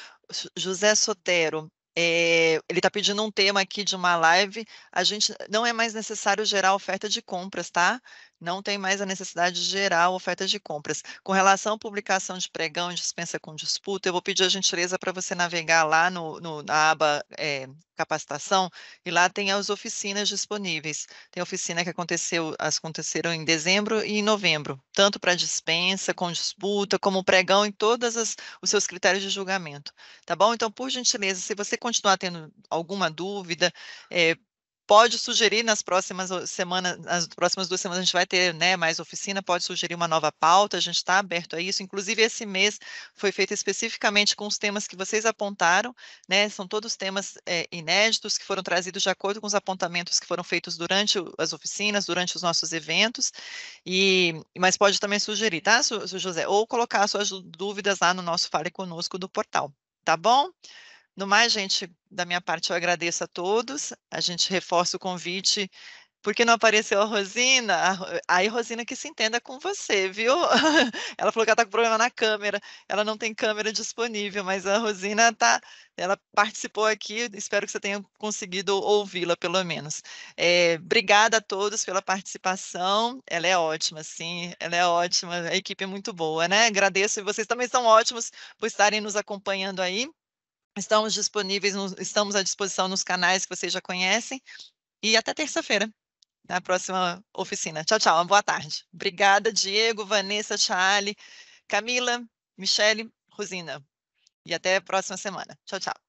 José Sotero, é, ele está pedindo um tema aqui de uma live. A gente não é mais necessário gerar oferta de compras, tá? não tem mais a necessidade de gerar ofertas de compras. Com relação à publicação de pregão e dispensa com disputa, eu vou pedir a gentileza para você navegar lá no, no na aba é, capacitação e lá tem as oficinas disponíveis. Tem oficina que aconteceu, as aconteceram em dezembro e em novembro, tanto para dispensa, com disputa, como pregão em todos os seus critérios de julgamento. Tá bom? Então, por gentileza, se você continuar tendo alguma dúvida, é, pode sugerir nas próximas ah, semanas, nas próximas duas semanas a gente vai ter né, mais oficina, pode sugerir uma nova pauta, a gente está aberto a isso. Inclusive, esse mês foi feito especificamente com os temas que vocês apontaram, né? São todos temas é, inéditos que foram trazidos de acordo com os apontamentos que foram feitos durante as oficinas, durante os nossos eventos, e mas pode também sugerir, tá, José? Ou colocar suas dúvidas lá no nosso Fale Conosco do portal, tá bom? No mais, gente, da minha parte, eu agradeço a todos. A gente reforça o convite. Porque não apareceu a Rosina? Aí, Rosina, que se entenda com você, viu? [laughs] Ela falou que ela está com problema na câmera. Ela não tem câmera disponível, mas a Rosina tá. Ela participou aqui. Espero que você tenha conseguido ouvi-la, pelo menos. É, obrigada a todos pela participação. Ela é ótima, sim. Ela é ótima. A equipe é muito boa, né? Agradeço. E vocês também são ótimos por estarem nos acompanhando aí. Estamos disponíveis, estamos à disposição nos canais que vocês já conhecem. E até terça-feira, na próxima oficina. Tchau, tchau. Uma boa tarde. Obrigada, Diego, Vanessa, Charlie, Camila, Michele, Rosina. E até a próxima semana. Tchau, tchau.